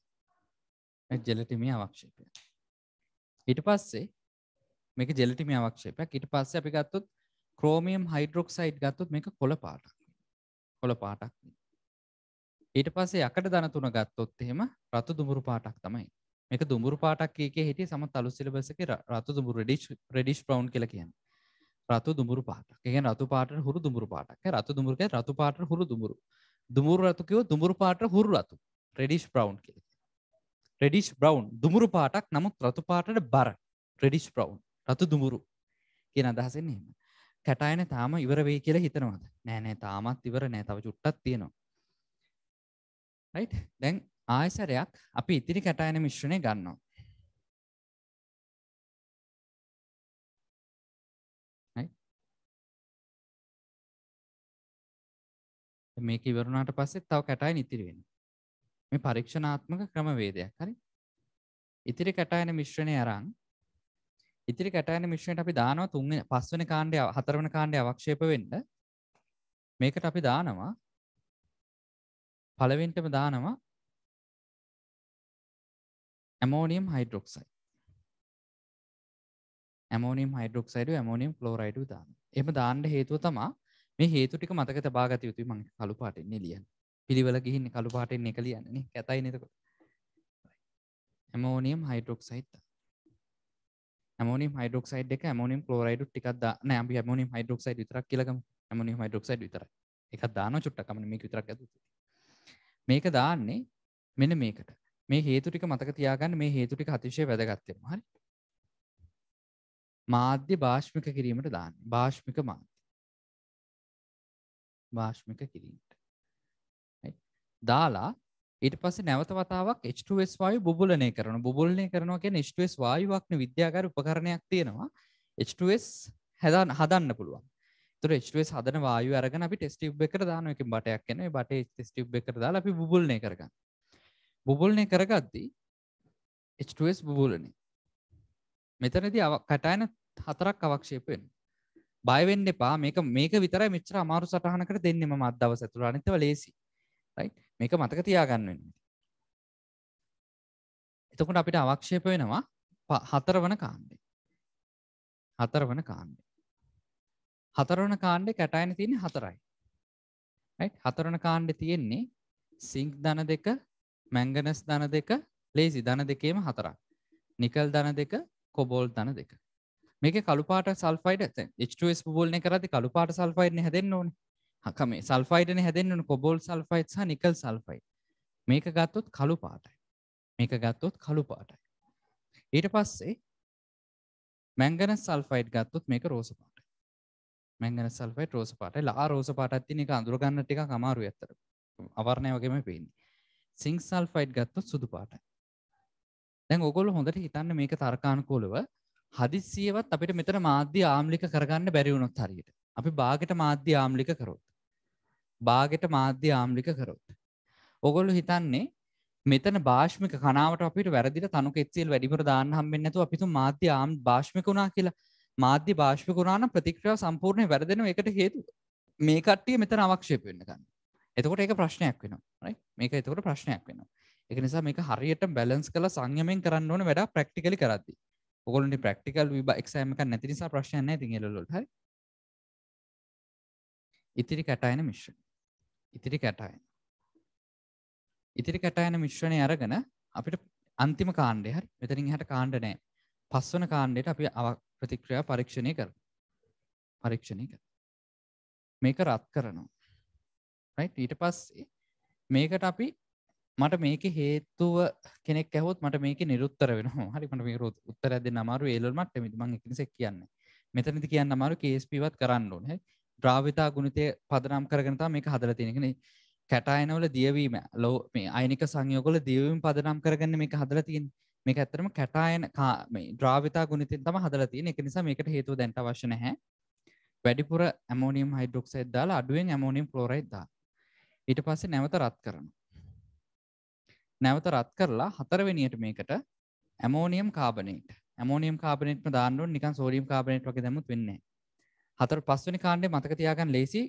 ජෙලටමිය අවක්ෂේපය ඊට පස්සේ මේක ජෙලටමිය අවක්ෂේපයක් ඊට පස්සේ අපි ගත්තොත් ක්‍රෝමියම් හයිඩ්‍රොක්සයිඩ් ගත්තොත් මේක කොළ පාටක් කොළ පාටක් ඊට පස්සේ යකට දන තුන ගත්තොත් එහෙම රතු දුඹුරු පාටක් තමයි මේක දුඹුරු පාටක් එකේ හිටිය සමත් අලුත් සිලබස් එකේ රතු දුඹුරු රෙඩිෂ් රෙඩිෂ් බ්‍රවුන් කියලා කියන්නේ රතු දුඹුරු පාටක්. ඒ කියන්නේ රතු පාටට හුරු දුඹුරු පාටක්. ඒ රතු දුඹුරු කියන්නේ රතු පාටට හුරු දුඹුරු. දුඹුරු රතු කිව්ව දුඹුරු පාටට හුරු රතු. රෙඩිෂ් බ්‍රවුන් කියලා. රෙඩිෂ් බ්‍රවුන් දුඹුරු පාටක් නමුත් රතු පාටට බර. රෙඩිෂ් බ්‍රවුන් රතු දුඹුරු කියන අදහසෙන් එහෙම. කැටායන තාම ඉවර වෙයි කියලා හිතනවාද? නෑ නෑ තාමත් ඉවර නෑ තව චුට්ටක් තියෙනවා. දැන් ආයසරයක් අපි ඉතිරි කටයන මිශ්‍රණය ගන්නවා. මේක ඉවරුණාට පස්සේ තව කැටයන ඉතිරි වෙන. මේ පරීක්ෂණාත්මක ක්‍රමවේදයක් හරි. ඉතිරි කැටයන මිශ්‍රණය අරන් ඉතිරි කැටයන මිශ්‍රණයට අපි දානවා තුන්වෙනි පස්වෙනි කාණ්ඩය හතරවෙනි කාණ්ඩය අවක්ෂේප වෙන්න. මේකට අපි දානවා පළවෙන්ටම දානවා ඇමෝනියම් හයිඩරොක්සයි ඇමෝනිම් හයිඩරොක්සයිඩ ඇමෝනිම් ලෝරයිඩ දාන එම දාන්නට හේතුව තමා මේ හේතුටික මතක තබාගත යුතු මං කළු පාටෙන්නේ ලියන් පිළිවල ගිහින්න කළු පාටෙන්නේ එක ලියන්නේ ඇතයි නතක ඇමෝනියම් හයිඩරොක්සයිත් ඇමෝනිම් හයිඩරොක්සයිඩ් එක ඇමෝනිම් ලෝරයිඩ ටිකක් දාන ඇම ඇමෝනිම් හයිඩරොක්සයිඩ් විතරක් කියලකම ඇමෝනිම් හයිඩරොක්සයිඩ් විතර එකක් දාන චුට්ටකමන මේ විතරක් ඇතු මේක දාන්නේ මෙන මේකට මේ හේතුටික මතක තියාගන්න මේ හේතුටික අතිශය වැදගත්තෙන හරි මාධ්‍ය භාෂ්මික කිරීමට දාන්න භාෂ්මික මාධ්‍ය භාෂ්මික කිරීමට දාලා ඊට පස නැවත වතාවක් H2S වායු බුබුලනය කරන බුබුලනය කරනවා කියන H2S වායුවක්න විද්‍යාකාර උපකරණයක් තියෙනවා H2S හැදන් හදන්න පුළුවන් තුර ් සදන වායු අරග අපි ටෙස්ටිබ් එකර දාන එක බටයක් කන බට ස්ටිබ් එකර දා අපි බුල්නය කරගන්න බුබුල්නය කරගත්දී H2S බුබුලන මෙතනති කටයන හතරක් අවක්ෂේපෙන් බයවෙන්න එපා මේක මේක විතර මිචර අමාරු සටහනකට දෙන්නම මත්දව සතුර අනිතව ලේසි මේක මතක තියාගන්නන්න එතකට අපිට අවක්ෂේප වෙනවා හතර වන කාණ්ඩේ හතර වන කාණ්ඩ හතරවන කාණ්ඩ කැටයින තියෙන හතරයි හතරන කාණ්ඩ තියෙන්නේ සිංක් දන දෙක මැංගනස් දන දෙක ලේසි දන දෙකේම හතරක් නිකල් දන දෙක කොබෝල් දන දෙක මේක කළුපාට සල්ෆයිඩ ස් බෝල්න කරති කළුපාට සල්ෆයිඩ්න හැදෙන්න්න ඕන හකම සල්ෆයිඩන හැදෙන්න්නන කොබෝල් සල්ෆයිට් සහ නිකල් සල්ෆයි් මේක ගත්තොත් කළු පාටයි මේක ගත්තොත් කළු පාටයි ඊට පස්සේ මැංගන සල්ෆයිඩ් ගත්තොත් මේක රෝසපා මැංගන සල්ෆයි රෝස පාට ලා රෝස පාටත්ති එක අඳුරගන්න ටික කමාරු ඇතර අවරණය වගේම පේන්නේ සිංක් සල්ෆයිට් ගත්තොත් සුදු පාටයි දැන් ඔගොල හොඳට හිතන්න මේක තර්කානකෝලව හදිසියවත් අපිට මෙතර මාධ්‍ය ආම්ලික කරගන්න බැරිවුණොත් හරියට අපි බාගට මාධ්‍ය ආම්ලික කරොත් බාගට මාධ්‍ය ආම්ලික කරොත් ඔගොල්ලු හිතන්නේ මෙතන භාෂ්මික කනාවට අපිට වැරදිට තනු එත්සිල් වැඩිපුර දාන්න හම්බෙන්නතු අපිතු මාධ්‍ය ආම් භාෂ්මික වුණා කියලා මාධ්‍ය භාෂපකරාණ ප්‍රතික්‍රියාව සම්පූර්ණය වැරදෙන එකට හේතු මේ කට්ටිය මෙතන අවක්ෂේප වෙන්නගන්න එතකොට ඒක ප්‍රශ්නයක් වෙනවා මේක එතකොට ප්‍රශ්නයක් වෙනවා එක නිසා මේක හරියට බැලන්ස් කළ සංයමෙන් කරන්න ඕන වැඩ ප්‍රක්ටිකලි කරදදි ඔගොලන්ට ප්‍රක්ටිකල් විබක්ෂෑමක නැති නිසා ප්‍රශ්යන තිලොලොට හරි ඉතිරි කැටයන මිශ්‍රණ ඉතිරි කැටයන ඉතිරි කැටයන මිශ්‍රණය අරගෙන අපිට අන්තිම කාණ්ඩය හරි මෙතරින් හට කාණ්ඩ නෑ පස්වන කාණ්ඩයට අපි ප්‍රතික්‍රියා පරීක්ෂණය කර පරීක්ෂණය කර මේක රත් කරනවා ඊට පස්සේ මේකට අපි මට මේක හේතුව කෙනෙක් ඇහොත් මට මේක නිරුත්තර වෙන හරිමට මේ රොත් උත්තර ඇද නමාරු ඒල්මට මිම එකනිසෙක් කියන්න මෙතනති කියන්න අමාරු කේස්පිවත් කරන්න ඕන ද්‍රාවිතා ගුණතය පදනම් කරගනතා මේක හදර තියෙනකන කැටායනවල දියවීම ලෝ මේ අයිනික සංයෝකොල දියවීම පදනම් කරගන්න මේක හදර තියෙන් මේක ඇත්තරම කැටායන ද්‍රාවිතා ගුණතින් තම හදල තියෙන එක නිසා මේකට හේතු දැන්ට වශන හැ වැඩිපුර ඇමෝනියම් හයිඩරොක් එද්දාල අඩුවෙන් ඇමෝනියම් ලෝරයිද්දා ඊට පස්සේ නැවත රත් කරන නැවත රත් කරලා හතරවෙනියට මේකට ඇමෝනියම් කාබනේට ඇමෝනියම් කාබනට් දාන්නුව නිකන් සෝඩියම් කාබනට් වගේ දැමුත් වෙන්නේ හතර පස්වනි කාණ්ඩේ මතක තියාගන්න ලේසි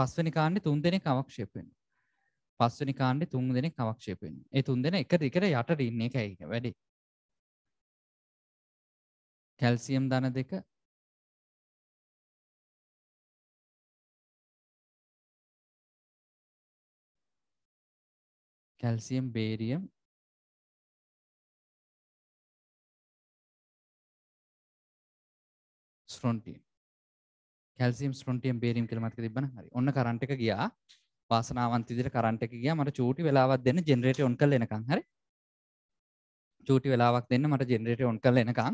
පස්වනි කාණ්ඩේ තුන් දෙනෙක් අවක්ෂේපෙන පස්වනි කාණ්ඩේ තුන් දෙනෙක් අවක්ෂේප වෙනවා. ඒ තුන් දෙනා එක දිගට යටට ඉන්න එකයි වැඩි. කැල්සියම් ධන දෙක calcium barium strontium calcium strontium barium කියලා මතක තිබ්බනම් හරි. ඔන්න කරන්ට් එක ගියා. වාසනාවන්ත විදිහට කරන්ට් එක ගියා මට චූටි වෙලාවක් දෙන්න ජෙනරේටර් ඔන් කරලා එනකන් හරි චූටි වෙලාවක් දෙන්න මට ජෙනරේටර් ඔන් කරලා එනකන්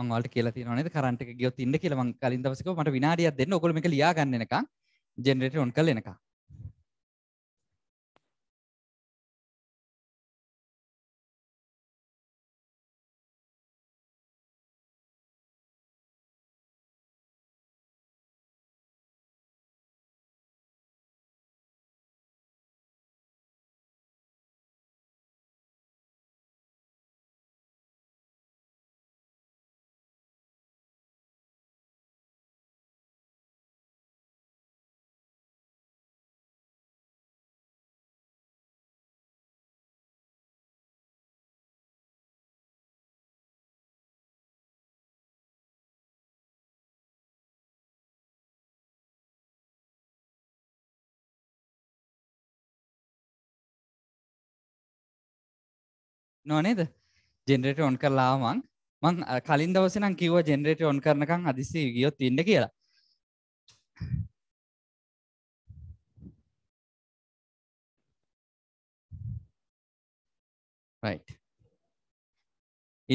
මම ඔයාලට කියලා තියෙනවා නේද කරන්ට් එක ගියොත් ඉන්න කියලා මම කලින් දවසේ කිව්වා මට විනාඩියක් දෙන්න ඔයගොල්ලෝ මේක ලියා ගන්න එනකන් ජෙනරේටර් ඔන් කරලා එනකන් නොනේද ජෙනරට ඔන් කරලාමං මං කලින් දවසනම් කිව ජෙනරට ඔන් කරනකං අදිසි ගියොත් ඉන්න කියලා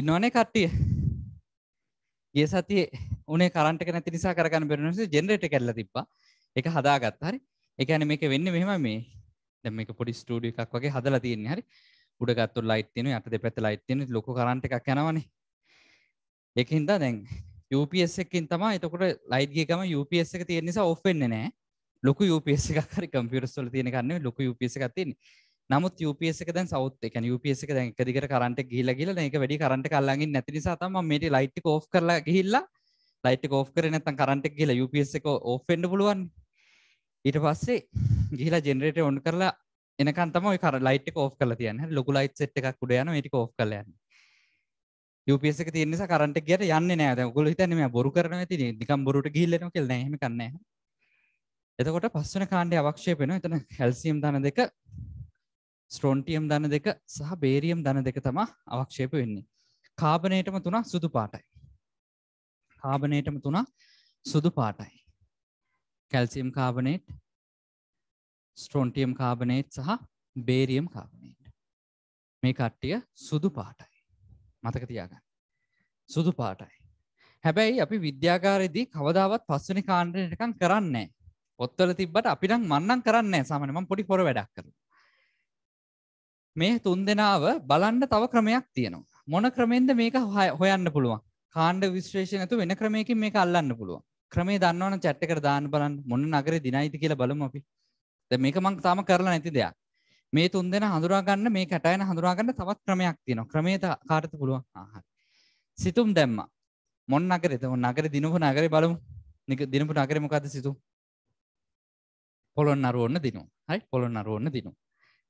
ඉන්නවනේ කට්ටිය ගිය සතිය උනේ කරන්ටක නැති නිසා කරගන්න බෙරනස ජෙනරට කරල තිබ්බා එක හදාගත් හරි එකන මේක වෙන්න මෙහෙම මේ දැම එක පොඩි ස්ටඩිය එකක් වගේ හදලා තියන්නේ හරි උඩගත්තු ලයිට්තින ඇත දෙපැත ලයිට්තින ලොක කරන්ට එකක් යනවන එකහින්ද දැන් UPS එකින් තම එතකොට ලයිට්ගේකම UPS එක තියෙන නිසා ඔෆෙන්න්න නෑ ලොක UPS එකර කම්පියරස්වල තියෙන කරන්න ලොක UPS එක තින් නමුත් UPS එක දැන් සෞත් එක UPS එක දැන් එකදිකට කරන්ට ගිල ගිල එක වැඩි කරට කල්ලාගින් නැති නිසා තම මේට ලයිට් කෝ් කරලා ගිහිල්ලා ලයිට් කෝ් කර නැතන් කරට කියලා UPS එක ඔෆෙන්ඩ පුළුවන් ඊට පස්සේ ගිහිලා ජෙනරේට ඔන් කරලා එනකන්තම කර ලයිට කෝ් කල තියන ලොකු ලයිට් සට් එකක් කුඩ යන ටි කෝ් කලන්න යුපස තියනෙ කරට ගට යන්න නෑද ගොල හිතනම බොරු කරන ති නිකම් බොරුට ගිල්ලන කෙල් නහම කන්න එතකොට පස්සන කාණ්ඩය අවක්ෂය පෙන එතන හැල්සියම් දන දෙක ස්ට්‍රෝන්ටියම් දන දෙක සහ බේරියම් දන දෙක තමා අවක්ෂේප වෙන්නේ කාබනයටම තුනා සුදු පාටයි කාබනයටම තුනා සුදු පාටයි කැල්සිම් කාබනේට් ස්ට්‍රෝන්ටියම් කාබනේත් සහ බේරියම් කාබනේට් මේ කට්ටිය සුදු පාටයි මතක තියාගන්න සුදු පාටයි හැබැයි අපි විද්‍යාකාරයේදී කවදාවත් පස්වනි කාණ්ඩයටකම් කරන්නේ ඔත්තල තිබ්බට අපිටම් මන්නම් කරන්නේ සමනම පොඩි පොර වැඩක් කර මේ තුන් දෙනාව බලන්න තව ක්‍රමයක් තියෙනවා මොන ක්‍රමෙන්ද මේක හොයන්න පුළුවන් කාණ්ඩ විශ්ේෂණ ඇතු වෙන ක්‍රමයකින් මේ අල්ලන්න පුළුවන් ක්‍රමේ දන්නවන චට්ට කර දාන්න බලන්න මොන නගර දිනයිති කියලා බලමු අපි ද මේක මං තාම කරලා නැති දෙයක් මේ තුන් දෙෙන හඳුරාගන්න මේ කටයන හඳුරාගන්න තවත් ක්‍රමයක් තියෙන ක්‍රමේත කාර්ත පුළුවන් ආහර සිතුම් දැම්ම මොන් අගරෙත නගර දිනපු නගර බලමු නික දිනපු නගරමකද සිතු පොළොන් අරුවන්න දිනු හයි පොළොන් අරුවන්න දිනු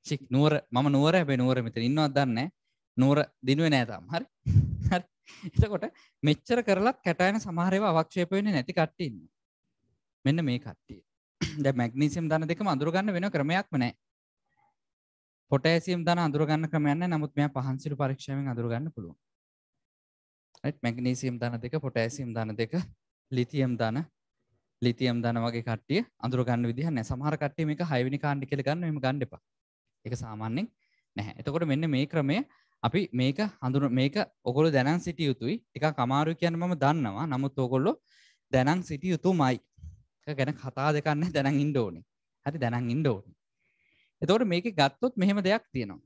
චික් නුවර මම නුවර හැබේ නුවර මෙත ඉන්නවා දන්න නුවර දිනුවේ නෑතම් හරි එතකොට මෙච්චර කරලත් කැටයන සමහරව අවක්ෂේපවෙන්නේ නැති කට්ටඉන්න මෙන්න මේ කට්ටිය ද මැග්නීසිම් දන දෙකම අඳුරගන්න වෙන ක්‍රමයක්ම නෑ පොටෑසිම් දන අඳුරගන්න ක්‍රමයන්න නමුත් මෙයා පහන්සිරු පරීක්ෂාවෙන් අඳුරගන්න පුළුවන් මැගනීසිම් දන දෙක පොටෑසිම් දන දෙක ලිතියම් දන ලිතියම් දන වගේ කට්ටිය අඳුරගන්න විදිහ නෑ සමහර කට්ටිය මේක හයවිනි කාණ්ඩි කියලා ගන්න එම ගන්න එපා. ඒක සාමාන්‍යයෙන් නැහැ. එතකොට මෙන්න මේ ක්‍රමය අපි මේක හඳුන මේක ඔගොල්ලෝ දැනන් සිටිය යුතුයි. ටිකක් අමාරුයි කියන්නේ මම දන්නවා. නමුත් ඔයගොල්ලෝ දැනන් සිටිය යුතුමයි. ගැන කතා දෙකන්න දැනන් ඉන්ඩෝනි හරි දැනන් ඉන්ඩෝනි එතවට මේක ගත්තොත් මෙහෙම දෙයක් තියෙනවා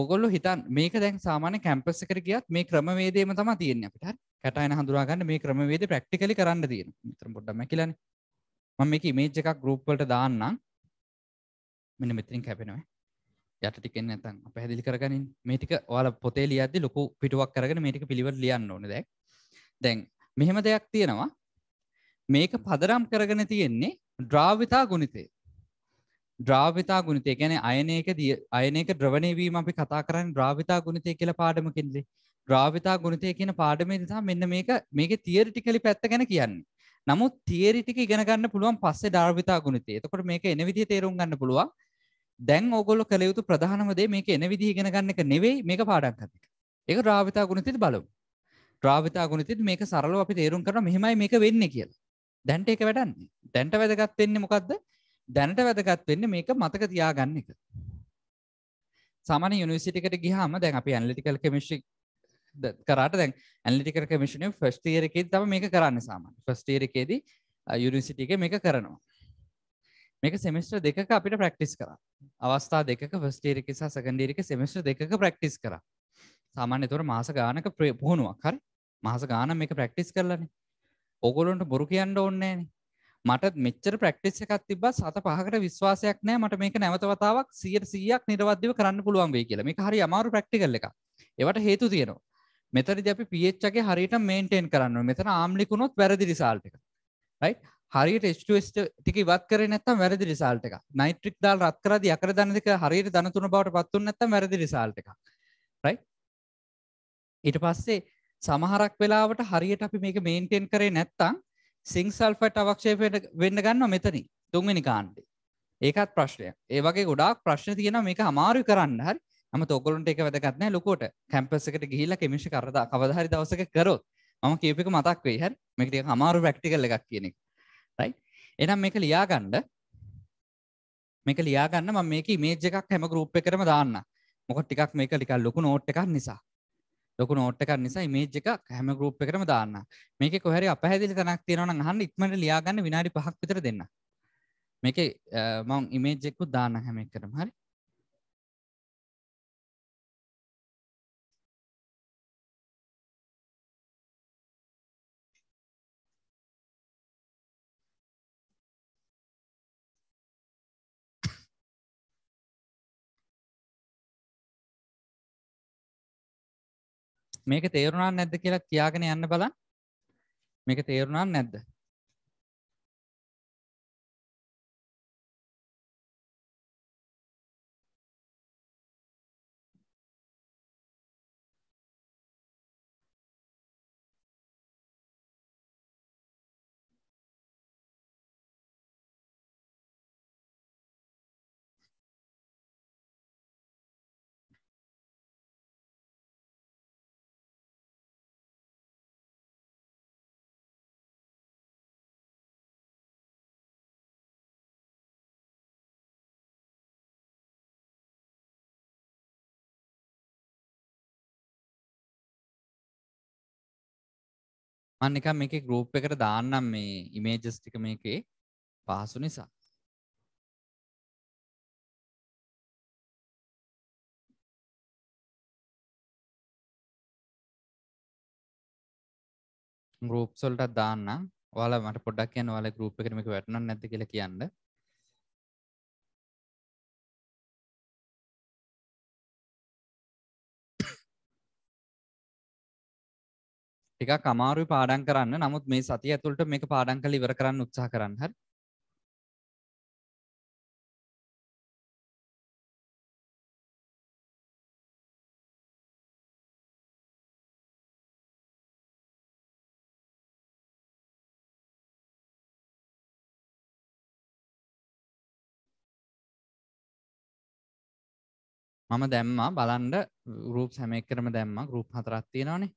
ඔගොල්ලු හිතන් මේක දැන් සාමාන්‍ය කැම්පස් එකට ගියත් මේ ක්‍රමවේදේම තම තියන්න අපිට කටයන හඳුරාගන්න මේ ක්‍රමවේද ප්‍රක්ටිකලි කරන්න තියෙන මිතර බොඩ්ඩම කියලන ම මේක මේජ් එකක් ගරුප්වලට දාන්නම් මෙන මෙතරින් කැපෙනවා යට ටිකෙන් නැතන් පැහැදිලි කරගනින් මේටික ඔයාල පොතේ ලියද්දි ලොකු පිටුවක් කරගෙන මේටික පිළිවට ලියන්න ඕනෙ දැක් දැන් මෙහෙම දෙයක් තියෙනවා මේක පදරම් කරගෙන තියෙන්නේ ද්‍රාවිතා ගුණිතේ ද්‍රාවිතා ගුණිතේ ගැන අයනයක දිය අයනක ද්‍රවණයවීම අපි කතා කරන්න ද්‍රාවිතා ගුණතය කියල පාඩමකින්දේ ද්‍රාවිතා ගුණතය කියන පාඩමේ නිසා මෙන්න මේක මේක තියරිටි කලි පැත්ත ගැන කියන්නේ නමුත් තියරිටික ඉගෙනගන්න පුළුවන් පස්සේ ධර්විතා ගුණතේ තකොට මේක එන විදි තේරුම් ගන්න පුළුවන් දැන් ඕගොල්ල කළයුතු ප්‍රධානමදේ මේක එන විදි ඉගෙනගන්න එක නෙවෙයි මේක පාඩක් කතික ඒක ද්‍රාවිතා ගුණතිත් බලමු ද්‍රාවිතා ගුණතිත් මේක සරලව අපි තේරුම් කරන මෙහෙමයි මේක වෙන්න කියලා දැන්ට එක වැඩන්නේ දැන්ට වැදගත් වෙන්නේ මොකක්ද දැනට වැදගත් වෙන්න මේක මතක තියාගන්න එක සාමාන යුනිසිටිකට ගිහාම දැන් අපි ඇන්ලිටිකල් කමිෂි කරට දැන් ඇලිටිකර කමිෂණ ෆස් තේරකේ තම මේක කරන්න සාමන් ෆස් තේරකේදී යුනිසිටික මේක කරනවා මේක සෙමිස්ට්‍ර දෙක අපිට ප්‍රක්ටිස් කර අවස්ථා දෙක ෆස්ටේරික සහ සකන්ඩේරික සෙමිස්ට්‍ර දෙක ප්‍රක්ටිස් කර සාමාන්‍ය තුර මාස ගානක ප්‍රේ පුහුණුවක් හරි මාස ගාන මේක ප්‍රක්ටිස් කරලන්නේ ඔගොලොන්ට බොරු කියන්න ඕන්නේන මට මෙච්චර ප්‍රක්ටිස් එකක් තිබ සත පහකට විශ්වාසයක් නෑ මට මේක නැවතවතාවක් සියට සියක් නිරවද්‍යව කරන්න පුළුවන් වේ කියලා මේ හරි අමාරු ප්‍රක්ටිකල් එක ඒවට හේතු තියෙනවා මෙතරදි අපි පිච්චගේ හරියට මේන්ටෙන් කරන්න මෙතන ආම්ලිකුණොත් වැරදි රිසාල්ට එක රයි හරියට ස්ටස් ටික වත් කර නැත්තම් වැරදි රිසාල්ට එක නයිට්‍රික් දාල් රත් කරද අකර දනක හරියට දනතුන බවට පත්තුන්න නැත්තම් වැරදි රිසාල්ට එක රයි ඊට පස්සේ සමහරක් වෙලාවට හරියට අපි මේක මේන්ටෙන් කරේ නැත්තං සිංසල්ෆට අවක්ෂේපයට වෙන්න ගන්න මෙතනි තුන්වෙනි කාණ්ඩේ ඒකත් ප්‍රශ්නය ඒ වගේ ගොඩක් ප්‍රශ්න තියෙන මේක අමාරු කරන්න හරි ම තොගලන්ට එක වැදගත්න ලොකෝට කැම්පස් එකට ගිහිල්ල කෙමිෂ කරද කවදහරි දවසක කරොත් ම කියපික මතක් වේ හැ මෙකට හමාරු වැක්ටිකල් එකක් කියනෙක් රයි එනම් මේක ලියාගණ්ඩ මේක ලියාගන්න ම මේක මේජ එකක් හැම ගරුප් කරම දාන්න මොක ටිකක් මේක ටිකල් ලොකු නෝට් එකක් නිසා ලොකු නෝට් එකක් නිසා මේජ් එක හැම ගරුප් එකටම දාන්න මේක කොහරි අපහැදිලි තනක් තියෙනවන අහන්න ඉක්මට ලියාගන්න විනාඩි පහක් විතර දෙන්න මේක මං ඉමේජෙක්කු දාන්න හැම එකටම හරි මේක තේරුණා නැද්ද කියලා කියාගෙන යන්න බලන්න මේක තේරුණා නැද්ද මන් එක මේක ගරෝප් එකට දාන්නම් මේ ඉමේජස් ටික මේකේ පහසු නිසා ගරෝප් සොල්ටත් දාන්න ඔයාලා මට පොඩක් යන ඔයාලා ගරෝප් එකට මේක වැටුණා නැද්ද කියලා කියන්න ටිකක් අමාරුයි පාඩම් කරන්න. නමුත් මේ සතිය ඇතුළට මේක පාඩම් කරලා ඉවර කරන්න උත්සාහ කරන්න. හරි. මම දැම්මා බලන්ඩ රූප් සැමෙක්කරම දැම්ම රූප් හතරත් තියෙනවානේ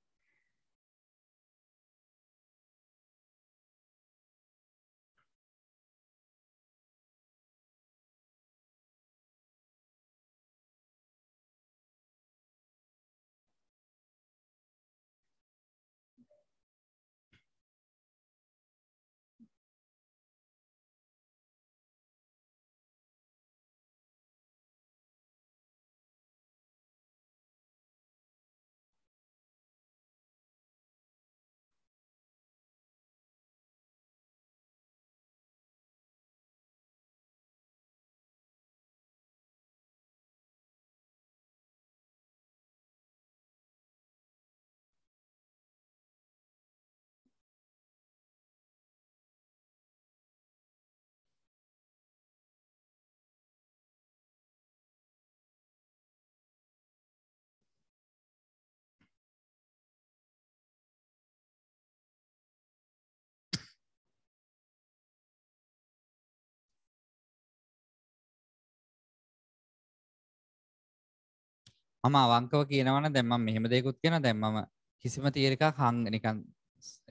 මම අවංකව කියනවන දැම්ම මෙහම දෙකුත් කියෙන දැම්ම කිසිම තේරික හං නිකන්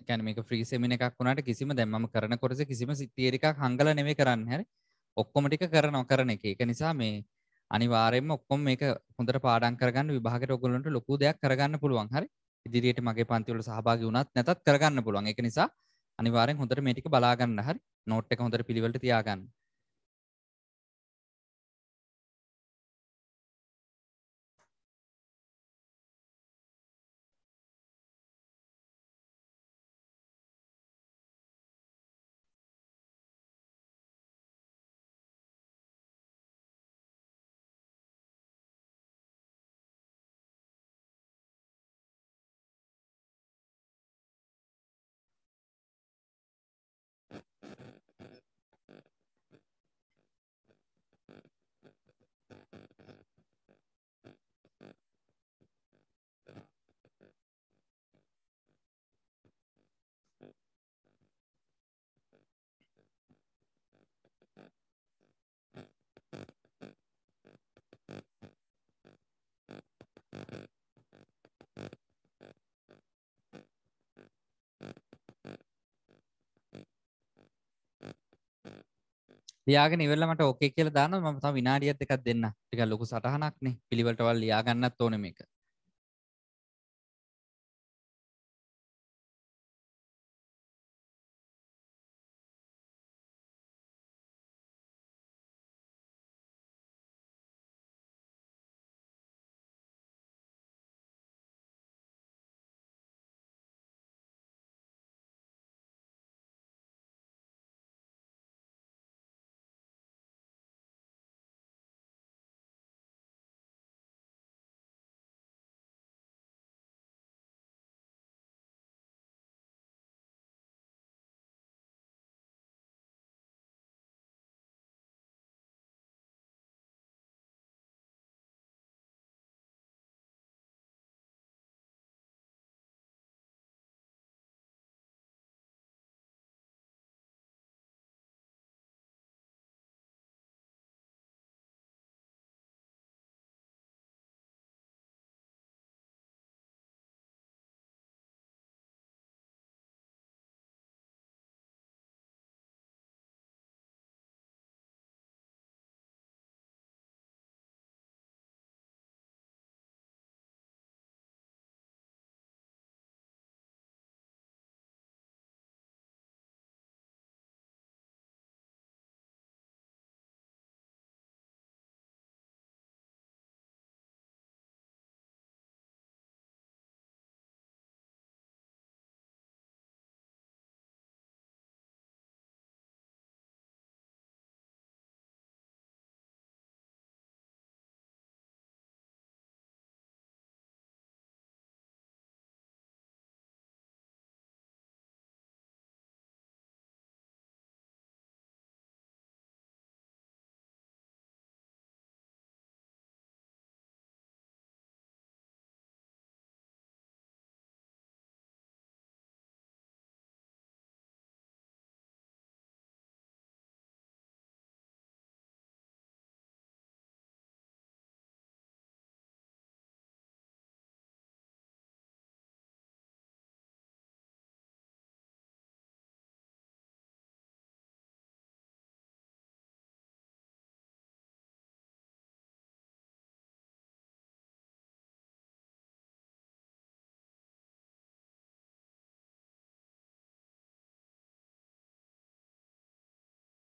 කැනමික ්‍රී සෙමින එකක් වුණට කිසිම දැම්ම කරන කොරස කිසිම සිත්තේරික හංගල නෙවේ කරන්න හැර ඔක්කොම ටික කර නොකරන එක එක නිසා මේ අනිවාරෙන් ඔක්කොම මේක හොඳට පාඩන් කරගන්න විභාගට ඔගොලන්ට ලොකු දෙයක් කරගන්න පුළුවන් හරි ඉදිරියට මගේ පන්තිවල සහභාග වුණත් නැතත් කරගන්න පුළුවන් එක නිසා අනිවාරෙන් හොඳට මේටික බලාගන්න හරි නෝට් එක හොඳට පිළිවලට තියාගන්න ලියාගෙන ඉවරලා මට ඕකේ කියලා දානවා මම තව විනාඩියක් දෙකක් දෙන්න. ටිකක් ලොකු සටහනක්නේ. පිළිවෙලටවල් ලියා ගන්නත් ඕනේ මේක.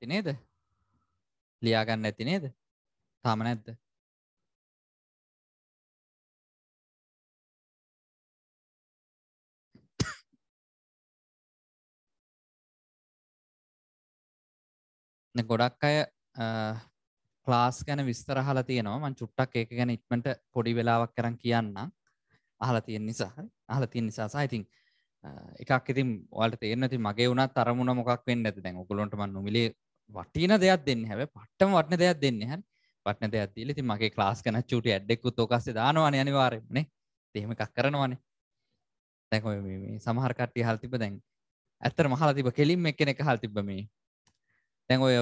ඇති නේද ලියාගන්න ඇති නේද තාම නැද්ද ගොඩක් අය ලාස් ගැන විස්තරහල තියෙනවා මං චුට්ටක් ඒක ගැන ඉක්මට පොඩි වෙලාවක් කරන් කියන්න අහල තියෙන් නිසා අහල තියෙන් නිසා සහිතින් එකක් ඉතින් වලට තේරනති මගේ වුණත් තරමුණ මොකක් වෙන්න ඇති දැන් ඔගලොන්ටම නොමිලේ වටින දෙයක් දෙන්න හැබ පට්ටම වටන දෙයක් දෙන්න හැ පටන දෙයක් දීල ති මගේ ලාස් කන චුට ඇඩ්ඩෙක්කුත් ෝකස දානවාන අනිවාරයන තෙහෙම එකක් කරනවානේ තැක සමහරකට්ටි හල්තිබ දැන් ඇත්තර මහලතිබ කෙලින් එකන එක හල්තිබ මේ තැන් ඔය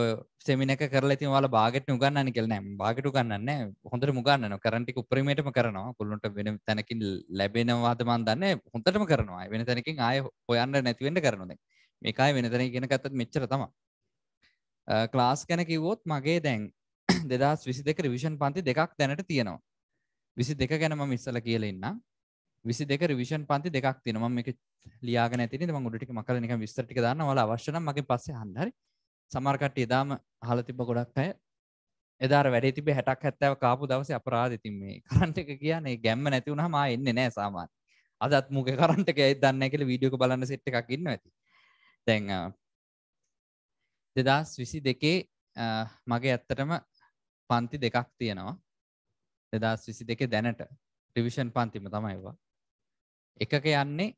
සෙමිනක කරල ති වල බාගට උගන්නන්න කෙල නෑම් බාගට ගන්න හොඳට මුගන්න කරටික උපරීමටම කරනවා කොල්ලොට වෙන තැනකින් ලැබෙනවාදමන් දන්න හොඳටම කරනවා වෙන තැනකින් ආය හොයන්න නැතිවෙන්ට කරනොද මේකයි වෙන තැන ගෙන කත්තත් මෙච්චර තමා ක්ලාස් ගැන කිව්වොත් මගේ දැන් දෙදස් විසි දෙක රිවිෂන් පන්ති දෙකක් දැනට තියෙනවා විසි දෙක ගැනම මිස්සල කියල ඉන්න විසි දෙක රිවිෂන් පන්ති දෙකක් තිනම එක ලියාග නැතින ම ගොඩටි මකල එක විස්ටි දන්න වල අවශ්‍යන මගේ පස්සේ හන්දරි සමර්කට්ට එදාම හලතිබ ගොඩක් අය එදාර වැඩ තිබ හැටක් හැත්තව කාපු දවස අපරාධතින් මේ කරන්ට එක කියන්නේ ගැම්ම නැතිවුණ මා එන්න නෑ සාමාන් අදත් මුක කරන්ටක දන්න එකල වීඩියක බලන්න සිට් එකක් ඉන්න ඇති තැන් දෙදස් විසි දෙකේ මගේ ඇත්තටම පන්ති දෙකක් තියෙනවා දෙදස් විසි දෙකේ දැනට ටිවිෂන් පන්තිම තමයිවා එකක යන්නේ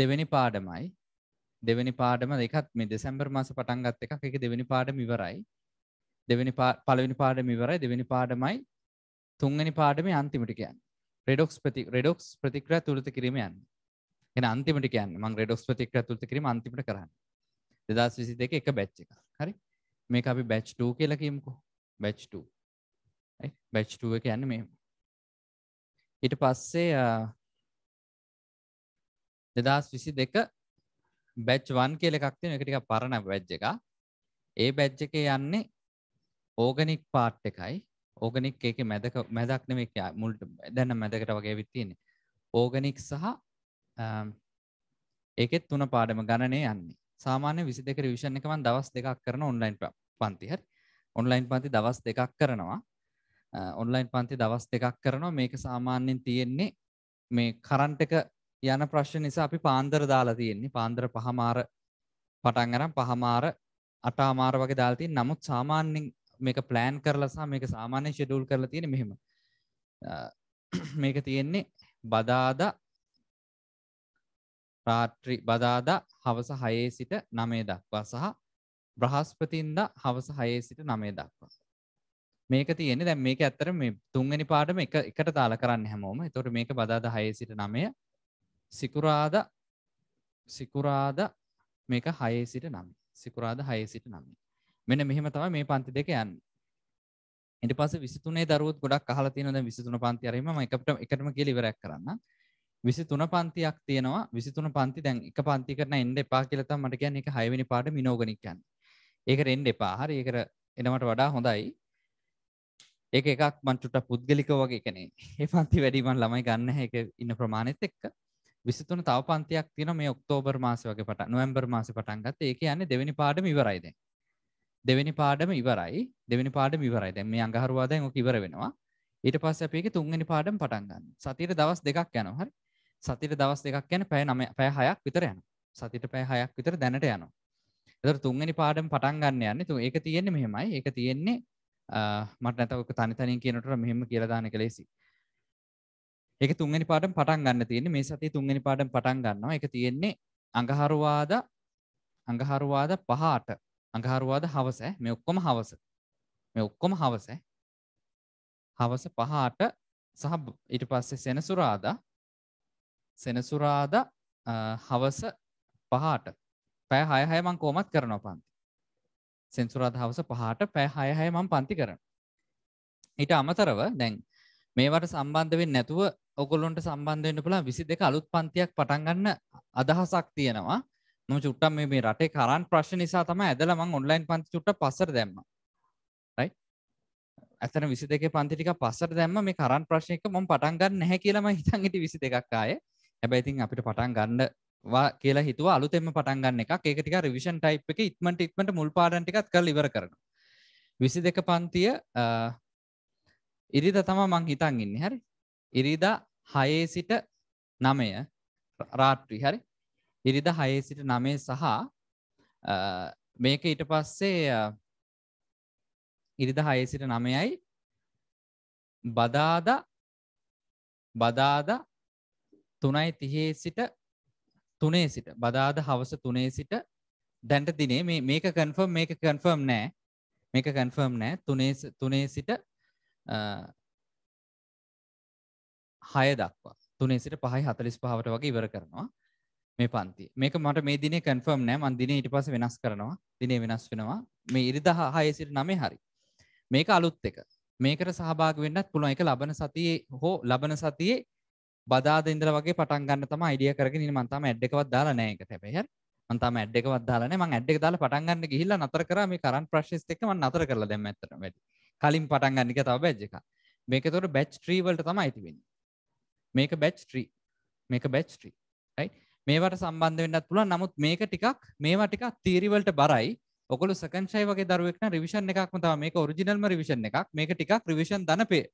දෙවැනි පාඩමයි දෙවැනි පාඩම දෙකත් මේ දෙසැම්බර් මාස පටන්ගත් එකක් එක දෙවැනි පාඩම ඉවරයි දෙවැනි පලවෙනි පාඩම ඉවරයි දෙවැනි පාඩමයි තුන්ගනි පාඩම අන්තිමටිකයන් රෙඩොක්ස් ප්‍රති රෙඩොක්ස් ප්‍රතික්‍ර තුළත කිරීමයන් එ අන්තිමටිකයන් මං රෙඩොක්ස් ප්‍රතික්‍ර තුළත කිරීම අන්තිමට කරන්න දෙදස් විසි දෙක එක බැච්ච එක හරි මේ අපි බැච්ටූ කියලකීමකු බැච්ටූ බැච්ටුව එක යන්න මෙම ඊට පස්සේ දෙදස් විසි දෙක බැච්වන් කියල එකක් තියෙන එකටික පරණ බැජ් එක ඒ බැජ් එක යන්නේ ඕගනික් පාට් එකයි ඕගනික් එක මැදක මැදක් නෙම මුල්ට දැන්න මැදකට වගේ විත්තියන්නේ ඕගනික් සහ ඒකෙත් තුන පාඩම ගණනය යන්නේ සාමාන්‍ය විසි දෙක රිවිෂණ එකමන් දවස් දෙකක් කරන ඔන්ලයින් පන්ති හරි ඔන්ලයින් පන්ති දවස් දෙකක් කරනවා ඔන්ලයින් පන්ති දවස් දෙකක් කරනවා මේක සාමාන්‍යෙන් තියෙන්නේ මේ කරන්ට එක යන ප්‍රශ්න නිසා අපි පාන්දර දාලා තියෙන්නේ පාන්දර පහමාර පටන්ගරම් පහමාර අටාමාර වගේ දාල්තිය නමුත් සාමාන්‍යෙන් මේක ප්ලෑන් කරලසා මේක සාමාන්‍ය ශෙඩුල් කරලා තියෙන මෙහෙම මේක තියෙන්නේ බදාදා රාත්‍රි බදාදා හවස හයේ සිට නමේ දක්වා සහ බ්‍රහස්පතින්ද හවස හයේ සිට නමේ දක්වා. මේක තියෙන දැන් මේක ඇත්තර මේ තුන්වැනි පාඩම එක එකට තාල කරන්න හැමෝම එතොට මේක බදාද හයේ සිට නමය සිකුරාද සිකුරාද මේක හයේ සිට නම සිකුරාද හයේ සිට නමේ මෙන මෙහෙම තම මේ පන්ති දෙක යන්න ඉට පස විසිතුනේ දරුවත් ගොඩක් අහලා තියෙනද විසිතුන පන්ති අරීම එකකට එකටම කියලිවරැක් කරන්න විසිතුන පන්තියක් තියෙනවා විසිතුන පන්ති දැන් එක පන්ති කරන එන්ඩ එපා කියලත මට ගැන එක හයවනි පාට මිනෝගනික්කන් ඒක එන්ඩ එපා හරි ඒකර එනමට වඩා හොඳයි ඒක එකක් මංචුට පුද්ගලික වගේ කනේ ඒ පන්ති වැඩිමන් ළමයි ගන්න එක ඉන්න ප්‍රමාණෙත් එක්ක විසිතුන තව පන්තියක් තින මේ ඔක්තෝබර් මාස වගේ පට නොවම්බර් මාස පටන්ගත් ඒක යන්න දෙවැනි පාඩම ඉවරයිද දෙවැනි පාඩම ඉවරයි දෙවැනි පාඩම ඉවරයි දැන් මේ අඟහරුවාදැන් ඕක ඉවර වෙනවා ඊට පස්සේ අපි ඒක තුන්වෙනි පාඩම පටන් ගන්න සතියේ දවස් දෙකක් යනවා හරි සතිට දවස් දෙකක් යන පැය නම පැය හයක් විතර යන සතිට පැය හයක් විතර දැනට යන එතර තුන්ගනි පාඩම් පටන් ගන්න යන්න තු ඒක තියෙන්නේ මෙහෙමයි එක තියෙන්නේ මට නැතවක තනිතනින් කියනට මෙහෙම කියලදාන කලෙසි එක තුන්ගනි පාඩම් පටන් ගන්න තියෙන මේ සති තුන්ගනි පාඩම් පටන් ගන්නවා එක තියෙන්නේ අඟහරුවාද අඟහරුවාද පහට අඟහරුවාද හවස මේ ඔක්කොම හවස මේ ඔක්කොම හවස හවස පහට සහ ඊට පස්සේ සෙනසුරාදා සෙනසුරාද හවස පහට පෑ හයහය මං කෝමත් කරනවා පන්ති. සෙන්සුරාද හවස පහට පෑ හයහය මං පන්ති කරන. ඊට අමතරව දැන් මේවට සම්බන්ධවෙන් නැතුව ඔගොලොන්ට සම්බන්ධවෙන්න පුළා විසි දෙක අලුත් පන්තියක් පටන්ගන්න අදහසක් තියෙනවා ම චුට්ටම් මේ රටේ කරන් ප්‍රශ්න නිසා තම ඇදල මං ඔන්ලයින් පන්ති චුට්ට පසර දැම්ම ඇතන විසි දෙක පන්තිටික පසර දැම්ම මේ කරන් ප්‍රශ්නයක මොම පටන්ගන්න නැහැ කියලම හිතන්ගට විසි දෙකක්කාය ඇබැයිතින් අපිට පටන් ගන්න කියලා හිතුව අලුතෙම පටන් ගන්න එක ඒක ටික රිවිෂන් ටයිප් එක ඉක්මට ඉක්මට මුල් පාඩන්ටිකත් කල් ඉවර කරන විසි දෙක පන්තිය ඉරිද තම මං හිතන් ඉන්න හරි ඉරිදා හයේ සිට නමය රාට්‍රි හරි ඉරිද හයේ සිට නමේ සහ මේක ඊට පස්සේ ඉරිද හයේ සිට නමයයි බදාද බදාදා තුනයි තිහේ සිට තුනේ සිට බදාද හවස තුනේ සිට දැන්ට දිනේ මේ මේක කන්ෆර්ම් මේක කන්ෆර්ම් නෑ මේක කන්ෆර්ම් නෑ තුනේ තුනේ සිට හය දක්වා තුනේ සිට පහයි හතලිස් පහවට වගේ ඉවර කරනවා මේ පන්ති මේක මට මේ දිනේ කන්ෆර්ම් නෑ මන් දිනේ ඊට පස්සේ වෙනස් කරනවා දිනේ වෙනස් වෙනවා මේ ඉරිදා 6 සිට 9 හරි මේක අලුත් එක මේකට සහභාගී වෙන්නත් පුළුවන් ඒක ලබන සතියේ හෝ ලබන සතියේ බදාද ඉදර වගේ පටන් ගන්න තම අයිඩිය කරගෙන මන්තම ඇඩ්ඩකවත් දාලා නෑක තැබැහ මන්තම ඇඩ්ඩකවත් දාලන ම ඇඩ්ඩක දාල පටන්ගන්න ගහිල්ල අතර කරම කරන් ප්‍රශ්ස්තකම අතර කරල දැම ඇතර වැඩ කලින් පටන්ගන්නක තව බැජ්ජක මේක තොර බැච් ට්‍රීවල්ට තම ඇතිවෙන්න මේක බැච් ට්‍රී මේක බැච් ට්‍රී යි මේවට සම්බන්ධ වෙන්නත් පුළුවන් නමුත් මේක ටිකක් මේවා ටිකක් තීරිවලට බරයි ඔකළු සකංශය වගේ දරුවෙක්න රිවිෂන් එකක්ම තම මේක ඔරිජිනල්ම රිවිෂන් එකක් මේක ටිකක් රිවිෂන් දන පේ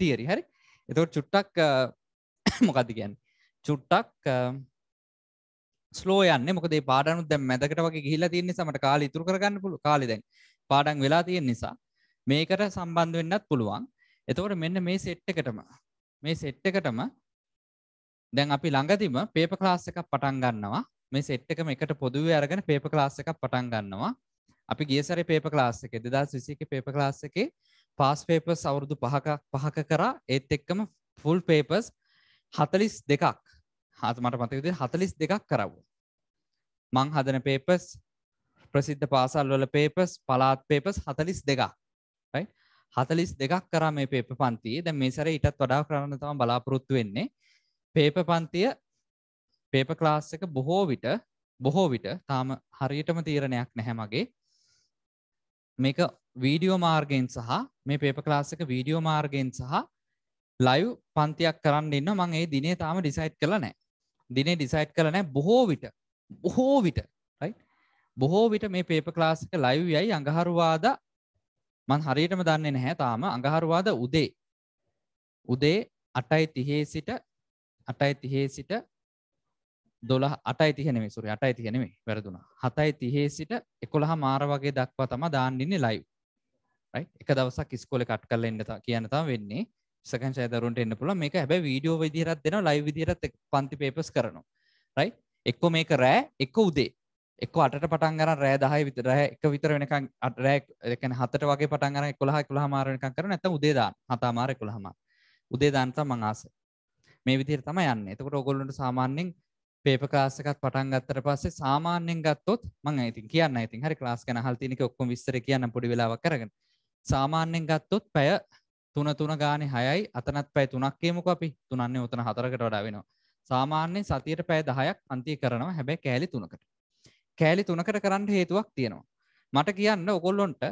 තියරි හරි එතොට චුට්ටක් මොකද කියන්න චුට්ටක් ස්ලෝ යන්න මොකදේ පාඩනුත් දැ මැදකට වගේ ගිහිලා තිය නිසාමට කාල ඉතුර කරගන්න පුළු කාලිදැන් පාඩන් වෙලා තියෙන් නිසා මේකට සම්බන්ධ වෙන්නත් පුළුවන් එතවට මෙන්න මේ සෙට් එකටම මේ සෙට් එකටම දැන් අපි ළඟතිම පේප ලාස් එකක් පටන් ගන්නවා මේ සෙට් එකම එකට පොදුව අරගෙන පේප ලාස් එකක් පටන් ගන්නවා අපි ගේසර පේප ලාස් එක දෙදස් විසික පේප ලාස් එකේ පාස් පේප සවුරුදු පහක පහක කරා ඒත් එක්කම ෆුල් පේපස් හතලිස් දෙකක් හත මට මතකද හතලිස් දෙකක් කරවු. මං හදන පේපස් ප්‍රසිද්ධ පාසල් වල පේපස් පලාත් පේපස් හතලිස් දෙකක් හතලිස් දෙකක් කරා මේ පේප පන්තියේ දැ මේ සර ඉටත් වඩා කරන්න තම බලාපොරොත්තු වෙන්නේ පේප පන්තිය පේප ක්ලාස් එක බොහෝ විට බොහෝ විට තාම හරියටම තීරණයක් නැහැමගේ මේක වීඩියෝ මාර්ගයෙන් සහ මේ පේප ක්ලාස් එක වීඩියෝ මාර්ගයෙන් සහ ලයිව් පන්තියක් කරන්න ඉන්න මං ඒ දිනේ තාම ඩිසයිට් කළ නෑ දිනේ ඩිසයිට් කළ නෑ බොහෝ විට බොහෝ විට බොහෝ විට මේ පේප ක්ලාසික ලයිව් යයි අඟහරුවාද මන් හරියටම දන්නේ නැහැ තාම අඟහරුවාද උදේ උදේ අටයි තිහේ සිට අටයි තිහේ සිට දොළ අටයි තියනෙමේ සුරි අටයි තියනෙමේ වැරදුනා හතයි තිහේ සිට එකොළහ මාර වගේ දක්වා තම දාන්නන්නේ ලයිව් එක දවසක් ස්කෝල කට් කරල එන්නත කියනතා වෙන්නේ සකන් සෑදරුන්ට එන්න පුළුවන් මේක හැබැයි වීඩියෝ විදිහට දෙනවා ලයිව් විදිහට පන්ති පේපර්ස් කරනවා රයිට් එක්කෝ මේක රෑ එක්ක උදේ එක්ක අටට පටන් ගන්න රෑ 10 විතර රෑ එක විතර වෙනකන් රෑ ඒ කියන්නේ හතට වගේ පටන් ගන්න 11 11 මාර වෙනකන් කරන නැත්නම් උදේ දාන හත මාර 11 මාර උදේ දාන්න තමයි මං ආස මේ විදිහට තමයි යන්නේ එතකොට ඕගොල්ලන්ට සාමාන්‍යයෙන් පේප කාස් එකත් පටන් ගත්තට පස්සේ සාමාන්‍යයෙන් ගත්තොත් මම ඉතින් කියන්න ඉතින් හරි ක්ලාස් ගැන අහලා තියෙන එක ඔක්කොම විස්තර කියන්න පොඩි වෙලාවක් අරගෙන සාමාන්‍යයෙන් ගත්තොත් පැය තුන තුන ගානේ හයයි අතනත් පැය තුනක් කියමුකෝ අපි තුනන්නේ උතන හතරකට වඩා වෙනවා සාමාන්‍යයෙන් සතියට පැය 10ක් අන්තිය කරනවා හැබැයි කෑලි තුනකට කෑලි තුනකට කරන්න හේතුවක් තියෙනවා මට කියන්න ඔයගොල්ලොන්ට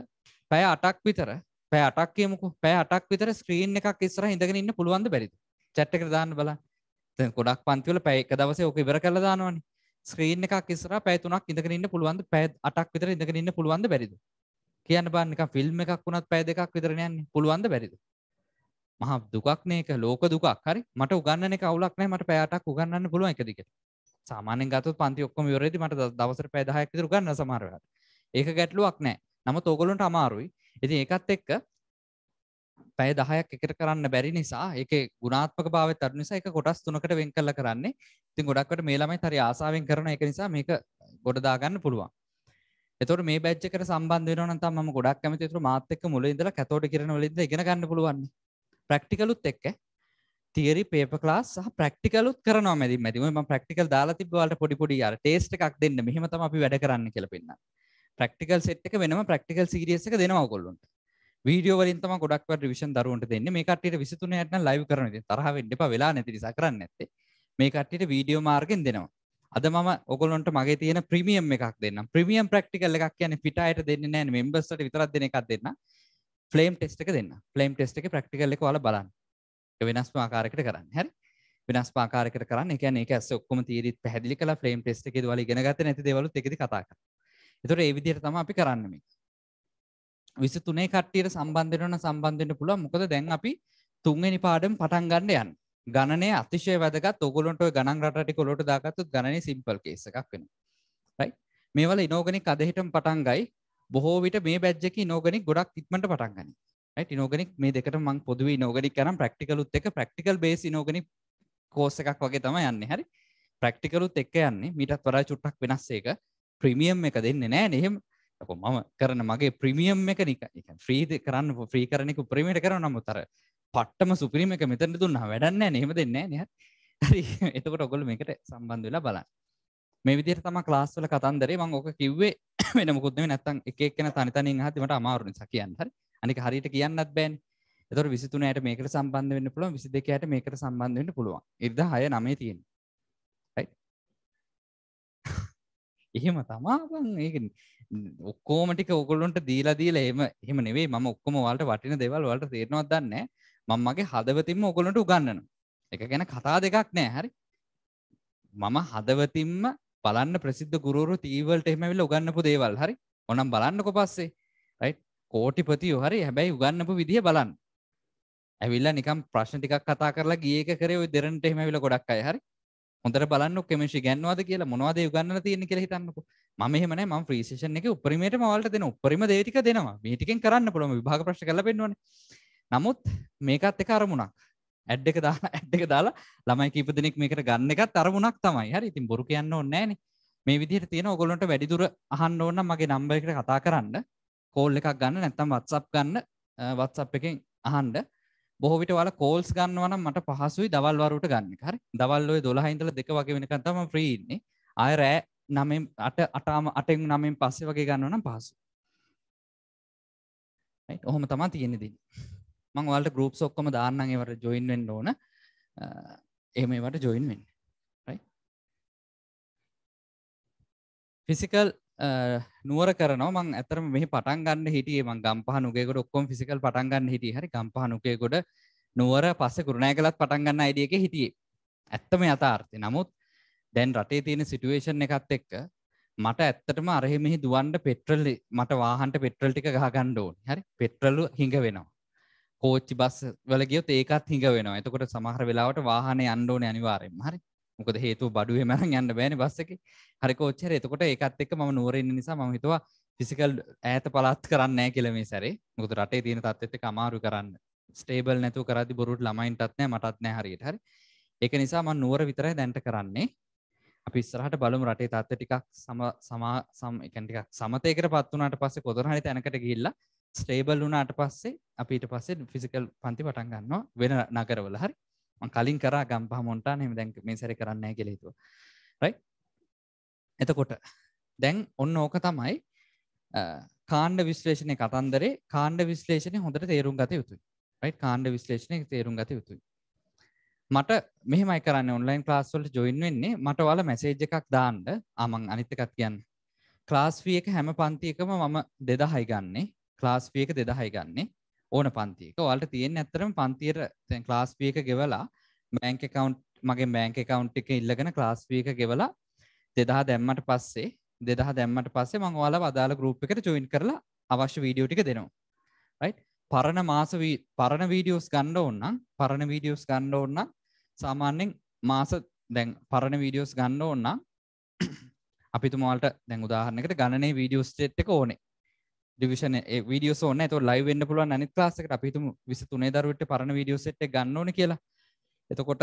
පැය 8ක් විතර පැය 8ක් කියමුකෝ පැය 8ක් විතර ස්ක්‍රීන් එකක් ඉස්සරහ ඉඳගෙන ඉන්න පුළුවන්ද බැරිද chat එකට දාන්න බලන්න දැන් ගොඩක් පන්ති වල පැය එක දවසේ ඕක ඉවර කරලා දානවනේ ස්ක්‍රීන් එකක් ඉස්සරහ පැය 3ක් ඉඳගෙන ඉන්න පුළුවන්ද පැය 8ක් විතර ඉඳගෙන ඉන්න පුළුවන්ද බැරිද කියන්න බලන්න නිකන් ෆිල්ම් එකක් වුණත් පැය දෙකක් විතර යන්නේ පුළුවන්ද බැරිද මහා දුකක්නේ එක ලෝක දුකක් හරි මට උගන්න එක අවුලක් නෑ මට පෑටක් උගන්න පුළුව එක දිගට සාමානෙන් ගත පන්ති ඔක්කොම යොරේදි මට දවසර පැදහයක් විතර ගන්න සමහරවට ඒක ගැටලුවක් නෑ නම තෝගොලන්ට අමාරුයි ඉතින් ඒකත් එක්ක පැය දහයක් එකට කරන්න බැරි නිසා ඒක ගුණාත්මක භාවත් අර නිසා එක කොටස් තුනකට වෙන් කල්ල කරන්නේ ඉතින් ගොඩක්කට මේ ළමයි හරි ආසාාවෙන් කරන එක නිසා මේක ගොඩදාගන්න පුළුවන් එතොට මේ බැච්චක සම්බන්ධ වන තම ගොඩක් ඇමතිතුර මාතක මුල ඉදල කතෝට කරන ලද ඉගෙන ගන්න පුළුවන් ප්‍රක්ටිකලුත් එක්ක තිරි පේප ලාස් සහ ප්‍රක්ටිකලුත් කරන මැදි මැතිම ප්‍රක්ටිකල් දාලා තිබවාලට පොඩිපොඩි අර ටේස්ට එකක් දෙන්න මෙහමතම අපි වැඩ කරන්න කියලපෙන්න ප්‍රක්ටිකල් සෙට් එක වෙනම ප්‍රක්ටිකල් සිරියස් එක දෙනවා කොල්ලුන්ට වීඩියෝ වලින් තම ගොඩක් රිවිෂන් දරුවන්ට දෙන්න මේ කට්ටියට විසතුන ඇත්න ලයිව් කරන තරහ වෙන්න එපා වෙලා නැති නිසා කරන්න ඇත්තේ මේ කට්ටියට වීඩියෝ මාර්ගෙන් දෙනවා අද මම ඔගොලොන්ට මගේ තියෙන ප්‍රමියම් එකක් දෙන්න ප්‍රමියම් ප්‍රක්ටිකල් එකක් කියන පිටායට දෙන්න නෑ මෙම්බස්ට විතරක් දෙන එකක් දෙන්න ෆලේම් ටෙස්ට එක දෙන්න ෆලේම් ටෙස්ට එක ප්‍රක්ටිකල් එක වල බලන්න වෙනස්ම ආකාරකට කරන්න හැරි වෙනස් ආකාරකට කරන්න එක එක ඔක්කොම තීරත් පැදිලි කලා ෆලේම් ටෙස්ට එක වල ගෙනගත නැති දෙවලු එකෙදි කතාක එතුර ඒවිදියට තම අපි කරන්නම විස තුනේ කට්ටියට සම්බන්ධරන සම්බන්ධෙන්ට පුළුව මොකද දැන් අපි තුන්ගනි පාඩම් පටන් ගන්න යන්න ගණනය අතිශය වැදගත් ඔගොලොන්ට ගණන් රටි කොලොට දාගත්තුත් ගණනය සිම්පල් කේස එකක් වෙන රයි මේවල ඉනෝගනි අදහිටම පටන්ගයි බොහෝ විට මේ බැජ් එකේ ඉනෝගනික් ගොඩක් ඉක්මනට පටන් ගනී. right ඉනෝගනික් මේ දෙකට මම පොදුවේ ඉනෝගනික් කරන් ප්‍රැක්ටිකලුත් එක ප්‍රැක්ටිකල් බේස් ඉනෝගනික් කෝස් එකක් වගේ තමයි යන්නේ. හරි. ප්‍රැක්ටිකලුත් එක්ක යන්නේ. මීටත් වඩා චුට්ටක් වෙනස් ඒක. ප්‍රීමියම් එක දෙන්නේ නැහැ නේ. එහෙම කො මම කරන මගේ ප්‍රීමියම් එක නික ්‍රීද කරන්න ්‍රී කරනෙක උපරීමට කර නමුතර පට්ටම සුපිරීම එක මෙතන දුන්න වැඩන්න නහෙම දෙන්න නහ එතකොට ඔගොල එකට සම්බන්ධ වෙලා බලන්න මේ විදිර තම ලාස්වල කතන්දරේ මං ඕක කිව්වේ වෙන මුකුත්ම නැත්තන් එකක්න තනිතනින් හතිමට අමාරුණ සකයන් හරි අනික හරිට කියන්නත් බෑන් එතොර විසිතුනයට මේකට සම්බන්ධ වෙන්න පුළුවන් විසි දෙකයට මේකට සම්බන්ධ වෙන්න පුළුවන් ඉද හය නමේ තියෙන එහෙම තමාබන් ඒක ඔක්කෝමටික ඔකොල්ලොන්ට දීලා දීල එම එහම නෙවේ ම ඔක්කොම වලට වටින දෙවල් වලට තේරනවත් දන්න මංමගේ හදවතින්ම ඔකොලොට උගන්නන එක ගැන කතා දෙකක් නෑ හරි මම හදවතින්ම බලන්න ප්‍රසිද්ධ ගුරුවරු තීවලට එහෙම ඇවිල්ලා උගන්වපු දේවල් හරි ඕනම් බලන්නකෝ පස්සේ රයිට් කෝටිපතියෝ හරි හැබැයි උගන්වපු විදිය බලන්න ඇවිල්ලා නිකම් ප්‍රශ්න ටිකක් කතා කරලා ගිය එක කරේ ওই දෙරණට එහෙම ඇවිල්ලා ගොඩක් අය හරි හොඳට බලන්න කෙමිෂි ගැන්වාද කියලා මොනවද උගන්න තියෙන කියලා හිතන්නක මම එහෙමන ම ප්‍රේෂන් එක උපරිමයට මවල්ට දෙන උපරිම දේතික දෙනවා මේටිකෙන් කරන්න පුළුවම විභාග ප්‍රශ් කල පෙන්වන නමුත් මේකත් එක අරමුණක් ඇඩ් එක දා ඇඩ් එක දාලා ළමයි කීප දෙනෙක් මේකට ගන්න එකත් අරමුණක් තමයි හරි ඉතින් බොරු කියන්න ඕන්නේ නෑනේ මේ විදිහට තියෙන ඔගොල්ලන්ට වැඩිදුර අහන්න ඕන මගේ නම්බර් එකට කතා කරන්න කෝල් එකක් ගන්න නැත්නම් WhatsApp ගන්න WhatsApp එකෙන් අහන්න බොහෝ විට ඔයාලා කෝල්ස් ගන්නවා නම් මට පහසුයි දවල් වරුවට ගන්න එක හරි දවල් ඔය 12 ඉඳලා 2 වගේ වෙනකන් තමයි ෆ්‍රී ඉන්නේ ආය රෑ 9 8 8ම 8න් 9න් පස්සේ වගේ ගන්නවා නම් පහසුයි ඔහොම තමයි තියෙන්නේ දෙන්නේ මං වාලට ගරුප් ඔක්කොම දාන්න ඒවට ජොයින් වෙන්න ඕන එහෙම ඒවට ජොයින් වෙන්න ෆිසිකල් නුවර කරනවා මං ඇතරම මෙහි පටන් ගන්න හිටියේ මං ගම්පහ නුගේකොට ඔක්කොම ෆිසිකල් පටන් ගන්න හිටිය හරි ගම්පහ නුකේකොට නුවර පස්සේ කුරුණෑ කලත් පටන් ගන්න අයිඩිය එක හිටියේ ඇත්තම යථාර්ථය නමුත් දැන් රටේ තියෙන සිටුවේෂන් එකත් එක්ක මට ඇත්තටම අරහෙමෙහි දුවන්ඩ පෙට්‍රල්ලි මට වාහන්ට පෙට්‍රල් ටික ගහගණ්ඩ ඕනි හරි පෙට්‍රලු හිඟ වෙනවා කෝච්චි බස් වලගියොත් ඒකත් හිඟ වෙනවා එතකොට සමහර වෙලාවට වාහන අන්ඩෝන අනිවාරෙන් හරි මොකද හේතු බඩුව මරන් යන්න බෑන බස්සක හරි කෝච්චර එතකොට ඒකත් එක් ම නුවරෙන් නිසා ම හිතවා ෆිසිකල් ඇත පලත් කරන්න කෙලමේ සැරේ මුකද රටේ තියෙන තත්ත අමාරු කරන්න ස්ටේබල් නැතු කරදි බොරුට ළමයින්ටත්නෑ මටත්නෑ හරියට හරි ඒක නිසා මන් නුවර විතරයි දැන්ට කරන්නේ අපි ඉස්සරහට බලමු රටේ තත්ත ටිකක් සම සමා සම් එකටිකක් සමතයකට පත් වනට පස්ස කොදරහනි තැනකට ගිල්ල ස්ටේබල් වුණාට පස්සේ අපිට පස්සේ ෆිසිකල් පන්ති පටන් ගන්නවා වෙන නගරවල හරි මං කලින් කරා ගම්පහ මොන්ටා හෙම දැන් මේ සැරි කරන්න කෙලේතුව රයි එතකොට දැන් ඔන්න ඕක තමයි කාණ්ඩ විශ්ලේෂණය කතන්දරේ කාණ්ඩ විශ්ලේෂණය හොඳට තේරුම් ගත යුතුයි රයි කාණ්ඩ විශ්ලේෂණය තේරුම් ගත යුතුයි මට මෙහමයි කරන්න ඔන්ලයින් ලාස්වලට ජොයින් වෙන්නේ මට වල මැසේජ් එකක් දාන්ඩ ආමං අනිත්තකත් කියන්න ක්ලාස්වී එක හැම පන්තියකම මම දෙදහයි ගන්නේ ක්ලාස්පියක දෙදහයි ගන්නේ ඕන පන්තික ඔල්ට තියෙන් ඇතරම පන්තිර ක්ලාස්පියක ගෙවලා මෑංක කවන්් මගේ මෑංක කවන්් එක ඉල්ලගෙන ක්ලාස්පියක ගෙවලා දෙදහ දැම්මට පස්සේ දෙදහ දැම්මට පස්සේ මං ඔයාලා අදාළ ගරුප් එකට ජොයින් කරලා අවශ්‍ය වීඩියෝ ටික දෙනවා පරණ මාස පරණ වීඩියෝස් ගණ්ඩ ඔන්නම් පරණ වීඩියෝස් ගණ්ඩ ඔන්නම් සාමාන්‍යෙන් මාස දැන් පරණ වීඩියෝස් ගණ්ඩ ඔන්නම් අපි තුමාල්ට දැන් උදාහරණකට ගණනේ වීඩියෝස් ට් එක ඕනේ ඩිවිෂන විඩියෝ සෝන ඇතු ලයි වෙන්න පුළුවන් අනිත් ලාසකට අපිතුම විසි තුනේ දරුවට පරණ විඩියෝ සෙට් ගන්නන කියලා එතකොට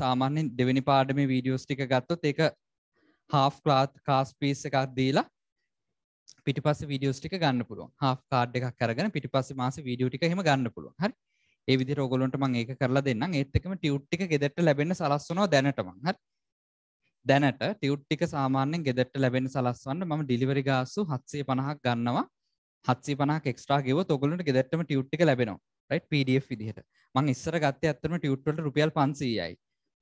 සාමාන්‍යෙන් දෙවැනි පාඩම වීඩියෝස් ටික ගත්තොත් ඒක හා ලාත් කාස් පිස් එකක් දීලා පිටිපස් විඩියෝස් ටික ගන්න පුළුව හා කාඩ් එකක් කරගෙන පිටිපස්ස මාස වීඩියෝ ටික හෙම ගන්න පුළුව හරි ඒ විදි රෝගලොන්ට මං ඒක කරලා දෙන්න ඒත් එකම ටියුට්ටික ගෙදට ලැබෙන සලස්වනවා දැනටමං හරි දැනට ටියුට්ටික සාමාන්‍යෙන් ගෙදට ලැබෙන සලස්වන්න ම ඩිලිවරි ගාසු හත්සේ පණහක් ගන්නවා හත්සේ පනක් එක්ස්ට්‍රා ගව තොගලට ගෙදැටම ටියුට්ටික ලැබෙනවා රයිට් පඩF විදිහට මං ඉස්සර ගත්ත ඇත්තම ටියුට්ට රුපියල් පන්සීයයි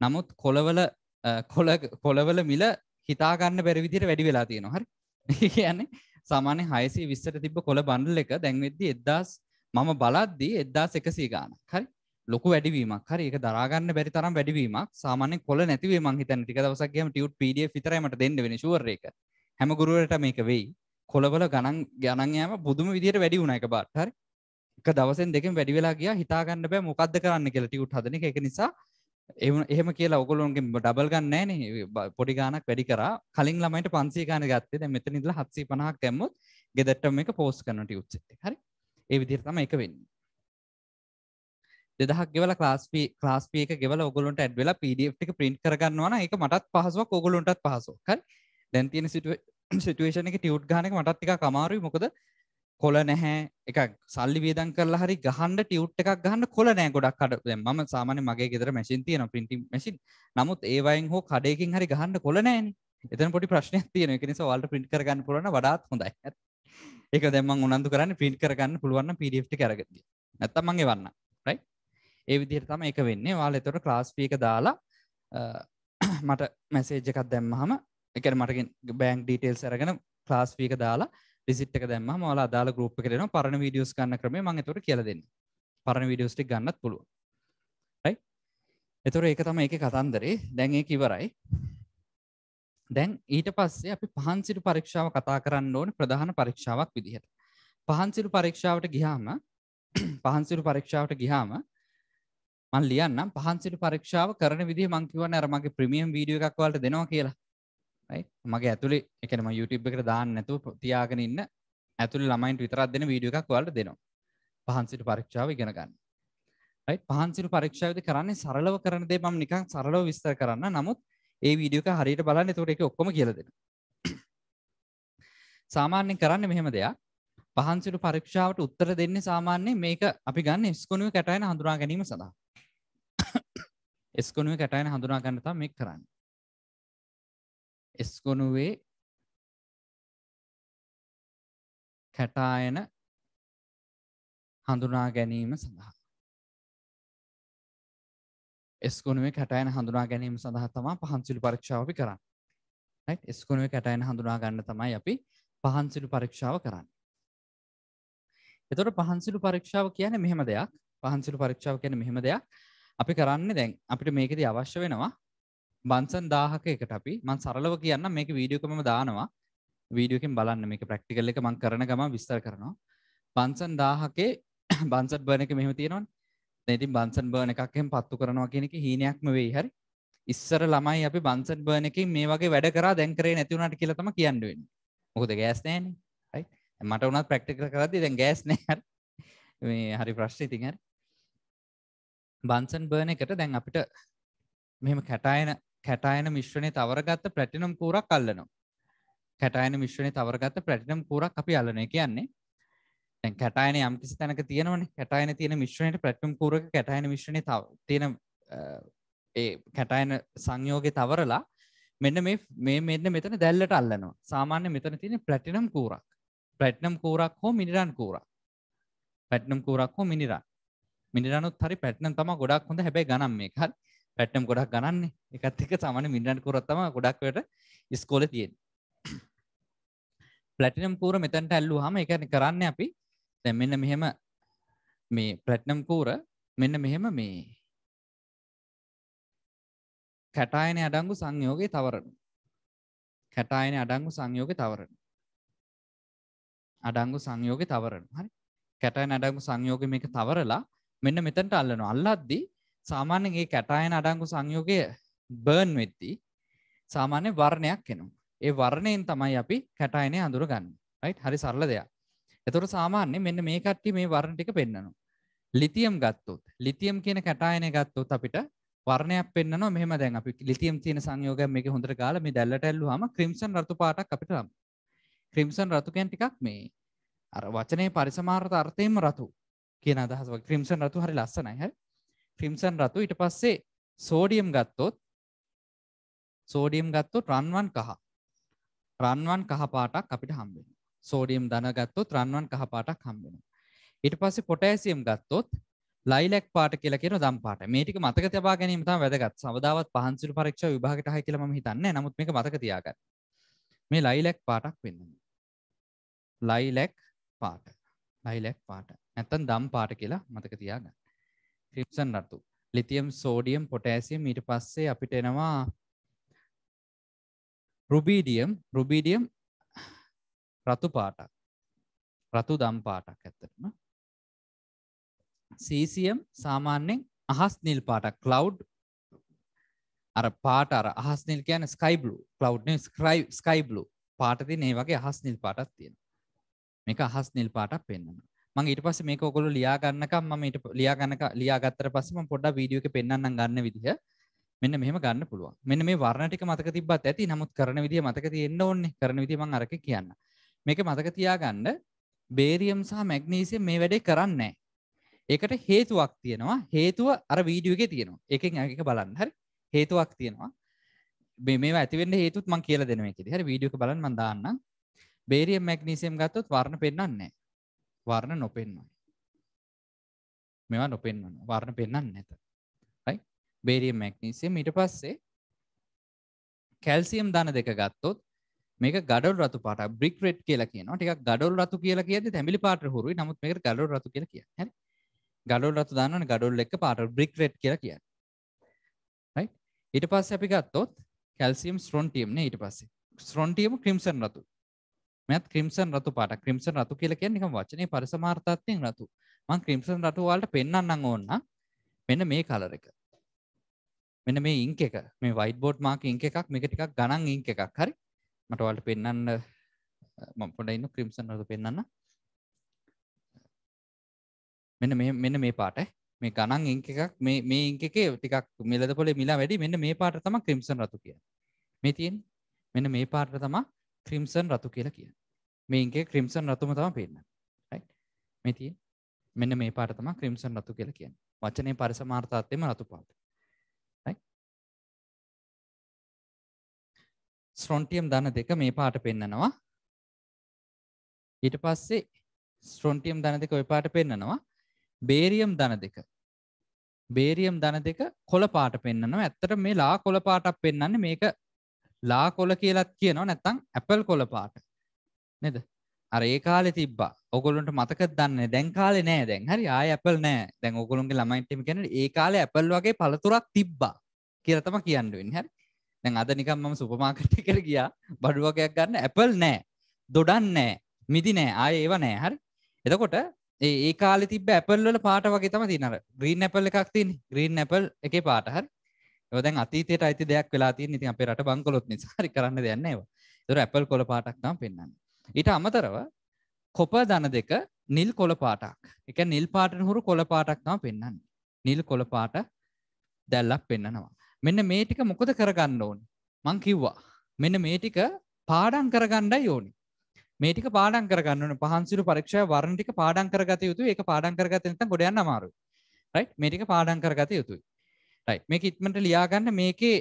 නමුත් කොළවල කොළ කොළවල මිල හිතාගන්න බැරිවිදිර වැඩි වෙලා තියෙන හරි කියන්නේ සාමාන්‍ය හයසි විස්සට තිබ කොළ බණ්ඩල එක දැන්වෙද්දි එදදාස් මම බලද්දී එදදාස් එකසී ගාන හරි ලොකු වැඩවීමක් හරි එක දරාගන්න බැරි තරම් වැඩවීමක් සාමාන්‍ය කොල නැතිවීම හිතන ටික දවසක්ගේම ටියුට් පඩිය විතරමට දෙන්න වෙන ශුවර එක හැම ගුරුවරට මේක වෙයි කොළවල ගණන් ගණන්යම බුදුම විදියට වැඩි වුණ එක බාට හරි එක දවසෙන් දෙකෙන් වැඩි වෙලා ගිය හිතාගන්න බෑ මොකක්ද කරන්න කියලා ටියුට් හදන එක නිසා එහෙම කියලා ඔගොලොන්ගේ ඩබල් ගන්න නෑන පොඩි ගානක් වැඩි කරා කලින් ළමයිට පන්සේ ගාන ගත්තේ දැ මෙත නිදල හත්සේ පනහක් කැම්මොත් ගෙදටම එක පෝස් කරනට උත්සෙත හරි ඒ විදිරතම එක වෙන්න දෙදහක් ගෙවල ලාස්පී ලාස්පියක ගෙවල ඔගොලොන්ට ඇඩ් වෙලා පඩි්ටික ප්‍රින්් කරගන්නවන එක මටත් පහසුවක් ඔගොලොන්ටත් පහසෝකර දැන්තියෙන සිට සිටුවේෂණ එක ටියුට් ගනක මටත් එක කමාරුයි මොකද කොල නැහැ එක සල්ලි වේදන් කරලා හරි ගහන්ඩ ටියුට් එකක් ගහන්න කොල නෑ ගොඩක් කඩ ම සාමාන මගේ ෙදර මැසින් තියන පිටි මැසින් නමුත් ඒවයින් හෝ කඩයකින් හරි ගහන්න කොල නෑන එතන පොටි ප්‍රශ්නය තියන එකනිස වල්ට පිට් කරගන්න පුලන වඩාත් හොඳයි ඒක දෙම උනන්දු කරන්න පින්ට කරගන්න පුළුවන්න පිඩිට් කරගද නැත්තමගේ වන්න රයි ඒ විදිර තම එක වෙන්නේ වාල එතොට ක්ලාස්පික දාලා මට මැසේජ්ජකත් දැම්මහම එක මට බෑන්ක් ඩීටේල් සරගෙන ලාස් වීක දාලා ිසිට් එක දැම මලා දාල ගරුප් කරන පරණ විඩියස් ගන්න ක්‍රම මං තොට කියලදන්න පරණ විඩියස්ටි ගන්නත් පුළුව රයි එතුර ඒක තම එක කතන්දරේ දැන් ඒ කිවරයි දැන් ඊට පස්සේ අපි පහන්සිට පරීක්ෂාව කතා කරන්න ඕන ප්‍රධාන පරීක්ෂාවක් විදිහට පහන්සිරු පරීක්ෂාවට ගිහාම පහන්සිරු පරීක්ෂාවට ගිහාම මන් ලියන්නම් පහන්සිට පරීක්ෂාව කරන විදි මංකිවන්න අරමගේ ප්‍රමියම් වීඩිය එකක්වලට දෙනවා කියලා මගේ ඇතුළි එකනම YouTube එකට දාන්න නැතු තියාගෙන ඉන්න ඇතුළ ළමයින්ට විතරත් දෙන වීඩිය එකක් වලට දෙනවා පහන්සිට පරීක්ෂාව ඉගෙනගන්න යි පහන්සිරු පරීක්ෂාවද කරන්නේ සරලව කරන දේ මම නිකං සරලව විස්තර කරන්න නමුත් ඒ වීඩියක හරියට බලන්න තුර එක ඔක්කොම කියල දෙෙන සාමාන්‍යෙන් කරන්න මෙහෙම දෙයක් පහන්සිරු පරීක්ෂාවට උත්තර දෙන්නේ සාමාන්‍යයෙන් මේක අපි ගන්න ස්කොනුව කැටයන හඳුනා ගැනීම සඳහා එස්කොනුව කැටයන හඳුනා ගන්නතා මේ කරන්න S ගොනුවේ කැටායන හඳුනා ගැනීම සඳහා. ස්කුණුවේ කැටයන හඳුනා ගැනීම සඳහා තමා පහන්සිලු පරීක්ෂාව අපි කරන්න. ස්කුණුවේ කැටයන හඳුනා ගන්න තමයි අපි පහන්සිලු පරීක්ෂාව කරන්න. එතොට පහන්සිලු පරීක්ෂාව කියන මෙහෙම දෙයක් පහන්සිලු පරීක්ෂාව කියන මෙහෙම දෙයක් අපි කරන්න දැන් අපිට මේකෙද අවශ්‍ය වෙනවා බන්සන් දාහක එකට අපි මන් සරලව කියන්න මේක වීඩියෝකම දානවා වීඩියෝකින් බලන්න මේක ප්‍රක්ටිකල් එක මං කරන ගම විස්තර කරනවා බන්සන් දාහකේ බන්සට් බර්න එක මෙහම තියෙනවන් නැතින් බන්සන් බර්න එකක්හෙම පත්තු කරනවා කියෙනෙක හීනයක්ම වෙයි හරි ඉස්සර ළමයි අපි බන්සට් බර්න එකින් මේ වගේ වැඩ කරා දැන්කරේ නැතිවුණට කියලතම කියන්නුවෙන් මොකද ගෑස්නෑන මට වනත් ප්‍රක්ටිකල් කරදි දැන් ගෑස් නෑහර මේ හරි ප්‍රශ්ි තිහර බන්සන් බර්න එකට දැන් අපිට මෙම කැටායන කැටායන මිශ්‍රණය තවරගත්ත ප්‍රටිනම් කූරක් අල්ලනවා. කැටායන මිශ්‍රණය තවරගත්ත ප්‍රටිනම් කූරක් අපි අල්ලන කියන්නේ. දැන් කැටායන යම්කිසි තැනක තියෙනවනේ. කැටායන තියෙන මිශ්‍රණයට ප්‍රටිනම් කූරක කැටායන මිශ්‍රණය තියෙන ඒ කැටායන සංයෝගේ තවරලා මෙන්න මේ මේ මෙන්න මෙතන දැල්ලට අල්ලනවා. සාමාන්‍ය මෙතන තියෙන ප්‍රටිනම් කූරක්. ප්‍රටිනම් කූරක් හෝ මිනිරන් කූරක්. පැට්නම් කූරක් හෝ මිනිරන්. මිනිරනුත් හරි පැට්නම් තමයි ගොඩක් හොඳ හැබැයි ගණන් මේක. හරි. පැට්නම් ගොඩක් ගණන්නේ එකත් එක සාමාන්‍ය මිලියන් කෝරක් තමයි ගොඩක් වෙලට ඉස්කෝලේ තියෙන්නේ ප්ලැටිනම් කෝර මෙතනට ඇල්ලුවාම ඒක කරන්නේ අපි දැන් මෙන්න මෙහෙම මේ ප්ලැටිනම් කෝර මෙන්න මෙහෙම මේ කැටායන අඩංගු සංයෝගේ තවරණු කැටායන අඩංගු සංයෝගේ තවරණු අඩංගු සංයෝගේ තවරණු හරි කැටායන අඩංගු සංයෝගේ මේක තවරලා මෙන්න මෙතනට අල්ලනවා අල්ලද්දී සාමාන්‍යෙන් ඒ කැටායන අඩංගු සංයෝගය බර්න් වෙද්දි සාමාන්‍ය වර්ණයක් එනවා ඒ වර්ණයෙන් තමයි අපි කැටායනය අඳුර ගන්න රයිට් හරි සරල දෙයක් එතොට සාමාන්‍ය මෙන්න මේ කට්ටි මේ වර්ණ ටික පෙන්න්නනු ලිතියම් ගත්තොත් ලිතියම් කියන කැටායනය ගත්තොත් අපිට වර්ණයක් පෙන්න්නනවා මෙහම දැන් අපි ලිතියම් තියෙන සංයෝග මේ හොඳට ගාල මේ දැල්ලට ඇල්ලු හම ක්‍රිම්සන් රතු පාටක් අපිට ලම් ක්‍රිම්සන් රතුකැන් ටිකක් මේ අර වචනය පරිසමාර්ථ අර්ථයම රතු කියන අදහස ක්‍රිම්සන් රතු හරි ලස්සනයි හැරි ක්‍රිම්සන් රතු ඊට පස්සේ සෝඩියම් ගත්තොත් සෝඩියම් ගත්තොත් රන්වන් කහ රන්වන් කහ පාටක් අපිට හම්බෙනවා සෝඩියම් ධන ගත්තොත් රන්වන් කහ පාටක් හම්බෙනවා ඊට පස්සේ පොටෑසියම් ගත්තොත් ලයිලැක් පාට කියලා කියන දම් පාට මේ ටික මතක තබා ගැනීම තමයි වැදගත් සවදාවත් පහන් සිළු පරීක්ෂා විභාගයට ආයි කියලා මම හිතන්නේ නමුත් මේක මතක තියාගන්න මේ ලයිලැක් පාටක් වෙන්නේ ලයිලැක් පාට ලයිලැක් පාට නැත්තම් දම් පාට කියලා මතක තියාගන්න ක්‍රිප්සන් රතු ලිතියම් සෝඩියම් පොටෑසියම් ඊට පස්සේ අපිට එනවා රුබීඩියම් රුබීඩියම් රතු පාටක් රතු දම් පාටක් ඇත්තටම සීසියම් සාමාන්‍යෙන් අහස් නිල් පාටක් කලව් අර පාට අර අහස්නිල් කියන ස්කයිබලු කලව් ස්කයිබලු පාටති නේ වගේ අහස් නිල් පාටත් තියෙන මේක අහස් නිල් පාටක් පෙන්න්නවා මං ඊට පස්ස මේක ඔකොලු ලියාගන්නකම් ම ට ලියාගන්නක ලියාගත්තර පස්සම පොඩ වීඩියෝ එක පෙන්න්න ගන්න විදිහ මෙන්න මෙහම ගන්න පුළුවන් මෙන්න මේ වර්ණටික මතක තිබත් ඇති නමුත් කරන විදිිය මතක තියෙන්න්න ඕන්න කරන විදිම අරක කියන්න මේක මතක තියාගන්න බේරියම් සහ මැග්නීසිය මේ වැඩේ කරන්නේ ඒකට හේතුවක් තියෙනවා හේතුව අර වීඩියෝගේ තියෙනවා එකෙන් ඇක බලන්න හරි හේතුවක් තියෙනවා මේ ඇතිවෙන්න හේතුත් මං කියල දෙනව එකෙ හරි වීඩියෝ බලන් මඳන්න බේරියම් මැග්නීසියම් ගත්තොත් වර්ණ පෙන්න්නන්නේ වර්ණ නොපෙන්වයි. මේවා නොපෙන්වන වර්ණ පෙන්වන්නේ නැත. right? බේරියම් මැග්නීසියම් ඊට පස්සේ කැල්සියම් ධන දෙක ගත්තොත් මේක ගඩොල් රතු පාට බ්‍රික් රෙඩ් කියලා කියනවා. ටිකක් ගඩොල් රතු කියලා කියද්දි තැඹිලි පාට හුරුයි. නමුත් මේකට ගඩොල් රතු කියලා කියන්නේ. හරි. ගඩොල් රතු දානවනේ ගඩොල් එක පාට බ්‍රික් රෙඩ් කියලා කියන්නේ. right? ඊට පස්සේ අපි ගත්තොත් කැල්සියම් ස්ට්‍රොන්ටියම් නේ ඊට පස්සේ. ස්ට්‍රොන්ටියම් ක්‍රිම්සන් රතු. මෙත් ක්‍රිම්සන් රතු පාට ක්‍රිම්සන් රතු කියලා කියන්නේ නිකන් වචනේ පරිසමාර්ථයෙන් රතු. මම ක්‍රිම්සන් රතු ඔයාලට පෙන්වන්නම් ඕන මෙන්න මේ කලර් එක. මෙන්න මේ ඉංක් එක. මේ white board mark ඉංක් එකක් මේක ටිකක් ගණන් ඉංක් එකක්. හරි. මට ඔයාලට පෙන්වන්න මම පොඩ්ඩක් ඉන්න ක්‍රිම්සන් රතු පෙන්වන්න. මෙන්න මේ මෙන්න මේ පාට මේ ගණන් ඉංක් එකක් මේ මේ ඉංක් එකේ ටිකක් මෙලද පොලේ මිලා වැඩි මෙන්න මේ පාට තමයි ක්‍රිම්සන් රතු කියන්නේ. මේ තියෙන්නේ මෙන්න මේ පාට තමයි ක්‍රිම්සන් රතු කියලා කිය මේන්ගේ ක්‍රිම්සන් රතුම තම පෙන්න්න මෙති මෙන්න මේ පාටතම ක්‍රිම්සන් රතු කියලා කියන්න වචනය පරිසමාර්ථත්තයම රතු පාට ස්ට්‍රොන්ටියම් දන දෙක මේ පාට පෙන්න්නනවා ඊට පස්සේ ස්ට්‍රොන්ටියම් දන දෙක ඔය පාට පෙන්න්නනවා බේරියම් දන දෙක බේරියම් දන දෙක කොළ පාට පෙන්න්නනවා ඇත්තට මේ ලා කොළ පාටක් පෙන්න්න මේක ලා කොල කියලත් කියනවා නැත්තම් ඇපල් කොල පාට නේද අර ඒ කාලෙ තිබ්බා ඔගොල්ලන්ට මතක දන්න දැන් කාලෙ නෑ දැන් හරි ආය ඇපල් නෑ දැන් ඔගොලුන්ගේ ළමයින්ටම කියන ඒ කාලෙ ඇපල් වගේ පළතුරක් තිබ්බා කියලා තමයි කියන්න වෙන්නේ හරි දැන් අද නිකන් මම සුපර් මාකට් එකට ගියා බඩු වර්ගයක් ගන්න ඇපල් නෑ දොඩන් නෑ මිදි නෑ ආය ඒව නෑ හරි එතකොට ඒ කාලෙ තිබ්බ ඇපල් වල පාට වගේ තමයි තියෙන අර ග්‍රීන් ඇපල් එකක් තියෙන්නේ ග්‍රීන් ඇපල් එකේ පාට හරි දැන් අතීතයට අයිති දෙයක් වෙලා තියෙන ඉතින් අපේ රට බංකොලොත් නිසා හරි කරන්න දෙයක් නැහැ ඒවා. ඒතර ඇපල් කොළ පාටක් තමයි පෙන්වන්නේ. ඊට අමතරව කොප දන දෙක නිල් කොළ පාටක්. ඒ කියන්නේ නිල් පාටට හුරු කොළ පාටක් තමයි පෙන්වන්නේ. නිල් කොළ පාට දැල්ලක් පෙන්නනවා. මෙන්න මේ ටික මොකද කරගන්න ඕනේ? මං කිව්වා. මෙන්න මේ ටික පාඩම් කරගන්නයි ඕනේ. මේ ටික පාඩම් කරගන්න ඕනේ. පහන්සිරු පරීක්ෂාවේ වර්ණ ටික පාඩම් කරගත යුතුයි. ඒක පාඩම් කරගත්තේ නැත්නම් ගොඩ යන්න අමාරුයි. රයිට්? මේ ටික පාඩම් කරගත යුතුයි. මේ ඉක්මට ලියාගන්න මේකේ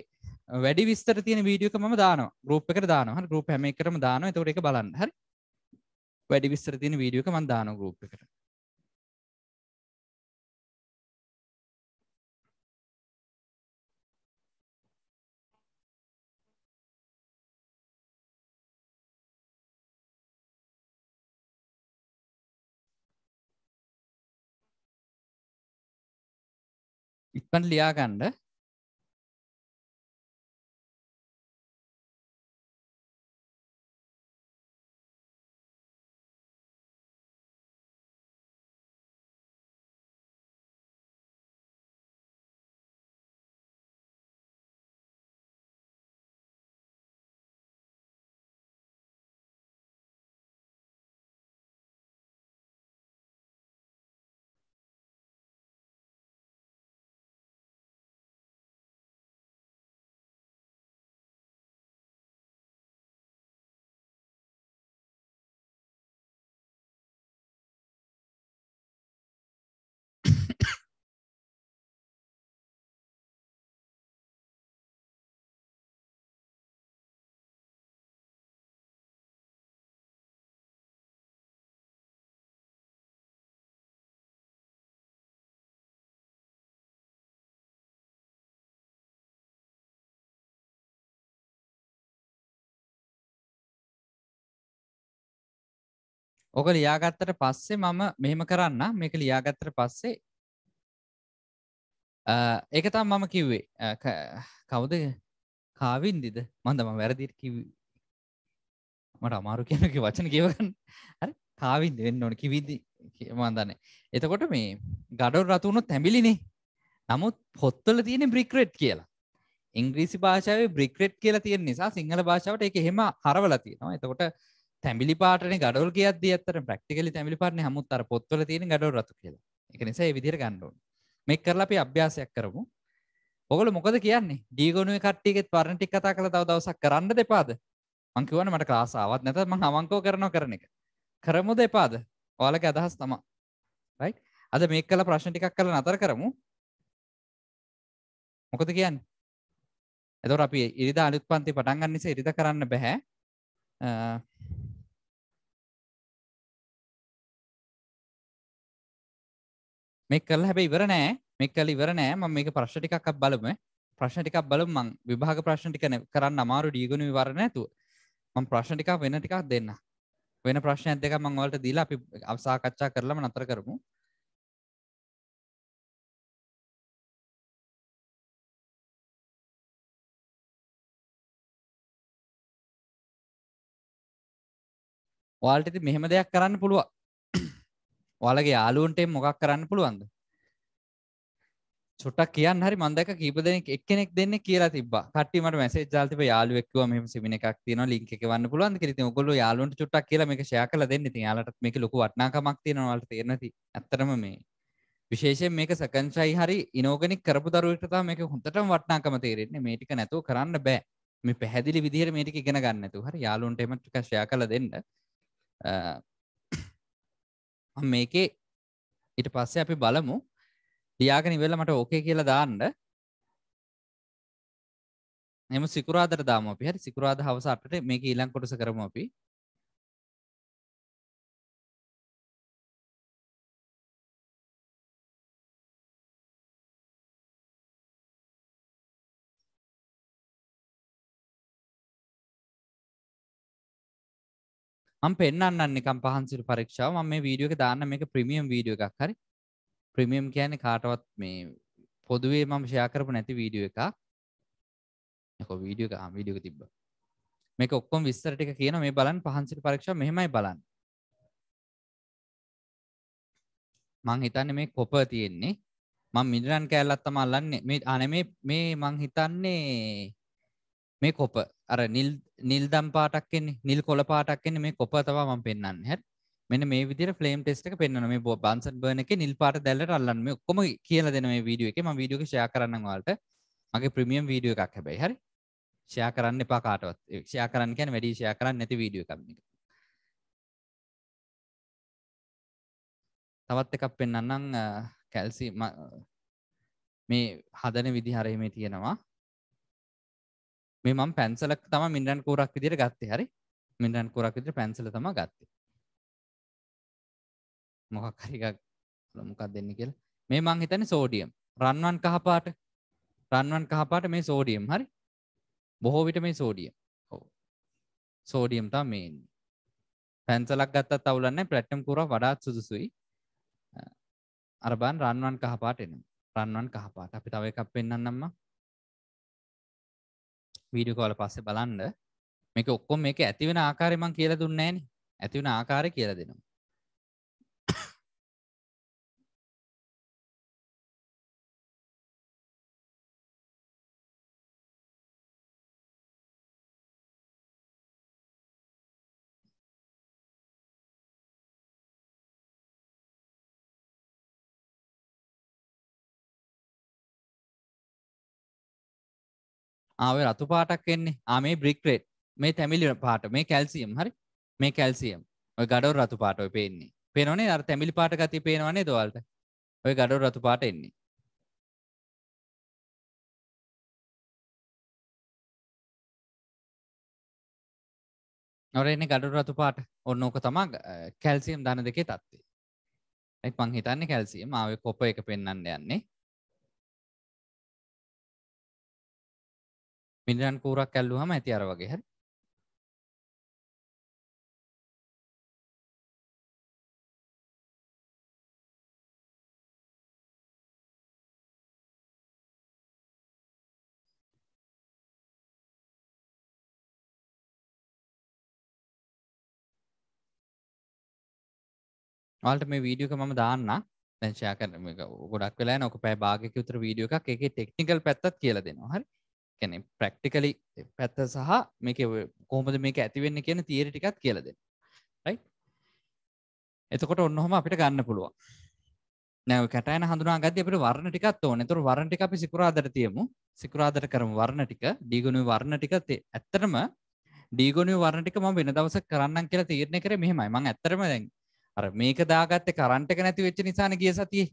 වැඩි විස්තර තියෙන වීඩියෝක ම දාන ගරුප් එක දාන හ ගරුප හැම එකරම දාන තවට එක බලන්න හරි වැඩි විස්තර තියෙන වීඩියෝක මන් දාන ගරුප් එකට ඔන්න ලියාගණ්ඩ ඕක ලියාගත්තට පස්සේ මම මෙහෙම කරන්න මේක ලියාගත්තට පස්සේ ඒක තම් මම කිව්වේ කවුද කාවින්දිද මන්දම වැරදිට කිව මට අමාරු කියනක වචන කියවගන්න හරි කාවින්ද වෙන්න ඕන කිවිදි මන්දන්න එතකොට මේ ගඩොල් රතුුණු තැමිලිනේ නමුත් පොත්තල තියෙන බ්‍රික්රෙට් කියලා ඉංග්‍රීසි භාෂාව බ්‍රික්‍රෙට් කියලා තියෙන නිසා සිංහල භාෂාවට එක හෙම හරවල තියෙනවා එතකොට තැමිලි පාටන ගඩල් කියද අතර ප්‍රක්ටිකලි තැමිලි පාන හමුත්තර පොත්වල තියෙන ගඩව රතු කියල එක නිසා විදිර ගණ්ඩුවන් මෙ කරලා අපි අභ්‍යාසයක් කරමු ඔගල මොකද කියන්නේ දීගුණුව කට්ටිගෙත් පරණටි කතා කළ තව දවසක් කරන්න දෙපාද මංකිවන මට කාසාවත් නැත මං අවංකෝ කරන කරන එක කරමු දෙපාද ඕලක අදහස් තමා රයි අද මේ කල ප්‍රශ්න ටිකක් කල නතර කරමු මොකද කියන්න එතොට අපි ඉරිදා අලුත් පන්ති පටන්ගන්න නිසා ඉරිද කරන්න බැහැ මේ කරලා හැබැයි ඉවර නෑ මේ කල ඉවර නෑ මම මේක ප්‍රශ්න ටිකක් බලමු ප්‍රශ්න ටිකක් බලමු මං විභාග ප්‍රශ්න ටික කරන්න අමාරු ඩීගුණ විවරණ නැතුව මම ප්‍රශ්න ටිකක් වෙන ටිකක් දෙන්න වෙන ප්‍රශ්නයක් දෙකක් මං ඔයාලට දීලා අපි අවසාකච්ඡා කරලම නතර කරමු වාල්ටති මෙහෙම දෙයක් කරන්න පුළුවන් ඔයාලගේ යාලුවන්ටේ මොකක් කරන්න පුළුවන්ද චුට්ටක් කියන්න හරි මන්දක කීප දෙනෙක් එක්කෙනෙක් දෙන්න කියලා තිබ කටීමට මෙසේ ජාතිප යාලුවෙක්ව මෙම සිමි එකක් තින ලින්ක වන්න පුළුවන් කිරි ඔගොල යාලුන්ට චුට්ටක් කියල මේ ශය කල දෙන්න ති යාලට මේක ලොකු වටනාකමක් තියෙනවලට තේරනති ඇතරම මේ විශේෂයෙන් මේක සකංශයි හරි ඉනෝගෙනෙක් කරපු දරුවටතා මේක හොඳටම වටනාකම තේරෙන්නේ මේටික නැතුව කරන්න බෑ මේ පැහැදිලි විදිහර මේටික ඉගෙන ගන්නතු හරි යාලුන්ටම ටිකශය කල දෙන්න මේකේ ඉට පස්සේ අපි බලමු ලියාගෙන ඉවෙල්ල මට ඕකේ කියලා දාන්න එම සිකරාදර දාම අපි හරි සිකරාද හවසට මේක ඊලං කොටස කරම අපි ම පෙන්න්න එකම් පහන්සිරු පරීක්ෂාව ම මේ වීඩියෝක දාන්න මේක ප්‍රමියම් වීඩියෝ එකක් හරි ප්‍රමියම් කියන කාටවත් මේ පොදුවේ මම ෂයාකරපු නැති වීඩියෝ එකක් යක වීඩියෝ එක වීඩියක තිබ්බ මේක ඔක්කොම් විස්තරටික කියන මේ බලන් පහන්සිට පරක්ෂ මෙහෙමයි බලන්න මං හිතන්න මේ කොප තියෙන්නේ මං මිඩරන් කෑල්ලත්තම අල්ලන්නේ මේ අන මේ මං හිතන්නේ මේ කොප අර නිල් නිල්දම් පාටක්ෙන්නේ නිල් කොල පාටක්ෙන්නේ මේ කොප තවා ම පෙන්න්න හැ මෙන මේ විදි ෆලම් ටෙස්ට පෙන්න්න මේ බෝ බන්සන් බර්න එක නිල් පාට දැල්ලට අල්ලන්න මේ ඔක්කොම කියල දෙන මේ වීඩිය එක ම වීඩියක ෂයා කරන්න වාලට මගේ ප්‍රමියම් වීඩිය එකක් හැබැයි හරි ෂයා කරන්න එපා කාටවත් ක්ෂයා කරන්න කැන වැඩි ෂයා කරන්න නැති වීඩිය එකක්මික තවත් එකක් පෙන්න්නම් කැල්සි මේ හදන විදිහරයමේ තියෙනවා මේ මම පැන්සලක් තම මින්ඩන් කෝරක් විදිර ගත්තේ හරි මින්ඩන් කොරක් විදිර පැන්සල තම ගත්තේ මොහක් හරිකක් මොකක් දෙන්න කියල මේ මං හිතන සෝඩියම් රන්වන් කහපාට රන්වන් කහපාට මේ සෝඩියම් හරි බොහෝ විට මේ සෝඩියම් හෝ සෝඩියම් තා මේන්නේ පැන්සලක් ගත්තත් අවුලන්න ප්‍රට්ටම් කුර වඩාත් සුදුසුයි අරබන් රන්වන් කහපාට එනම් රන්වන් කහපාට අපි තව එකක් පෙන්න්නම්ම වීඩියෝ කෝල පස්සේ බලන්න මේක ඔක්කොම මේක ඇතිවෙන ආකාරයමං කියලා දුන්නෑන ඇතිවෙන ආකාරය කියලා දෙනවා ආවේ රතු පාටක් වෙන්නේ. ආ මේ බ්‍රික් රෙඩ්. මේ තැමිලි පාට. මේ කැල්සියම්. හරි. මේ කැල්සියම්. ඔය ගඩොල් රතු පාට ඔය පේන්නේ. පේනවනේ අර තැමිලි පාට ගතිය පේනවනේ නේද ඔයාලට? ඔය ගඩොල් රතු පාට එන්නේ. නොරෙන්නේ ගඩු රතු පාට ඔන්න ඕක තමා කැල්සියම් දන දෙකේ තත්වේ එක් මං හිතන්නේ කැල්සියම් ආවේ කොප එක පෙන්වන්න යන්නේ මිනිරන් කූරක් ඇල්ලුවම ඇති අර වගේ හරි ඔයාලට මේ වීඩියෝ එක මම දාන්න දැන් ෂෙයා කරන මේක ගොඩක් වෙලා යන ඔක පැය භාගයක විතර වීඩියෝ එකක් ඒකේ ටෙක්නිකල් පැත්තත් කියලා දෙනවා හරි කැනෙ ප්‍රක්ටිකලි පැත්ත සහ මේක කෝමද මේක ඇතිවෙන්න කියන තීර ටිකත් කියලද රයි එතකොට ඔන්නහොම අපිට ගන්න පුළුවන් නැව කටන හඳුනා ගද අපට වර්ණ ටිකත් ඕන තුර වරණටි අපි සිකුරාදර තියමු සිකුරාදර කරම වර්ණ ටික ඩීගුණු වර්ණ ටික ඇත්තරම ඩීගුණු වර්ණටික ම වෙන දවස කරන්න කියලා තීරණය කර මෙහෙමයි මං ඇත්තරම දැන් අර මේක දාගත්ත කරන්ටක නැති වෙච්ච නිසාන ගිය සතිය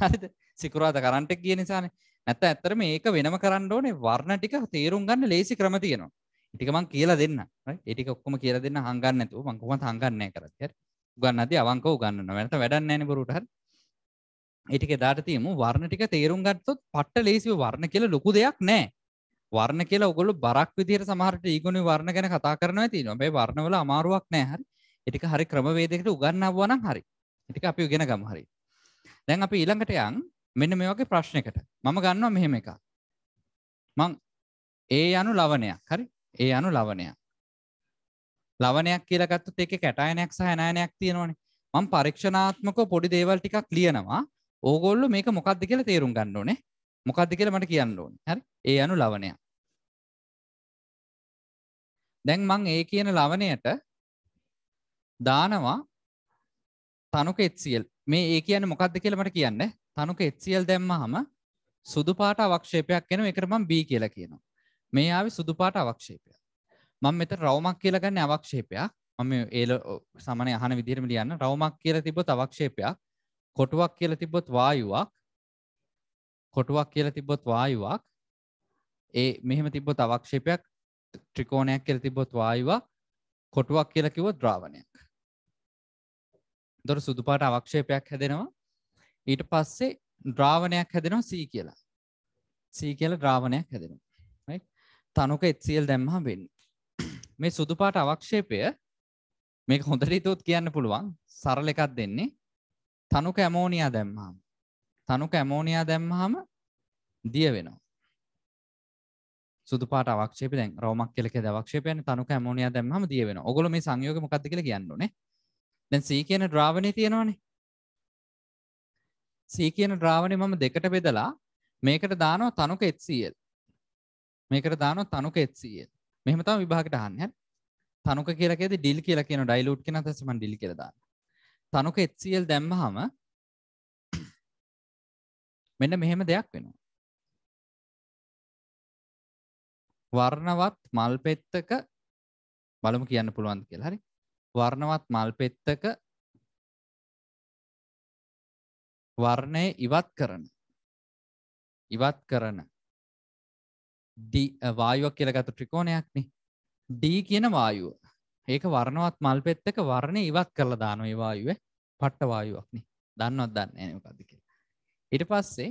හරිද සිකුරාද කරන්ට ගිය නිසාන ඇත ඇත්තර මේක වෙනම කරන්න ඕනේ වර්ණ ටික තේරුම් ගන්න ලේසි ක්‍රම තියෙනවා ඉටිකමං කියලා දෙන්න ඒටික ඔක්කොම කියල දෙන්න හංගන්න ඇතු මංකුම හංගන්නය කරත් ගන්න අති අවංක ගන්න වැට වැඩන්න ෑන බරුට ඒටික දාට තියමු වර්ණ ටික තේරුම් ගත්තොත් පට්ට ලේසිව වර්ණ කියලා ලොකු දෙයක් නෑ වර්ණ කියලා ඔගොලු බරක් විදිර සමහරට ඒගුණ වර්ණ ගැන කතා කරනවා ති නොබේ වර්ණවල අමාරුවක් නෑ හරි එටික හරි ක්‍රමවේදකට උගන්නවනම් හරි ඉටික අපි ගෙන ගම හරි දැන් අපි ඊළඟට යන් මෙන්න මේ වගේ ප්‍රශ්නයකට මම ගන්නවා මෙහෙම එකක් මං ඒ යනු ලවණයක් හරි ඒ යනු ලවණයක් ලවණයක් කියලා ගත්තොත් ඒකේ කැටායනයක් සහ ඇනායනයක් තියෙනවනේ මම පරීක්ෂණාත්මකව පොඩි දේවල් ටිකක් ලියනවා ඕගොල්ලෝ මේක මොකක්ද කියලා තේරුම් ගන්න ඕනේ මොකක්ද කියලා මට කියන්න ඕනේ හරි ඒ යනු ලවණයක් දැන් මං ඒ කියන ලවණයට දානවා තනුක HCl මේ ඒ කියන්නේ මොකක්ද කියලා මට කියන්න තනුක එත්සියල් දැම්මහම සුදු පාට අවක්ෂේපයක් එන එකට මම B කියලා කියනවා. මේ ආවි සුදු පාට අවක්ෂේපය. මම මෙතන රවුමක් කියලා ගන්න අවක්ෂේපයක්. මම ඒ සමනේ අහන විදිහටම ලියන්න. රවුමක් කියලා තිබ්බොත් අවක්ෂේපයක්. කොටුවක් කියලා තිබ්බොත් වායුවක්. කොටුවක් කියලා තිබ්බොත් වායුවක්. ඒ මෙහෙම තිබ්බොත් අවක්ෂේපයක්. ත්‍රිකෝණයක් කියලා තිබ්බොත් වායුවක්. කොටුවක් කියලා කිව්වොත් ද්‍රාවණයක්. දොර සුදු පාට අවක්ෂේපයක් හැදෙනවා. ඊට පස්සේ ද්‍රාවණයක් හැදෙනවා C කියලා. C කියලා ද්‍රාවණයක් හැදෙනවා. right? තනුක HCl දැම්මහම වෙන්නේ. මේ සුදු පාට අවක්ෂේපය මේක හොඳට හිතුවොත් කියන්න පුළුවන්. සරල එකක් දෙන්නේ. තනුක ඇමෝනියා දැම්මහම. තනුක ඇමෝනියා දැම්මහම දිය වෙනවා. සුදු පාට අවක්ෂේපය දැන් රෝමක් කියලා කියන අවක්ෂේපය යන්නේ තනුක ඇමෝනියා දැම්මහම දිය වෙනවා. ඔගොල්ලෝ මේ සංයෝගය මොකක්ද කියලා කියන්න ඕනේ. දැන් C කියන ද්‍රාවණේ තියෙනවනේ. සී කියන ද්‍රාවණය මම දෙකට බෙදලා මේකට දානෝ තනුක එත්සල් මේකට දානෝ තනුක එත්සල් මෙහමතම විභාගට හන්න තනුක කියලකෙද ඩිල් කියල කියන ඩයිලුට් කෙන තැසම ඩිල් කරදාන්න තනුක එත්සල් දැම්මහම මෙන්න මෙහෙම දෙයක් වෙනවා වර්ණවත් මල් පෙත්තක බලමු කියන්න පුළුවන් කියලා හරි වර්ණවත් මල් පෙත්තක වර්ණය ඉවත් කරන ඉවත් කරන වායුවක් කියලගත ට්‍රිකෝණයක්න ඩී කියන වායුව ඒක වර්ණවත් මල් පෙත්තක වර්ණය ඉවත් කරලා දානො වායුව පට්ට වායුවක්න දන්නවත් දන්න නකද කියලා ඉට පස්සේ